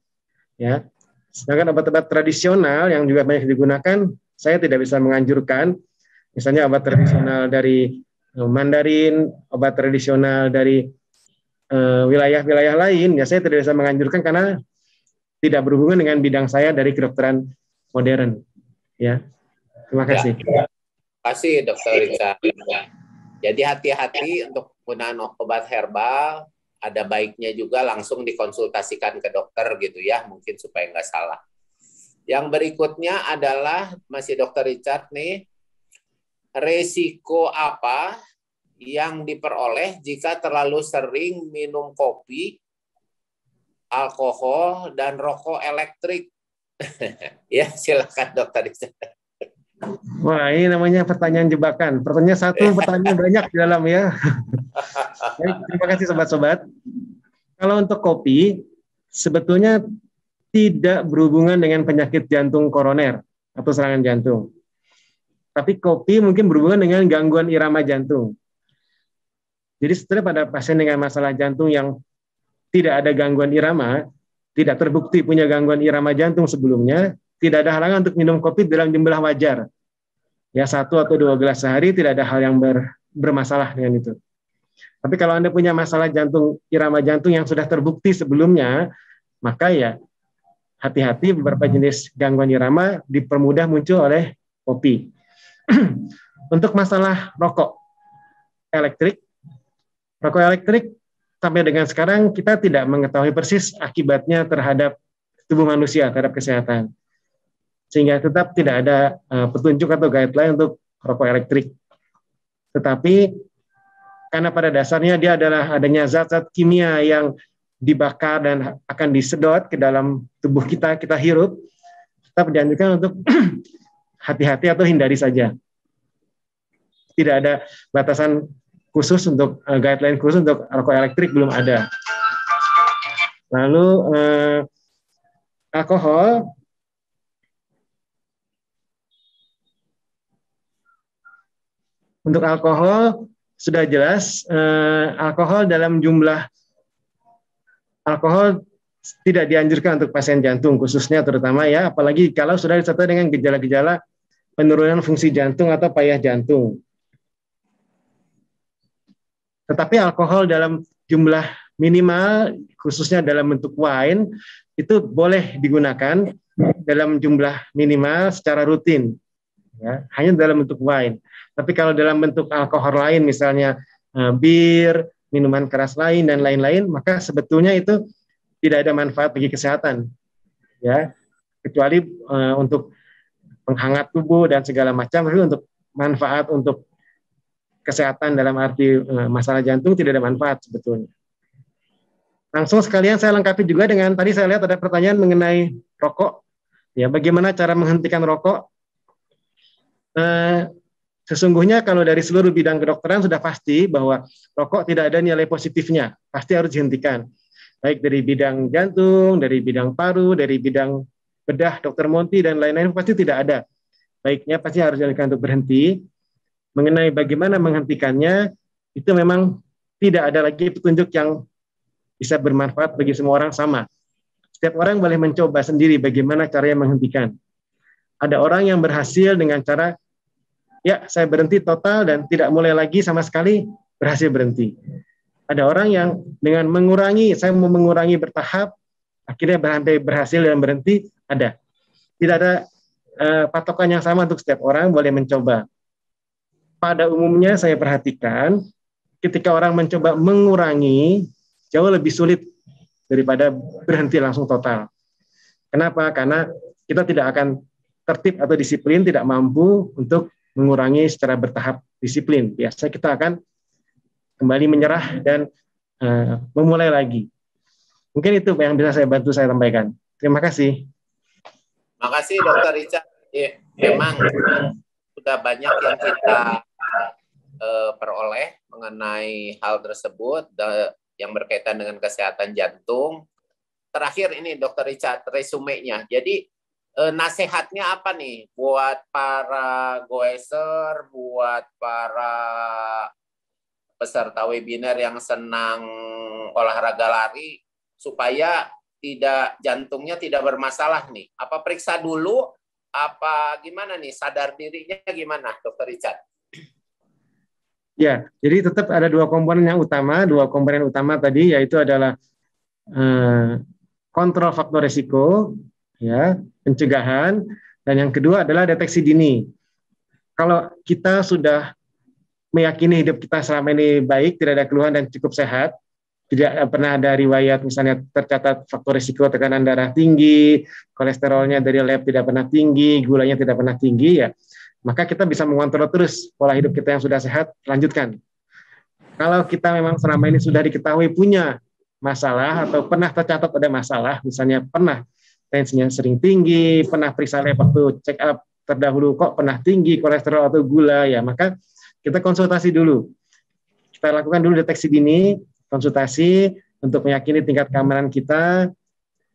Ya, Sedangkan ya obat-obat tradisional yang juga banyak digunakan, saya tidak bisa menganjurkan. Misalnya obat tradisional dari eh, Mandarin, obat tradisional dari eh, wilayah-wilayah lain, ya saya tidak bisa menganjurkan karena tidak berhubungan dengan bidang saya dari kedokteran modern. Ya, terima ya, kasih. Ya, terima kasih, Dokter Richard. Jadi hati-hati untuk penggunaan obat herbal ada baiknya juga langsung dikonsultasikan ke dokter gitu ya, mungkin supaya nggak salah. Yang berikutnya adalah masih dokter Richard nih, resiko apa yang diperoleh jika terlalu sering minum kopi, alkohol, dan rokok elektrik? (laughs) ya silakan dokter Richard. Wah, ini namanya pertanyaan jebakan. Pertanyaan satu, pertanyaan banyak di dalam ya. (laughs) terima kasih sobat-sobat. Kalau untuk kopi, sebetulnya tidak berhubungan dengan penyakit jantung koroner atau serangan jantung. Tapi kopi mungkin berhubungan dengan gangguan irama jantung. Jadi setelah pada pasien dengan masalah jantung yang tidak ada gangguan irama, tidak terbukti punya gangguan irama jantung sebelumnya, tidak ada halangan untuk minum kopi dalam jumlah wajar. Ya satu atau dua gelas sehari tidak ada hal yang ber, bermasalah dengan itu. Tapi kalau Anda punya masalah jantung, irama jantung yang sudah terbukti sebelumnya, maka ya hati-hati beberapa jenis gangguan irama dipermudah muncul oleh kopi. (clears throat) Untuk masalah rokok elektrik, rokok elektrik sampai dengan sekarang kita tidak mengetahui persis akibatnya terhadap tubuh manusia, terhadap kesehatan sehingga tetap tidak ada uh, petunjuk atau guideline untuk rokok elektrik. Tetapi karena pada dasarnya dia adalah adanya zat-zat kimia yang dibakar dan akan disedot ke dalam tubuh kita, kita hirup, tetap dianjurkan untuk (clears throat) hati-hati atau hindari saja. Tidak ada batasan khusus untuk uh, guideline khusus untuk rokok elektrik belum ada. Lalu uh, alkohol Untuk alkohol sudah jelas eh, alkohol dalam jumlah alkohol tidak dianjurkan untuk pasien jantung khususnya terutama ya apalagi kalau sudah disertai dengan gejala-gejala penurunan fungsi jantung atau payah jantung. Tetapi alkohol dalam jumlah minimal khususnya dalam bentuk wine itu boleh digunakan dalam jumlah minimal secara rutin ya, hanya dalam bentuk wine. Tapi kalau dalam bentuk alkohol lain, misalnya e, bir, minuman keras lain dan lain-lain, maka sebetulnya itu tidak ada manfaat bagi kesehatan, ya kecuali e, untuk penghangat tubuh dan segala macam. Tapi untuk manfaat untuk kesehatan dalam arti e, masalah jantung tidak ada manfaat sebetulnya. Langsung sekalian saya lengkapi juga dengan tadi saya lihat ada pertanyaan mengenai rokok. Ya, bagaimana cara menghentikan rokok? Eh, sesungguhnya kalau dari seluruh bidang kedokteran sudah pasti bahwa rokok tidak ada nilai positifnya, pasti harus dihentikan. Baik dari bidang jantung, dari bidang paru, dari bidang bedah, dokter Monti dan lain-lain pasti tidak ada. Baiknya pasti harus dihentikan untuk berhenti. Mengenai bagaimana menghentikannya, itu memang tidak ada lagi petunjuk yang bisa bermanfaat bagi semua orang sama. Setiap orang boleh mencoba sendiri bagaimana caranya menghentikan. Ada orang yang berhasil dengan cara ya saya berhenti total dan tidak mulai lagi sama sekali berhasil berhenti. Ada orang yang dengan mengurangi, saya mau mengurangi bertahap, akhirnya berhenti berhasil dan berhenti, ada. Tidak ada eh, patokan yang sama untuk setiap orang, boleh mencoba. Pada umumnya saya perhatikan, ketika orang mencoba mengurangi, jauh lebih sulit daripada berhenti langsung total. Kenapa? Karena kita tidak akan tertib atau disiplin, tidak mampu untuk mengurangi secara bertahap disiplin. Biasa kita akan kembali menyerah dan uh, memulai lagi. Mungkin itu yang bisa saya bantu saya sampaikan. Terima kasih. Terima kasih Dokter Richard. Ya, memang sudah banyak yang kita uh, peroleh mengenai hal tersebut yang berkaitan dengan kesehatan jantung. Terakhir ini Dokter Richard resumenya. Jadi eh, nasehatnya apa nih buat para goeser, buat para peserta webinar yang senang olahraga lari supaya tidak jantungnya tidak bermasalah nih. Apa periksa dulu apa gimana nih sadar dirinya gimana Dokter Richard? Ya, jadi tetap ada dua komponen yang utama, dua komponen utama tadi yaitu adalah eh, kontrol faktor resiko ya pencegahan, dan yang kedua adalah deteksi dini. Kalau kita sudah meyakini hidup kita selama ini baik, tidak ada keluhan dan cukup sehat, tidak pernah ada riwayat misalnya tercatat faktor risiko tekanan darah tinggi, kolesterolnya dari lab tidak pernah tinggi, gulanya tidak pernah tinggi ya, maka kita bisa mengontrol terus pola hidup kita yang sudah sehat, lanjutkan. Kalau kita memang selama ini sudah diketahui punya masalah atau pernah tercatat ada masalah, misalnya pernah tensinya sering tinggi, pernah periksa lab waktu check up terdahulu kok pernah tinggi kolesterol atau gula ya, maka kita konsultasi dulu. Kita lakukan dulu deteksi dini, konsultasi untuk meyakini tingkat keamanan kita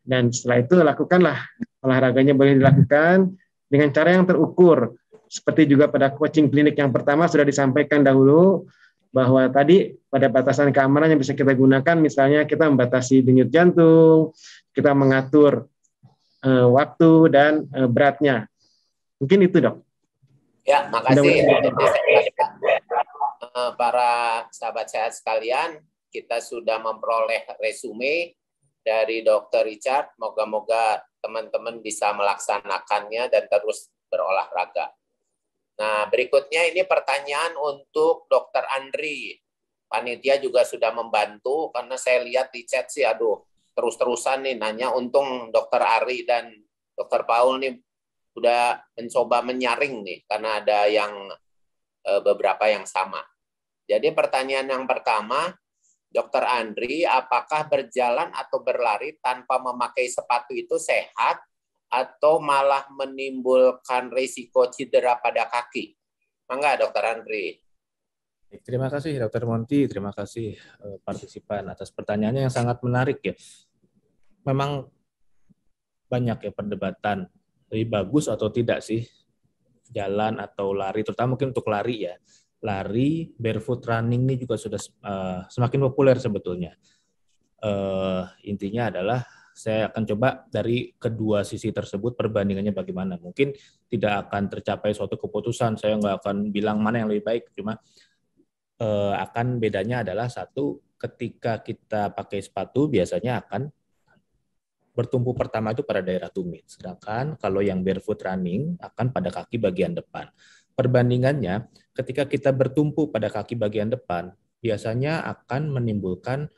dan setelah itu lakukanlah olahraganya boleh dilakukan dengan cara yang terukur. Seperti juga pada coaching klinik yang pertama sudah disampaikan dahulu bahwa tadi pada batasan keamanan yang bisa kita gunakan misalnya kita membatasi denyut jantung, kita mengatur uh, waktu dan uh, beratnya. Mungkin itu dok. Ya, makasih eh, para sahabat sehat sekalian. Kita sudah memperoleh resume dari Dr. Richard. Moga-moga teman-teman bisa melaksanakannya dan terus berolahraga. Nah, berikutnya ini pertanyaan untuk Dr. Andri. Panitia juga sudah membantu karena saya lihat di chat sih, aduh, terus-terusan nih nanya untung dokter Ari dan dokter Paul nih udah mencoba menyaring nih karena ada yang e, beberapa yang sama. Jadi pertanyaan yang pertama, Dokter Andri, apakah berjalan atau berlari tanpa memakai sepatu itu sehat atau malah menimbulkan risiko cedera pada kaki? Mangga, Dokter Andri. Terima kasih, Dokter Monti. Terima kasih e, partisipan atas pertanyaannya yang sangat menarik ya memang banyak ya perdebatan lebih bagus atau tidak sih jalan atau lari terutama mungkin untuk lari ya lari barefoot running ini juga sudah uh, semakin populer sebetulnya uh, intinya adalah saya akan coba dari kedua sisi tersebut perbandingannya bagaimana mungkin tidak akan tercapai suatu keputusan saya nggak akan bilang mana yang lebih baik cuma uh, akan bedanya adalah satu ketika kita pakai sepatu biasanya akan bertumpu pertama itu pada daerah tumit. Sedangkan kalau yang barefoot running akan pada kaki bagian depan. Perbandingannya, ketika kita bertumpu pada kaki bagian depan, biasanya akan menimbulkan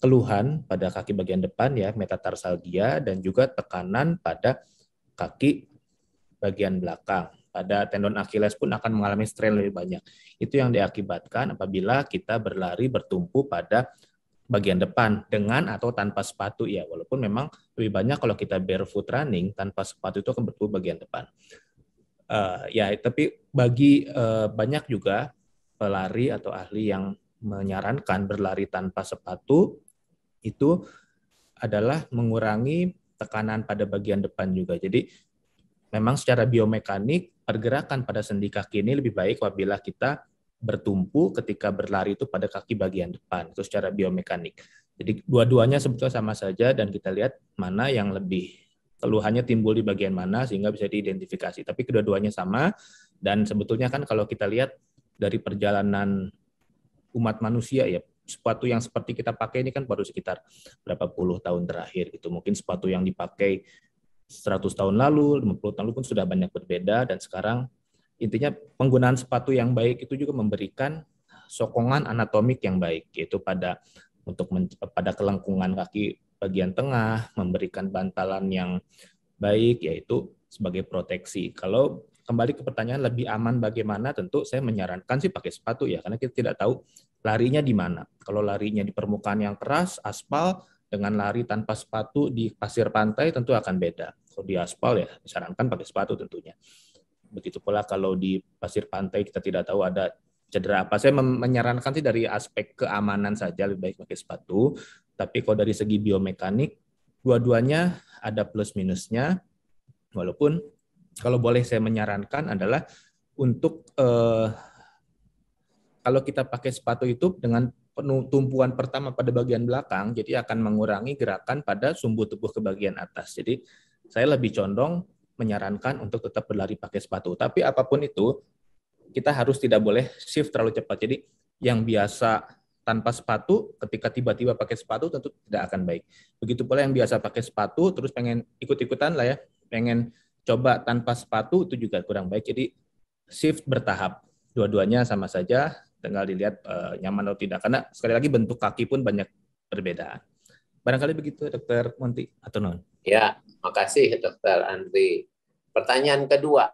keluhan pada kaki bagian depan ya metatarsalgia dan juga tekanan pada kaki bagian belakang pada tendon Achilles pun akan mengalami strain lebih banyak. Itu yang diakibatkan apabila kita berlari bertumpu pada bagian depan dengan atau tanpa sepatu ya walaupun memang lebih banyak kalau kita barefoot running tanpa sepatu itu akan berbau bagian depan uh, ya tapi bagi uh, banyak juga pelari atau ahli yang menyarankan berlari tanpa sepatu itu adalah mengurangi tekanan pada bagian depan juga jadi memang secara biomekanik pergerakan pada sendi kaki ini lebih baik apabila kita bertumpu ketika berlari itu pada kaki bagian depan, itu secara biomekanik. Jadi dua-duanya sebetulnya sama saja dan kita lihat mana yang lebih keluhannya timbul di bagian mana sehingga bisa diidentifikasi. Tapi kedua-duanya sama dan sebetulnya kan kalau kita lihat dari perjalanan umat manusia ya sepatu yang seperti kita pakai ini kan baru sekitar berapa puluh tahun terakhir gitu. Mungkin sepatu yang dipakai 100 tahun lalu, 50 tahun lalu pun sudah banyak berbeda dan sekarang intinya penggunaan sepatu yang baik itu juga memberikan sokongan anatomik yang baik yaitu pada untuk men, pada kelengkungan kaki bagian tengah memberikan bantalan yang baik yaitu sebagai proteksi. Kalau kembali ke pertanyaan lebih aman bagaimana tentu saya menyarankan sih pakai sepatu ya karena kita tidak tahu larinya di mana. Kalau larinya di permukaan yang keras aspal dengan lari tanpa sepatu di pasir pantai tentu akan beda. Kalau di aspal ya disarankan pakai sepatu tentunya. Begitu pula kalau di pasir pantai kita tidak tahu ada cedera apa. Saya menyarankan sih dari aspek keamanan saja lebih baik pakai sepatu. Tapi kalau dari segi biomekanik, dua-duanya ada plus minusnya. Walaupun kalau boleh saya menyarankan adalah untuk eh, kalau kita pakai sepatu itu dengan tumpuan pertama pada bagian belakang, jadi akan mengurangi gerakan pada sumbu tubuh ke bagian atas. Jadi saya lebih condong menyarankan untuk tetap berlari pakai sepatu. Tapi apapun itu, kita harus tidak boleh shift terlalu cepat. Jadi yang biasa tanpa sepatu, ketika tiba-tiba pakai sepatu tentu tidak akan baik. Begitu pula yang biasa pakai sepatu, terus pengen ikut-ikutan lah ya, pengen coba tanpa sepatu itu juga kurang baik. Jadi shift bertahap. Dua-duanya sama saja, tinggal dilihat uh, nyaman atau tidak. Karena sekali lagi bentuk kaki pun banyak perbedaan. Barangkali begitu Dokter Monti atau non? Ya, Makasih dokter Andri. Pertanyaan kedua.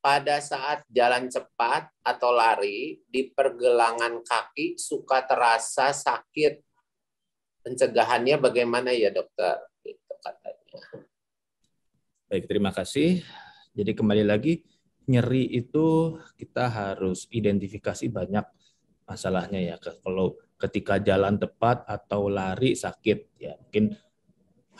Pada saat jalan cepat atau lari, di pergelangan kaki suka terasa sakit. Pencegahannya bagaimana ya dokter? Gitu Baik, terima kasih. Jadi kembali lagi, nyeri itu kita harus identifikasi banyak masalahnya ya. Kalau ketika jalan tepat atau lari sakit ya mungkin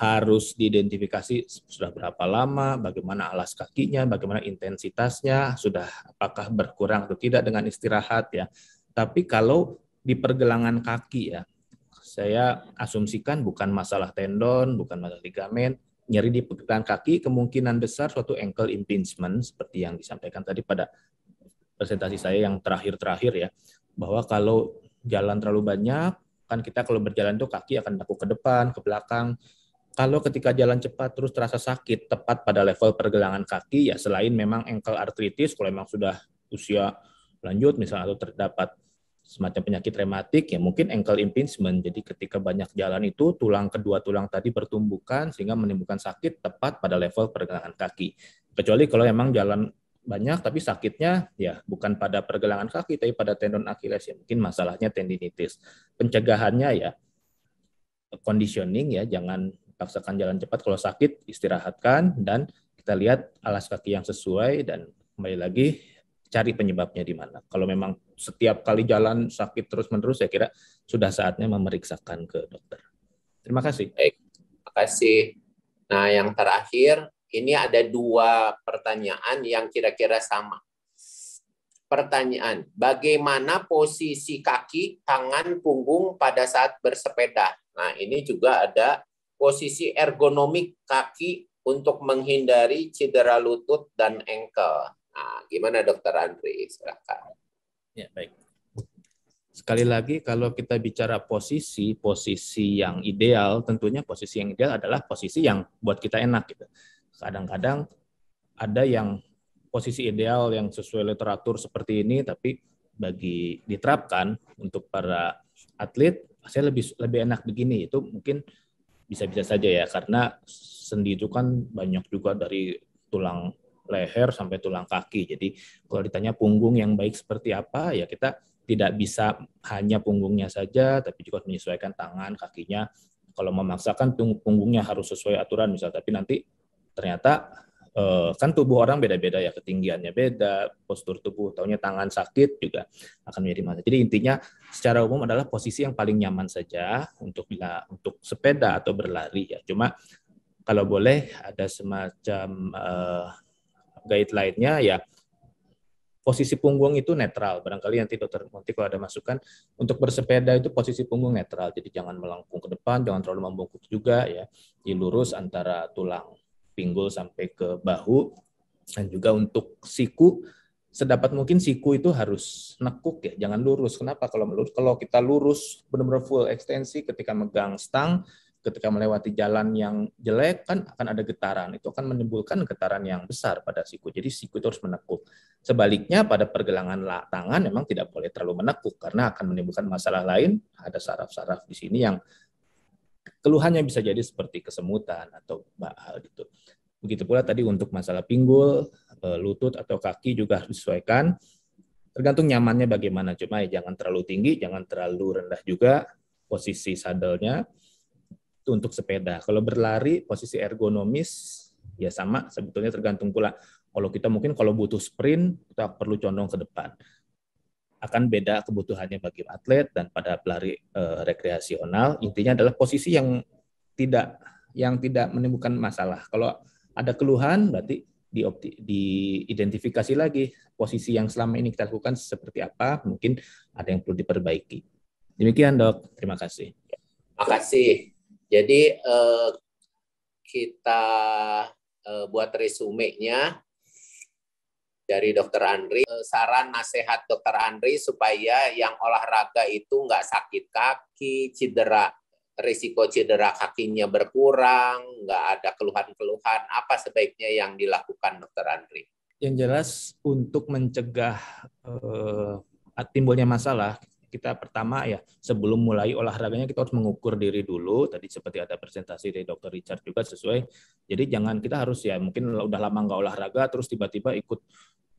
harus diidentifikasi sudah berapa lama, bagaimana alas kakinya, bagaimana intensitasnya, sudah apakah berkurang atau tidak dengan istirahat ya. Tapi kalau di pergelangan kaki ya, saya asumsikan bukan masalah tendon, bukan masalah ligamen, nyeri di pergelangan kaki kemungkinan besar suatu ankle impingement seperti yang disampaikan tadi pada presentasi saya yang terakhir-terakhir ya, bahwa kalau jalan terlalu banyak kan kita kalau berjalan tuh kaki akan daku ke depan, ke belakang, kalau ketika jalan cepat terus terasa sakit tepat pada level pergelangan kaki, ya selain memang engkel artritis, kalau memang sudah usia lanjut misalnya atau terdapat semacam penyakit rematik, ya mungkin engkel impingement. Jadi ketika banyak jalan itu tulang kedua tulang tadi bertumbukan sehingga menimbulkan sakit tepat pada level pergelangan kaki. Kecuali kalau memang jalan banyak tapi sakitnya ya bukan pada pergelangan kaki tapi pada tendon Achilles ya mungkin masalahnya tendinitis. Pencegahannya ya conditioning ya jangan paksakan jalan cepat kalau sakit istirahatkan dan kita lihat alas kaki yang sesuai dan kembali lagi cari penyebabnya di mana. Kalau memang setiap kali jalan sakit terus-menerus, saya kira sudah saatnya memeriksakan ke dokter. Terima kasih. Baik, terima kasih. Nah, yang terakhir, ini ada dua pertanyaan yang kira-kira sama. Pertanyaan, bagaimana posisi kaki, tangan, punggung pada saat bersepeda? Nah, ini juga ada posisi ergonomik kaki untuk menghindari cedera lutut dan engkel. Nah, gimana dokter Andri? Silakan. Ya, baik. Sekali lagi kalau kita bicara posisi, posisi yang ideal, tentunya posisi yang ideal adalah posisi yang buat kita enak gitu. Kadang-kadang ada yang posisi ideal yang sesuai literatur seperti ini tapi bagi diterapkan untuk para atlet saya lebih lebih enak begini itu mungkin bisa-bisa saja ya karena sendi itu kan banyak juga dari tulang leher sampai tulang kaki. Jadi kalau ditanya punggung yang baik seperti apa ya kita tidak bisa hanya punggungnya saja tapi juga menyesuaikan tangan, kakinya. Kalau memaksakan punggungnya harus sesuai aturan misalnya tapi nanti ternyata Eh, kan tubuh orang beda-beda ya ketinggiannya beda, postur tubuh, taunya tangan sakit juga akan menjadi masalah. Jadi intinya secara umum adalah posisi yang paling nyaman saja untuk bila untuk sepeda atau berlari ya. Cuma kalau boleh ada semacam uh, eh, guide lainnya ya posisi punggung itu netral. Barangkali nanti dokter Monti kalau ada masukan untuk bersepeda itu posisi punggung netral. Jadi jangan melengkung ke depan, jangan terlalu membungkuk juga ya. Dilurus antara tulang pinggul sampai ke bahu dan juga untuk siku sedapat mungkin siku itu harus nekuk ya, jangan lurus. Kenapa kalau lurus? Kalau kita lurus benar-benar full ekstensi ketika megang stang, ketika melewati jalan yang jelek kan akan ada getaran. Itu akan menimbulkan getaran yang besar pada siku. Jadi siku itu harus menekuk. Sebaliknya pada pergelangan tangan memang tidak boleh terlalu menekuk karena akan menimbulkan masalah lain. Ada saraf-saraf di sini yang keluhannya bisa jadi seperti kesemutan atau hal gitu. Begitu pula tadi untuk masalah pinggul, eh, lutut atau kaki juga harus disesuaikan. Tergantung nyamannya bagaimana, cuma ya jangan terlalu tinggi, jangan terlalu rendah juga posisi sadelnya itu untuk sepeda. Kalau berlari posisi ergonomis ya sama sebetulnya tergantung pula. Kalau kita mungkin kalau butuh sprint kita perlu condong ke depan akan beda kebutuhannya bagi atlet dan pada pelari e, rekreasional intinya adalah posisi yang tidak yang tidak menimbulkan masalah kalau ada keluhan berarti diopti, diidentifikasi lagi posisi yang selama ini kita lakukan seperti apa mungkin ada yang perlu diperbaiki demikian dok terima kasih terima kasih jadi eh, kita eh, buat nya dari Dokter Andri. Eh, saran nasihat Dokter Andri supaya yang olahraga itu nggak sakit kaki, cedera risiko cedera kakinya berkurang, nggak ada keluhan-keluhan. Apa sebaiknya yang dilakukan Dokter Andri? Yang jelas untuk mencegah uh, timbulnya masalah kita pertama ya sebelum mulai olahraganya kita harus mengukur diri dulu. Tadi seperti ada presentasi dari Dokter Richard juga sesuai. Jadi jangan kita harus ya mungkin udah lama nggak olahraga terus tiba-tiba ikut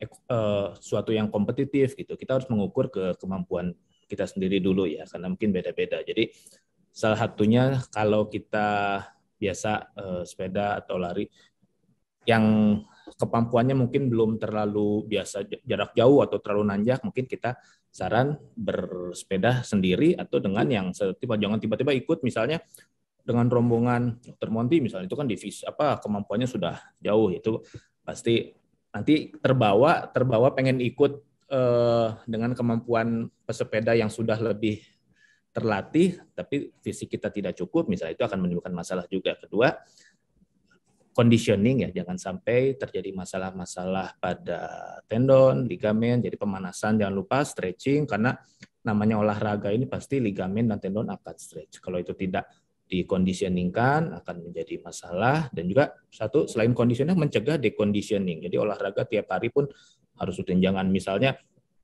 eh, suatu yang kompetitif gitu. Kita harus mengukur ke kemampuan kita sendiri dulu ya karena mungkin beda-beda. Jadi salah satunya kalau kita biasa eh, sepeda atau lari yang kemampuannya mungkin belum terlalu biasa jarak jauh atau terlalu nanjak, mungkin kita saran bersepeda sendiri atau dengan yang tiba jangan tiba-tiba ikut misalnya dengan rombongan dokter Monti misalnya itu kan divis apa kemampuannya sudah jauh itu pasti nanti terbawa terbawa pengen ikut eh, dengan kemampuan pesepeda yang sudah lebih terlatih tapi fisik kita tidak cukup misalnya itu akan menimbulkan masalah juga kedua conditioning ya jangan sampai terjadi masalah-masalah pada tendon, ligamen. Jadi pemanasan jangan lupa stretching karena namanya olahraga ini pasti ligamen dan tendon akan stretch. Kalau itu tidak dikondisioningkan akan menjadi masalah dan juga satu selain kondisioning mencegah deconditioning. Jadi olahraga tiap hari pun harus rutin jangan misalnya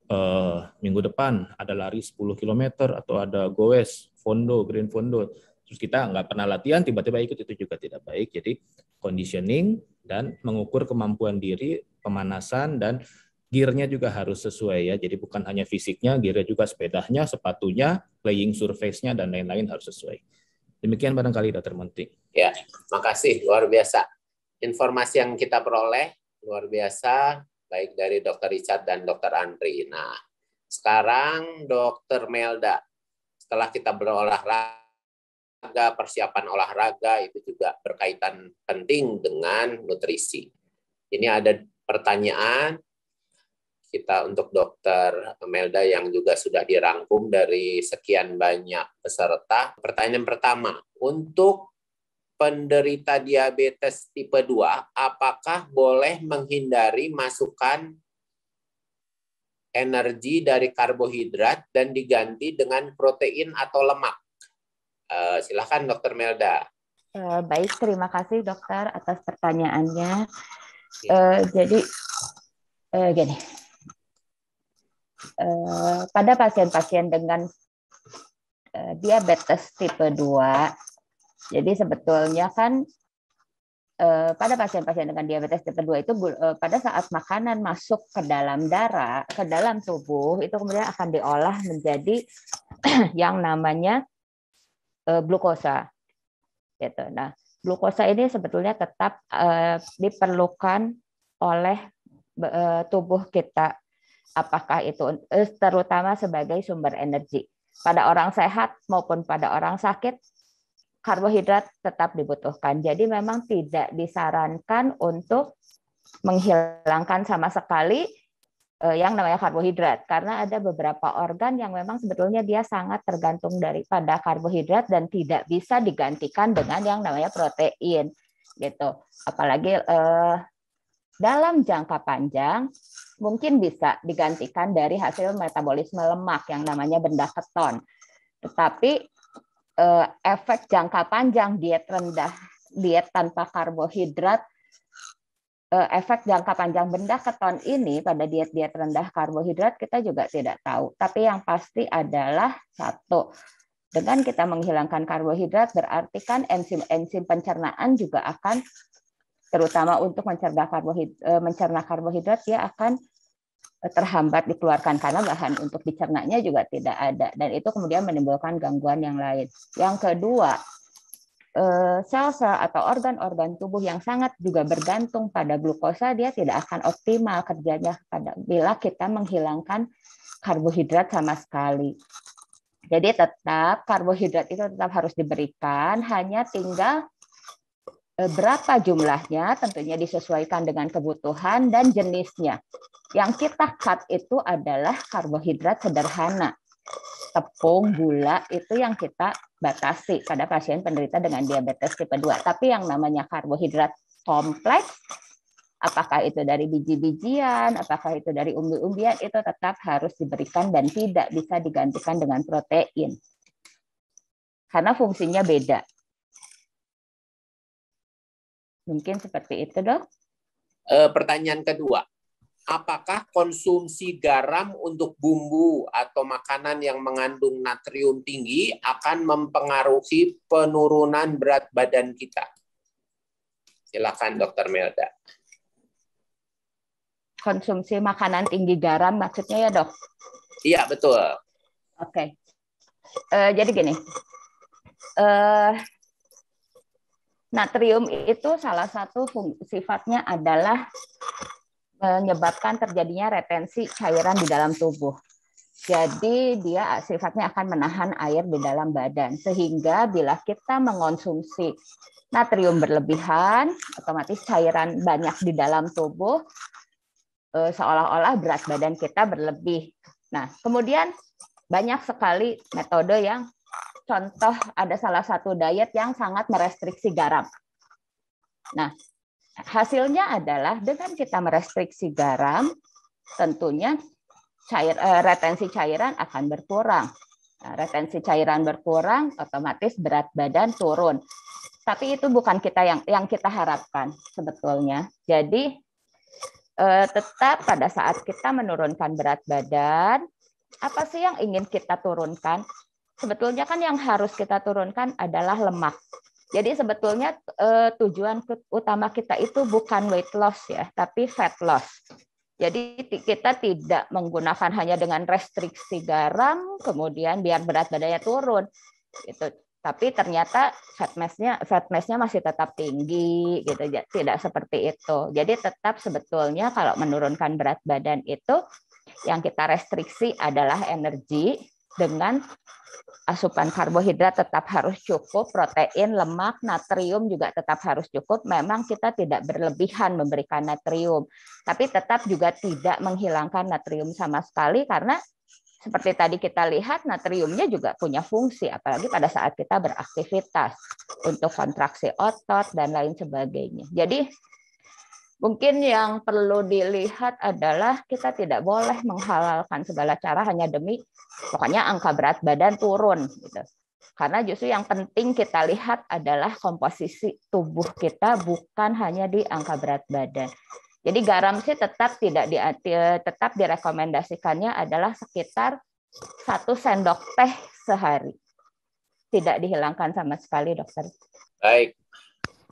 eh, minggu depan ada lari 10 km atau ada goes, fondo, green fondo terus kita nggak pernah latihan tiba-tiba ikut itu juga tidak baik jadi conditioning dan mengukur kemampuan diri, pemanasan dan gearnya juga harus sesuai ya. Jadi bukan hanya fisiknya, gearnya juga sepedanya, sepatunya, playing surface-nya dan lain-lain harus sesuai. Demikian barangkali Dr. Menteri. Ya, makasih luar biasa. Informasi yang kita peroleh luar biasa baik dari Dr. Richard dan Dr. Andri. Nah, sekarang Dr. Melda setelah kita berolahraga olahraga, persiapan olahraga itu juga berkaitan penting dengan nutrisi. Ini ada pertanyaan kita untuk dokter Melda yang juga sudah dirangkum dari sekian banyak peserta. Pertanyaan pertama, untuk penderita diabetes tipe 2, apakah boleh menghindari masukan energi dari karbohidrat dan diganti dengan protein atau lemak? Eh, silahkan Dokter Melda. Eh, baik, terima kasih dokter atas pertanyaannya. Ya. jadi gini, kan, pada pasien-pasien dengan diabetes tipe 2, jadi sebetulnya kan pada pasien-pasien dengan diabetes tipe 2 itu pada saat makanan masuk ke dalam darah, ke dalam tubuh itu kemudian akan diolah menjadi (clears throat) yang namanya Eh, glukosa. Gitu. Nah, glukosa ini sebetulnya tetap eh, diperlukan oleh eh, tubuh kita. Apakah itu terutama sebagai sumber energi pada orang sehat maupun pada orang sakit karbohidrat tetap dibutuhkan. Jadi memang tidak disarankan untuk menghilangkan sama sekali Eh, yang namanya karbohidrat karena ada beberapa organ yang memang sebetulnya dia sangat tergantung daripada karbohidrat dan tidak bisa digantikan dengan yang namanya protein gitu apalagi eh, dalam jangka panjang mungkin bisa digantikan dari hasil metabolisme lemak yang namanya benda keton tetapi eh, efek jangka panjang diet rendah diet tanpa karbohidrat Eh, efek jangka panjang benda keton ini pada diet-diet rendah karbohidrat kita juga tidak tahu. Tapi yang pasti adalah satu, dengan kita menghilangkan karbohidrat berarti kan enzim-enzim pencernaan juga akan terutama untuk mencerna karbohidrat, eh, mencerna karbohidrat dia akan terhambat dikeluarkan karena bahan untuk dicernanya juga tidak ada dan itu kemudian menimbulkan gangguan yang lain. Yang kedua, Eh, sel-sel atau organ-organ tubuh yang sangat juga bergantung pada glukosa dia tidak akan optimal kerjanya pada bila kita menghilangkan karbohidrat sama sekali. Jadi tetap karbohidrat itu tetap harus diberikan, hanya tinggal eh, berapa jumlahnya tentunya disesuaikan dengan kebutuhan dan jenisnya. Yang kita cut itu adalah karbohidrat sederhana tepung, gula itu yang kita batasi pada pasien penderita dengan diabetes tipe 2. Tapi yang namanya karbohidrat kompleks, apakah itu dari biji-bijian, apakah itu dari umbi-umbian, itu tetap harus diberikan dan tidak bisa digantikan dengan protein. Karena fungsinya beda. Mungkin seperti itu, dok. E, pertanyaan kedua, apakah konsumsi garam untuk bumbu atau makanan yang mengandung natrium tinggi akan mempengaruhi penurunan berat badan kita? Silakan Dokter Melda. Konsumsi makanan tinggi garam maksudnya ya dok? Iya betul. Oke. Okay. Uh, eh, jadi gini, uh, natrium itu salah satu sifatnya adalah menyebabkan terjadinya retensi cairan di dalam tubuh. Jadi dia sifatnya akan menahan air di dalam badan sehingga bila kita mengonsumsi natrium berlebihan, otomatis cairan banyak di dalam tubuh eh, seolah-olah berat badan kita berlebih. Nah, kemudian banyak sekali metode yang contoh ada salah satu diet yang sangat merestriksi garam. Nah, Hasilnya adalah dengan kita merestriksi garam, tentunya cair, eh, retensi cairan akan berkurang. Nah, retensi cairan berkurang, otomatis berat badan turun. Tapi itu bukan kita yang yang kita harapkan sebetulnya. Jadi eh, tetap pada saat kita menurunkan berat badan, apa sih yang ingin kita turunkan? Sebetulnya kan yang harus kita turunkan adalah lemak. Jadi sebetulnya uh, tujuan utama kita itu bukan weight loss ya, tapi fat loss. Jadi kita tidak menggunakan hanya dengan restriksi garam, kemudian biar berat badannya turun. gitu. tapi ternyata fat massnya fat mass masih tetap tinggi gitu tidak seperti itu jadi tetap sebetulnya kalau menurunkan berat badan itu yang kita restriksi adalah energi dengan asupan karbohidrat tetap harus cukup, protein, lemak, natrium juga tetap harus cukup. Memang kita tidak berlebihan memberikan natrium, tapi tetap juga tidak menghilangkan natrium sama sekali karena seperti tadi kita lihat natriumnya juga punya fungsi apalagi pada saat kita beraktivitas untuk kontraksi otot dan lain sebagainya. Jadi Mungkin yang perlu dilihat adalah kita tidak boleh menghalalkan segala cara hanya demi pokoknya angka berat badan turun gitu. Karena justru yang penting kita lihat adalah komposisi tubuh kita bukan hanya di angka berat badan. Jadi garam sih tetap tidak di, tetap direkomendasikannya adalah sekitar satu sendok teh sehari. Tidak dihilangkan sama sekali, dokter. Baik.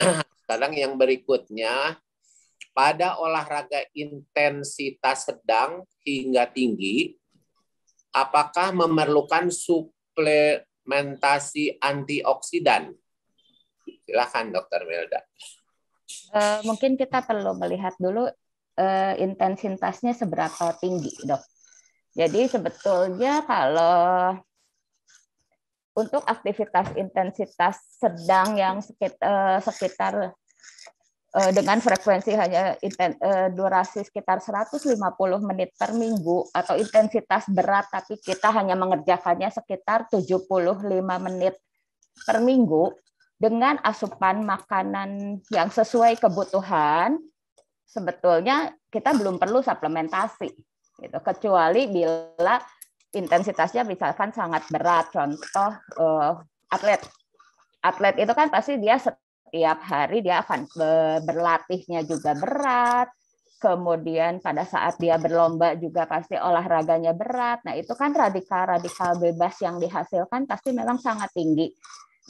(clears throat) Sekarang yang berikutnya pada olahraga intensitas sedang hingga tinggi, apakah memerlukan suplementasi antioksidan? Silakan, Dokter Melda. E, eh, mungkin kita perlu melihat dulu e, intensitasnya seberapa tinggi, dok. Jadi sebetulnya kalau untuk aktivitas intensitas sedang yang eh, sekitar, sekitar Eh, dengan frekuensi hanya eh, durasi sekitar 150 menit per minggu atau intensitas berat tapi kita hanya mengerjakannya sekitar 75 menit per minggu dengan asupan makanan yang sesuai kebutuhan sebetulnya kita belum perlu suplementasi gitu kecuali bila intensitasnya misalkan sangat berat contoh uh, atlet atlet itu kan pasti dia setiap hari dia akan berlatihnya juga berat, kemudian pada saat dia berlomba juga pasti olahraganya berat. Nah, itu kan radikal-radikal bebas yang dihasilkan pasti memang sangat tinggi.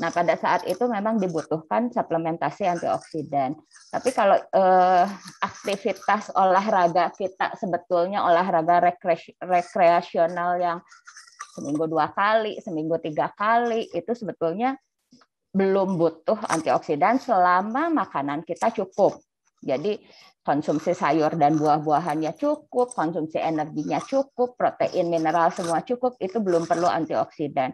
Nah, pada saat itu memang dibutuhkan suplementasi antioksidan. Tapi kalau eh, aktivitas olahraga kita sebetulnya olahraga rekreasional yang seminggu dua kali, seminggu tiga kali itu sebetulnya belum butuh antioksidan selama makanan kita cukup. Jadi konsumsi sayur dan buah-buahannya cukup, konsumsi energinya cukup, protein, mineral semua cukup, itu belum perlu antioksidan.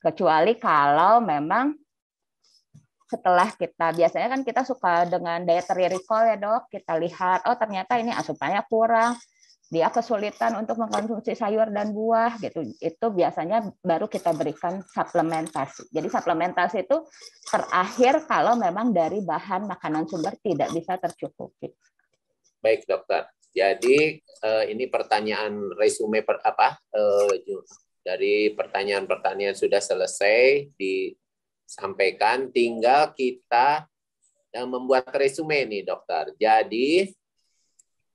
Kecuali kalau memang setelah kita biasanya kan kita suka dengan dietary recall ya dok, kita lihat oh ternyata ini asupannya kurang, dia kesulitan untuk mengkonsumsi sayur dan buah gitu itu biasanya baru kita berikan suplementasi jadi suplementasi itu terakhir kalau memang dari bahan makanan sumber tidak bisa tercukupi baik dokter jadi eh, ini pertanyaan resume per, apa eh, dari pertanyaan-pertanyaan sudah selesai disampaikan tinggal kita membuat resume nih dokter jadi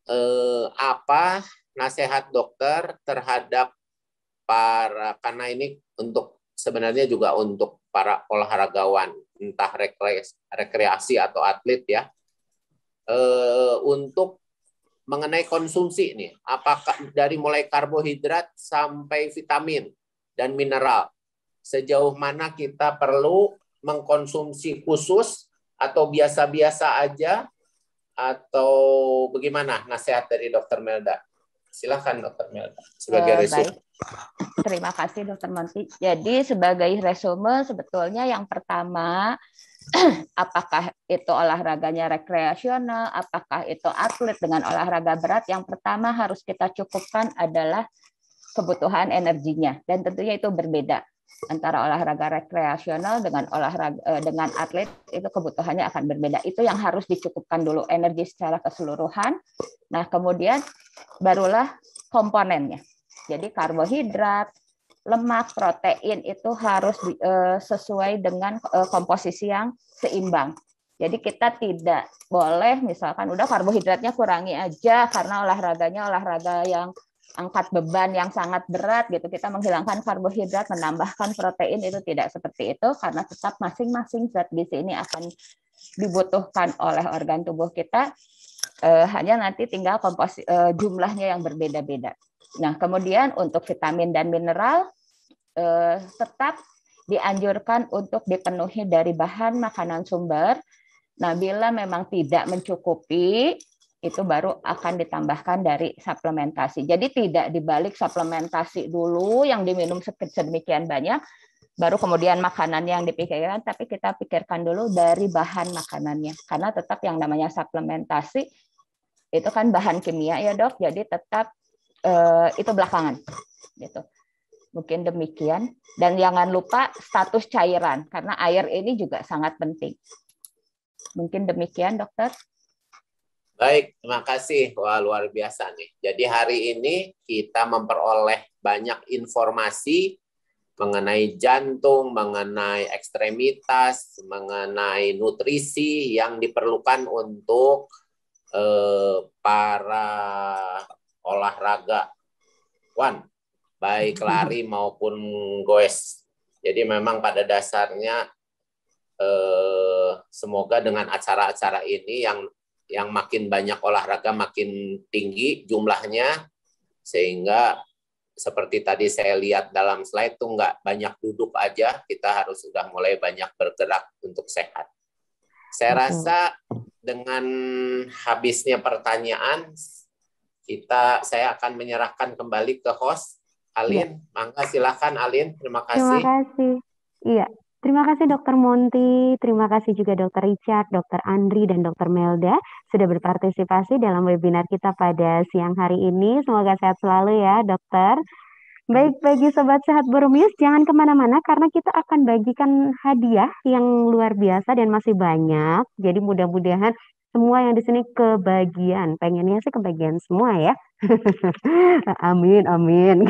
eh, apa nasihat dokter terhadap para karena ini untuk sebenarnya juga untuk para olahragawan entah rekreasi, atau atlet ya eh, untuk mengenai konsumsi nih apakah dari mulai karbohidrat sampai vitamin dan mineral sejauh mana kita perlu mengkonsumsi khusus atau biasa-biasa aja atau bagaimana nasihat dari Dokter Melda? Silakan Dokter Melda sebagai uh, resume. Terima kasih Dokter Monti. Jadi sebagai resume sebetulnya yang pertama (clears throat) apakah itu olahraganya rekreasional, apakah itu atlet dengan olahraga berat, yang pertama harus kita cukupkan adalah kebutuhan energinya dan tentunya itu berbeda antara olahraga rekreasional dengan olahraga eh, dengan atlet itu kebutuhannya akan berbeda. Itu yang harus dicukupkan dulu energi secara keseluruhan. Nah, kemudian barulah komponennya. Jadi karbohidrat, lemak, protein itu harus eh, sesuai dengan eh, komposisi yang seimbang. Jadi kita tidak boleh misalkan udah karbohidratnya kurangi aja karena olahraganya olahraga yang angkat beban yang sangat berat gitu kita menghilangkan karbohidrat menambahkan protein itu tidak seperti itu karena tetap masing-masing zat gizi ini akan dibutuhkan oleh organ tubuh kita eh, hanya nanti tinggal kompos eh, jumlahnya yang berbeda-beda nah kemudian untuk vitamin dan mineral eh, tetap dianjurkan untuk dipenuhi dari bahan makanan sumber nah bila memang tidak mencukupi itu baru akan ditambahkan dari suplementasi. Jadi tidak dibalik suplementasi dulu yang diminum sedemikian banyak, baru kemudian makanan yang dipikirkan, tapi kita pikirkan dulu dari bahan makanannya. Karena tetap yang namanya suplementasi itu kan bahan kimia ya dok, jadi tetap eh, itu belakangan. Gitu. Mungkin demikian. Dan jangan lupa status cairan, karena air ini juga sangat penting. Mungkin demikian dokter. Baik, terima kasih. Wah, luar biasa nih. Jadi hari ini kita memperoleh banyak informasi mengenai jantung, mengenai ekstremitas, mengenai nutrisi yang diperlukan untuk eh, para olahraga. Wan, baik (laughs) lari maupun goes. Jadi memang pada dasarnya eh, semoga dengan acara-acara ini yang yang makin banyak olahraga makin tinggi jumlahnya sehingga seperti tadi saya lihat dalam slide tuh nggak banyak duduk aja kita harus sudah mulai banyak bergerak untuk sehat. Saya okay. rasa dengan habisnya pertanyaan kita saya akan menyerahkan kembali ke host Alin. Ya. Mangga silakan Alin. Terima kasih. Terima kasih. Iya. Terima kasih Dokter Monti, terima kasih juga Dokter Richard, Dokter Andri, dan Dokter Melda sudah berpartisipasi dalam webinar kita pada siang hari ini. Semoga sehat selalu ya Dokter. Baik bagi Sobat Sehat Burmis, jangan kemana-mana karena kita akan bagikan hadiah yang luar biasa dan masih banyak. Jadi mudah-mudahan semua yang di sini kebagian. Pengennya sih kebagian semua ya. (laughs) amin, amin. (laughs)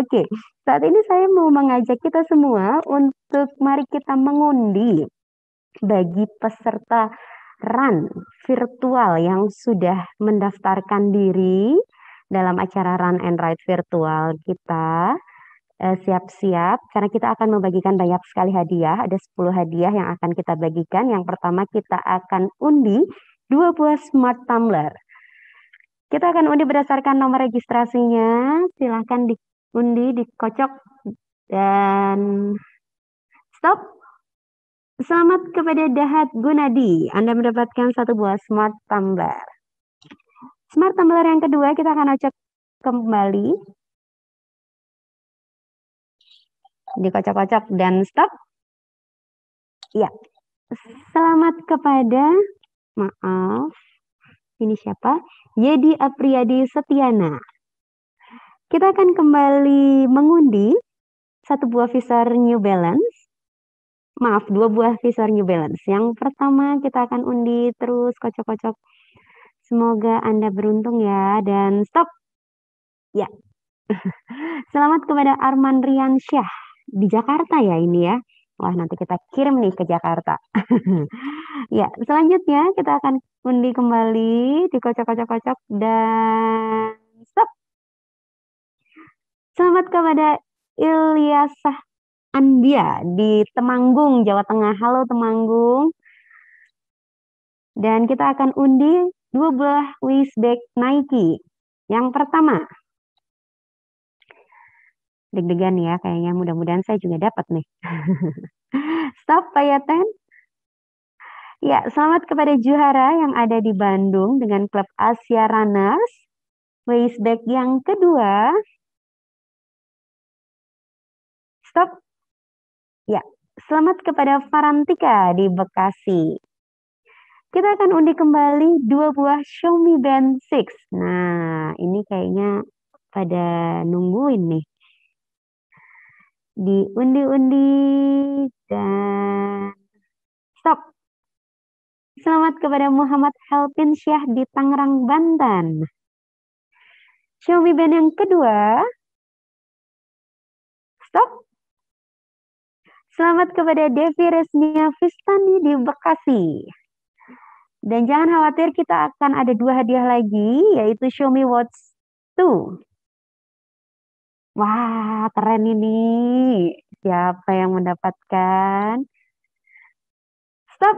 Oke, saat ini saya mau mengajak kita semua untuk mari kita mengundi bagi peserta run virtual yang sudah mendaftarkan diri dalam acara Run and Ride virtual kita. Eh, siap-siap karena kita akan membagikan banyak sekali hadiah. Ada 10 hadiah yang akan kita bagikan. Yang pertama kita akan undi dua buah smart tumbler. Kita akan undi berdasarkan nomor registrasinya. Silahkan diundi, dikocok dan stop. Selamat kepada Dahat Gunadi. Anda mendapatkan satu buah smart tumbler. Smart tumbler yang kedua kita akan ocok kembali dikocok-kocok dan stop. ya Selamat kepada maaf ini siapa? Yedi Apriyadi Setiana. Kita akan kembali mengundi satu buah visor New Balance. Maaf, dua buah visor New Balance. Yang pertama kita akan undi terus kocok-kocok. Semoga Anda beruntung ya dan stop. Ya. (laughs) Selamat kepada Arman Riansyah di Jakarta ya ini ya. Wah, nanti kita kirim nih ke Jakarta. (laughs) ya, selanjutnya kita akan undi kembali, di kocok kocok dan stop. Selamat kepada Ilyasah Andia di Temanggung, Jawa Tengah. Halo Temanggung. Dan kita akan undi dua buah waistbag Nike. Yang pertama, deg-degan ya kayaknya mudah-mudahan saya juga dapat nih (laughs) stop Pak Yaten ya selamat kepada juhara yang ada di Bandung dengan klub Asia Runners raceback yang kedua stop ya selamat kepada Farantika di Bekasi kita akan undi kembali dua buah Xiaomi Band 6. Nah, ini kayaknya pada nungguin nih diundi-undi dan stop. Selamat kepada Muhammad Helpin Syah di Tangerang, Banten. Xiaomi Band yang kedua. Stop. Selamat kepada Devi Resnia Vistani di Bekasi. Dan jangan khawatir kita akan ada dua hadiah lagi yaitu Xiaomi Watch 2 Wah, keren ini. Siapa yang mendapatkan? Stop.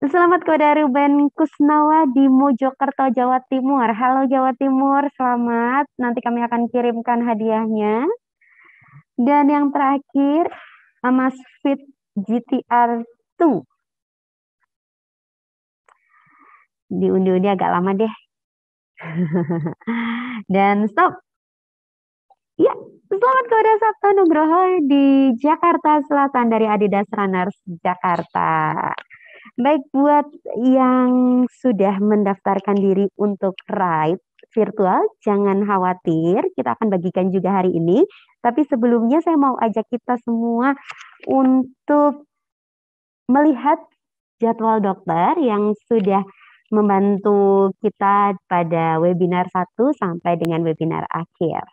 Selamat kepada Ruben Kusnawa di Mojokerto, Jawa Timur. Halo Jawa Timur, selamat. Nanti kami akan kirimkan hadiahnya. Dan yang terakhir, Mas Fit GTR 2. Diundi-undi agak lama deh. (laughs) Dan stop. Selamat kepada Sabta Nugroho di Jakarta Selatan dari Adidas Runners Jakarta. Baik buat yang sudah mendaftarkan diri untuk ride virtual, jangan khawatir, kita akan bagikan juga hari ini. Tapi sebelumnya saya mau ajak kita semua untuk melihat jadwal dokter yang sudah membantu kita pada webinar satu sampai dengan webinar akhir.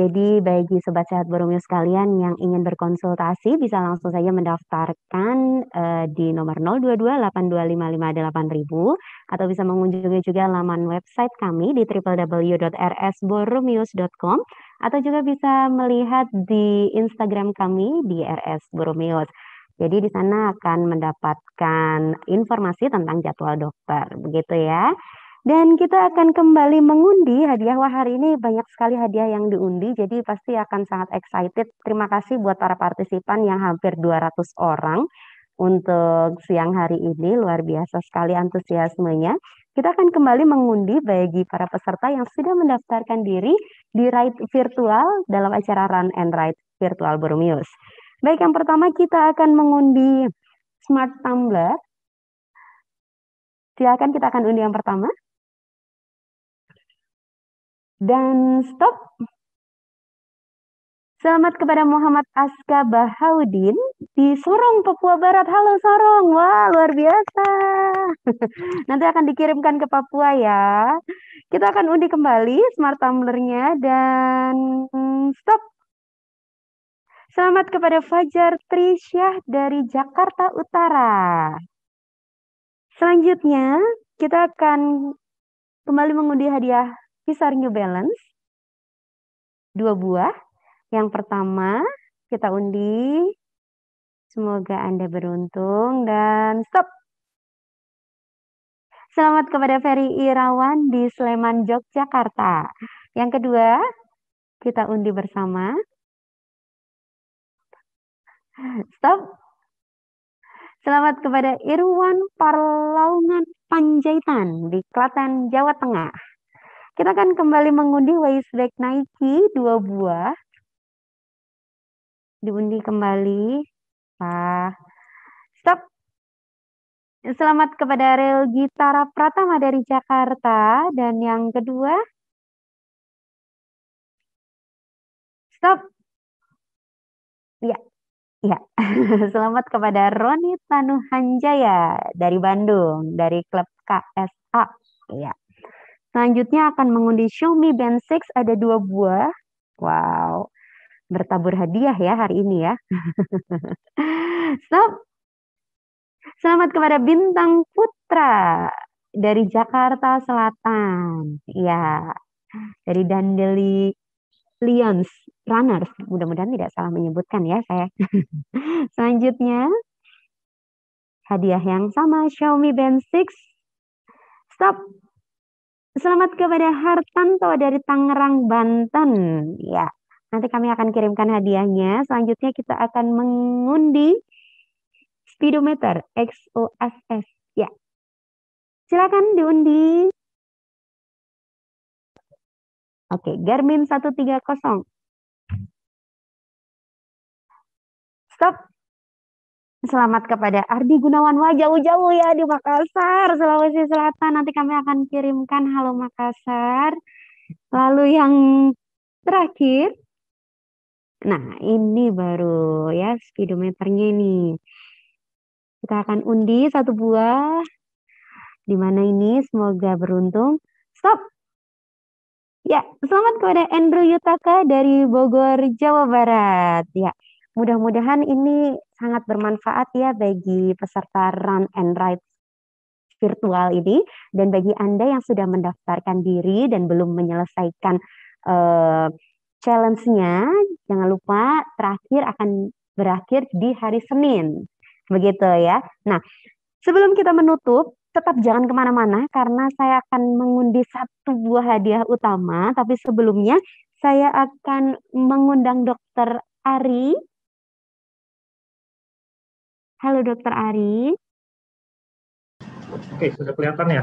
Jadi bagi sobat sehat Boromeo sekalian yang ingin berkonsultasi bisa langsung saja mendaftarkan uh, di nomor 0228255588000 atau bisa mengunjungi juga laman website kami di www.rsboromeus.com atau juga bisa melihat di Instagram kami di RS Boromeus. Jadi di sana akan mendapatkan informasi tentang jadwal dokter, begitu ya. Dan kita akan kembali mengundi hadiah. Wah hari ini banyak sekali hadiah yang diundi, jadi pasti akan sangat excited. Terima kasih buat para partisipan yang hampir 200 orang untuk siang hari ini. Luar biasa sekali antusiasmenya. Kita akan kembali mengundi bagi para peserta yang sudah mendaftarkan diri di Ride Virtual dalam acara Run and Ride Virtual Bormius. Baik, yang pertama kita akan mengundi Smart Tumbler. Silakan kita akan undi yang pertama dan stop. Selamat kepada Muhammad Aska Bahaudin di Sorong, Papua Barat. Halo Sorong, wah luar biasa. (laughs) Nanti akan dikirimkan ke Papua ya. Kita akan undi kembali smart tumblernya dan stop. Selamat kepada Fajar Trisyah dari Jakarta Utara. Selanjutnya kita akan kembali mengundi hadiah These are New Balance. Dua buah. Yang pertama kita undi. Semoga Anda beruntung dan stop. Selamat kepada Ferry Irawan di Sleman, Yogyakarta. Yang kedua, kita undi bersama. Stop. Selamat kepada Irwan Parlaungan Panjaitan di Klaten, Jawa Tengah. Kita akan kembali mengundi waist bag Nike dua buah. Diundi kembali. Ah. stop. Selamat kepada Rel Gitara Pratama dari Jakarta. Dan yang kedua. Stop. Ya, ya. (laughs) Selamat kepada Roni Tanuhanjaya dari Bandung, dari klub KSA. Ya. Selanjutnya akan mengundi Xiaomi Band 6 ada dua buah. Wow, bertabur hadiah ya hari ini ya. Stop. (laughs) Selamat kepada Bintang Putra dari Jakarta Selatan. Ya, dari Dandeli Lions Runners. Mudah-mudahan tidak salah menyebutkan ya saya. (laughs) Selanjutnya, hadiah yang sama Xiaomi Band 6. Stop. Selamat kepada Hartanto dari Tangerang, Banten. Ya, nanti kami akan kirimkan hadiahnya. Selanjutnya kita akan mengundi speedometer XOSS. Ya, silakan diundi. Oke, Garmin 130. Stop. Selamat kepada Ardi Gunawan Wah jauh-jauh ya di Makassar, Sulawesi Selatan. Nanti kami akan kirimkan halo Makassar. Lalu yang terakhir, nah ini baru ya speedometernya nih. Kita akan undi satu buah. Di mana ini semoga beruntung. Stop. Ya, selamat kepada Andrew Yutaka dari Bogor, Jawa Barat. Ya, mudah-mudahan ini sangat bermanfaat ya bagi peserta Run and Ride virtual ini dan bagi Anda yang sudah mendaftarkan diri dan belum menyelesaikan uh, challenge-nya, jangan lupa terakhir akan berakhir di hari Senin. Begitu ya. Nah, sebelum kita menutup, tetap jangan kemana-mana karena saya akan mengundi satu buah hadiah utama. Tapi sebelumnya, saya akan mengundang dokter Ari Halo Dokter Ari. Oke, sudah kelihatan ya?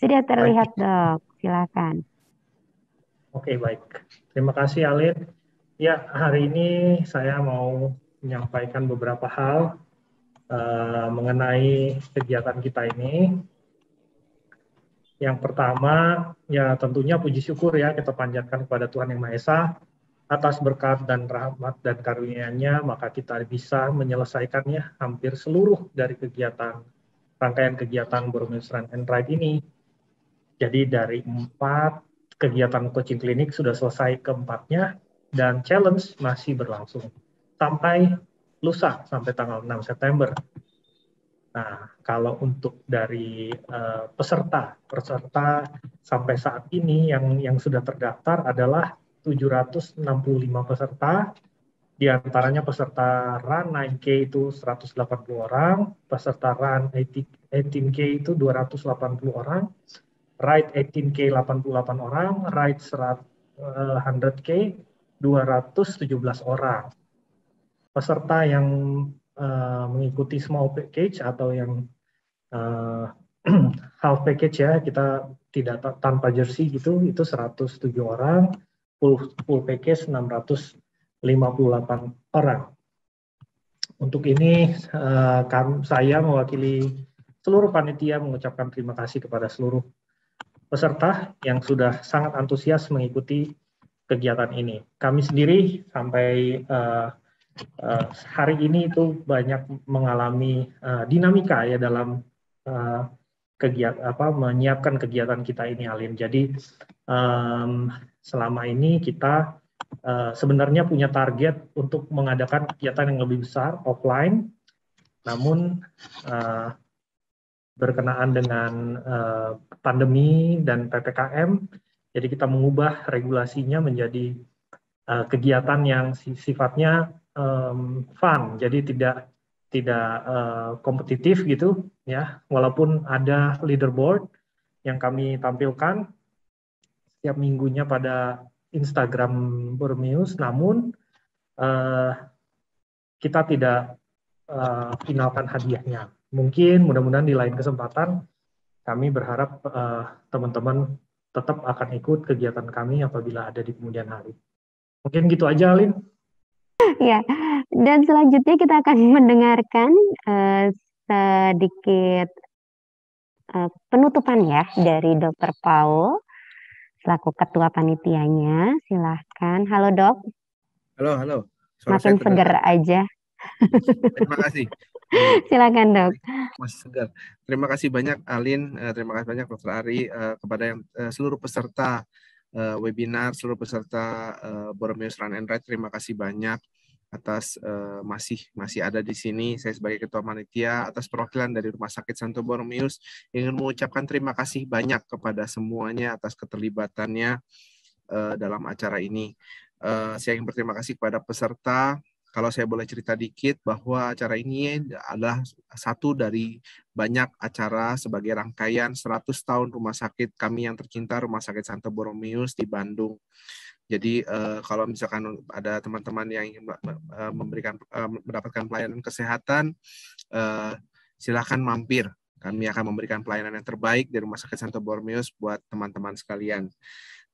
Sudah terlihat baik. dok, silakan. Oke baik, terima kasih Alit. Ya hari ini saya mau menyampaikan beberapa hal uh, mengenai kegiatan kita ini. Yang pertama, ya tentunya puji syukur ya kita panjatkan kepada Tuhan Yang Maha Esa Atas berkat dan rahmat dan karunia-Nya, maka kita bisa menyelesaikannya hampir seluruh dari kegiatan rangkaian kegiatan Burmese Run and Ride ini. Jadi dari empat kegiatan coaching klinik sudah selesai keempatnya dan challenge masih berlangsung sampai lusa sampai tanggal 6 September. Nah, kalau untuk dari uh, peserta, peserta sampai saat ini yang yang sudah terdaftar adalah 765 peserta, di antaranya peserta RAN 9K itu 180 orang, peserta RAN 18K itu 280 orang, ride 18K 88 orang, ride 100K eh, 217 orang. Peserta yang uh, mengikuti small package atau yang uh, (clears throat) half package ya, kita tidak tanpa jersey gitu, itu 107 orang full, full package 658 orang. Untuk ini eh, saya mewakili seluruh panitia mengucapkan terima kasih kepada seluruh peserta yang sudah sangat antusias mengikuti kegiatan ini. Kami sendiri sampai eh, eh, hari ini itu banyak mengalami dinamika ya dalam kegiatan apa menyiapkan kegiatan kita ini Alin. Jadi selama ini kita uh, sebenarnya punya target untuk mengadakan kegiatan yang lebih besar offline, namun uh, berkenaan dengan uh, pandemi dan ppkm, jadi kita mengubah regulasinya menjadi uh, kegiatan yang sifatnya um, fun, jadi tidak tidak uh, kompetitif gitu ya, walaupun ada leaderboard yang kami tampilkan, setiap minggunya pada Instagram Borneus, namun uh, kita tidak uh, finalkan hadiahnya. Mungkin mudah-mudahan di lain kesempatan kami berharap eh, teman-teman uh, tetap akan ikut kegiatan kami apabila ada di kemudian hari. Mungkin gitu aja, Alin. Ya, dan selanjutnya kita akan (laughs) mendengarkan uh, sedikit uh, penutupan ya dari Dr. Paul selaku ketua panitianya. Silahkan. Halo dok. Halo, halo. Suara Makin segar aja. Terima kasih. Silakan dok. Masih segar. Terima kasih banyak Alin, eh, terima kasih banyak Dokter Ari eh, kepada yang eh, seluruh peserta webinar, seluruh peserta Borneo Run and Ride. Terima kasih banyak atas uh, masih masih ada di sini saya sebagai ketua panitia atas perwakilan dari Rumah Sakit Santo Borromeus ingin mengucapkan terima kasih banyak kepada semuanya atas keterlibatannya uh, dalam acara ini. Uh, saya ingin berterima kasih kepada peserta. Kalau saya boleh cerita dikit bahwa acara ini adalah satu dari banyak acara sebagai rangkaian 100 tahun rumah sakit kami yang tercinta Rumah Sakit Santo Borromeus di Bandung. Jadi uh, kalau misalkan ada teman-teman yang ingin eh, eh, memberikan uh, mendapatkan pelayanan kesehatan, uh, silahkan mampir. Kami akan memberikan pelayanan yang terbaik dari Rumah Sakit Santo Bormius buat teman-teman sekalian.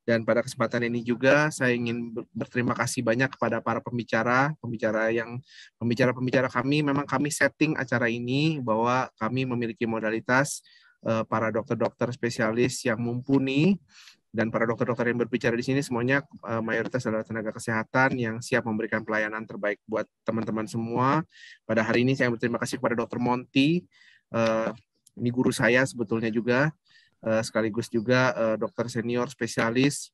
Dan pada kesempatan ini juga saya ingin berterima kasih banyak kepada para pembicara, pembicara yang pembicara-pembicara kami. Memang kami setting acara ini bahwa kami memiliki modalitas para dokter-dokter spesialis yang mumpuni dan para dokter-dokter yang berbicara di sini semuanya uh, mayoritas adalah tenaga kesehatan yang siap memberikan pelayanan terbaik buat teman-teman semua. Pada hari ini saya berterima kasih kepada Dokter Monti, uh, ini guru saya sebetulnya juga, uh, sekaligus juga uh, dokter senior spesialis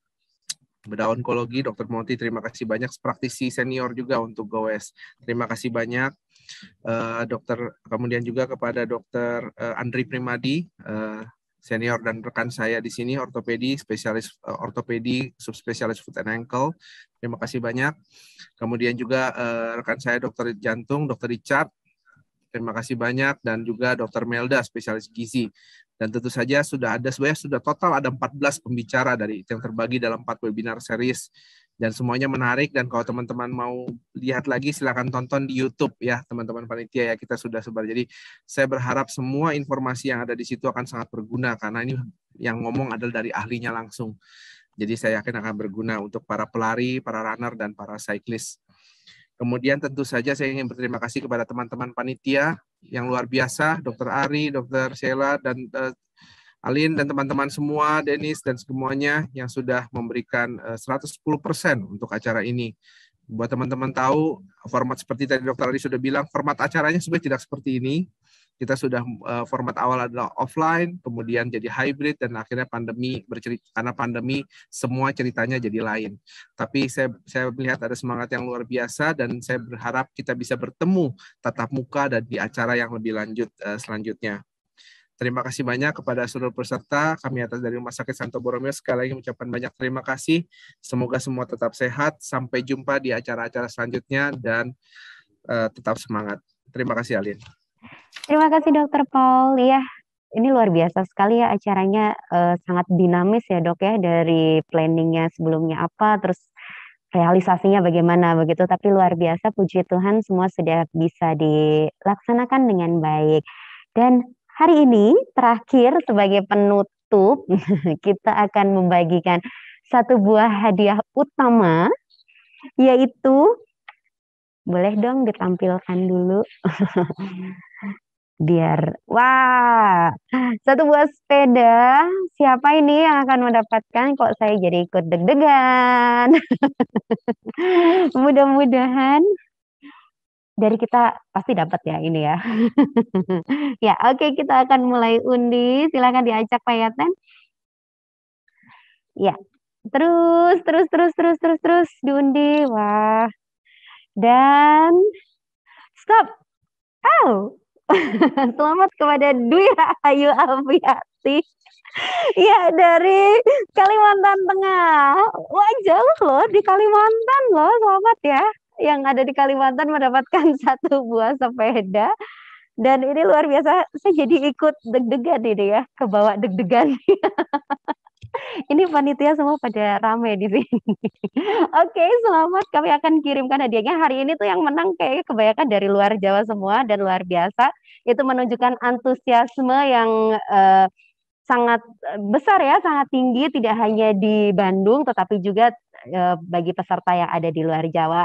bedah onkologi, Dr. Monty. Terima kasih banyak, praktisi senior juga untuk GOES. Terima kasih banyak. Uh, dokter kemudian juga kepada dokter uh, Andri Primadi uh, senior dan rekan saya di sini ortopedi spesialis uh, ortopedi subspesialis foot and ankle. Terima kasih banyak. Kemudian juga uh, rekan saya dokter jantung, dokter Richard. Terima kasih banyak dan juga dokter Melda spesialis gizi. Dan tentu saja sudah ada sebenarnya sudah total ada 14 pembicara dari yang terbagi dalam 4 webinar series dan semuanya menarik dan kalau teman-teman mau lihat lagi silahkan tonton di YouTube ya teman-teman panitia ya kita sudah sebar jadi saya berharap semua informasi yang ada di situ akan sangat berguna karena ini yang ngomong adalah dari ahlinya langsung jadi saya yakin akan berguna untuk para pelari para runner dan para cyclist kemudian tentu saja saya ingin berterima kasih kepada teman-teman panitia yang luar biasa Dr. Ari Dr. Sheila dan eh, Alin dan teman-teman semua, Denis dan semuanya yang sudah memberikan 110% eh, untuk acara ini. Buat teman-teman tahu, format seperti tadi Dokter Ali sudah bilang, format acaranya sebenarnya tidak seperti ini. Kita sudah eh, format awal adalah offline, kemudian jadi hybrid, dan akhirnya pandemi bercerita karena pandemi semua ceritanya jadi lain. Tapi saya saya melihat ada semangat yang luar biasa dan saya berharap kita bisa bertemu tatap muka dan di acara yang lebih lanjut eh, selanjutnya. Terima kasih banyak kepada seluruh peserta. Kami atas dari Rumah Sakit Santo Boromeo sekali lagi mengucapkan banyak terima kasih. Semoga semua tetap sehat. Sampai jumpa di acara-acara selanjutnya dan uh, tetap semangat. Terima kasih Alin. Terima kasih Dokter Paul. iya ini luar biasa sekali ya acaranya uh, sangat dinamis ya dok ya dari planningnya sebelumnya apa terus realisasinya bagaimana begitu tapi luar biasa puji Tuhan semua sudah bisa dilaksanakan dengan baik dan Hari ini terakhir sebagai penutup (laughs) kita akan membagikan satu buah hadiah utama yaitu boleh dong ditampilkan dulu (laughs) biar wah satu buah sepeda siapa ini yang akan mendapatkan kok saya jadi ikut deg-degan (laughs) mudah-mudahan dari kita pasti dapat ya ini ya. (laughs) ya, oke okay, kita akan mulai undi. silahkan diajak Pak Yaten. Ya. Terus terus terus terus terus terus diundi. Wah. Dan stop. Oh. (laughs) Selamat kepada Dwi Ayu Afiati. Ya dari Kalimantan Tengah. Wah jauh loh di Kalimantan loh. Selamat ya yang ada di Kalimantan mendapatkan (laughs) satu buah sepeda dan ini luar biasa saya jadi ikut deg-degan ini ya ke bawah deg-degan (laughs) ini panitia semua pada rame di sini (laughs) oke selamat kami akan kirimkan hadiahnya hari ini tuh yang menang kayaknya kebanyakan dari luar Jawa semua dan luar biasa itu menunjukkan antusiasme yang uh, sangat eh, besar ya sangat tinggi tidak hanya di Bandung tetapi juga eh, bagi peserta yang ada di luar Jawa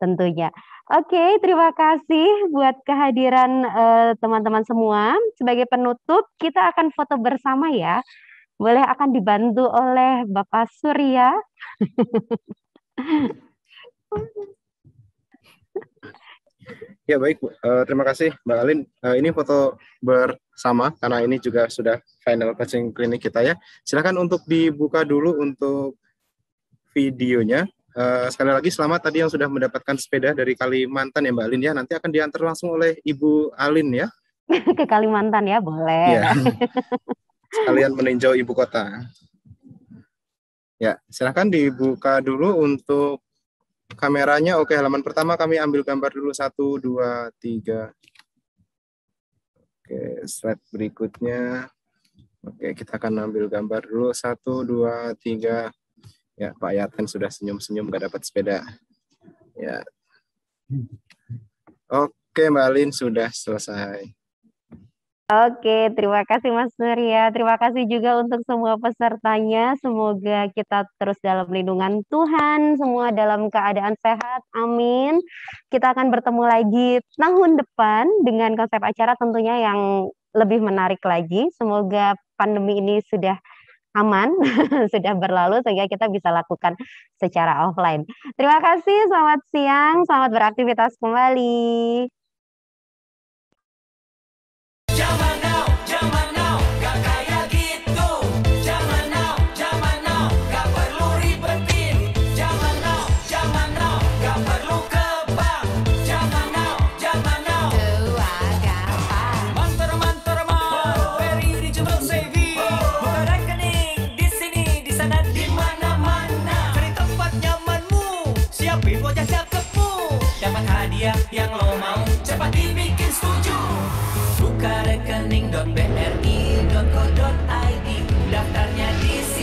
tentunya. Oke, okay, terima kasih buat kehadiran eh, teman-teman uh, semua. Sebagai penutup, kita akan foto bersama ya. Boleh akan dibantu oleh Bapak Surya. ya baik, uh, terima kasih Mbak Alin. Uh, ini foto bersama karena ini juga sudah final coaching klinik kita ya. Silakan untuk dibuka dulu untuk videonya. Eh, sekali lagi selamat tadi yang sudah mendapatkan sepeda dari Kalimantan ya Mbak Alin ya. Nanti akan diantar langsung oleh Ibu Alin ya. (laughs) Ke Kalimantan ya boleh. Ya. Sekalian meninjau ibu kota. Ya silahkan dibuka dulu untuk kameranya. Oke halaman pertama kami ambil gambar dulu satu dua tiga. Oke slide berikutnya. Oke kita akan ambil gambar dulu satu dua tiga. Ya, Pak Yatan sudah senyum-senyum gak dapat sepeda. Ya. Oke, Mbak Lin sudah selesai. Oke, terima kasih Mas Surya. Terima kasih juga untuk semua pesertanya. Semoga kita terus dalam lindungan Tuhan, semua dalam keadaan sehat. Amin. Kita akan bertemu lagi tahun depan dengan konsep acara tentunya yang lebih menarik lagi. Semoga pandemi ini sudah aman (laughs) sudah berlalu sehingga kita bisa lakukan secara offline. Terima kasih, selamat siang, selamat beraktivitas kembali. Jawa Dapat hadiah yang lo mau Cepat dibikin setuju Buka rekening.bri.co.id Daftarnya di sini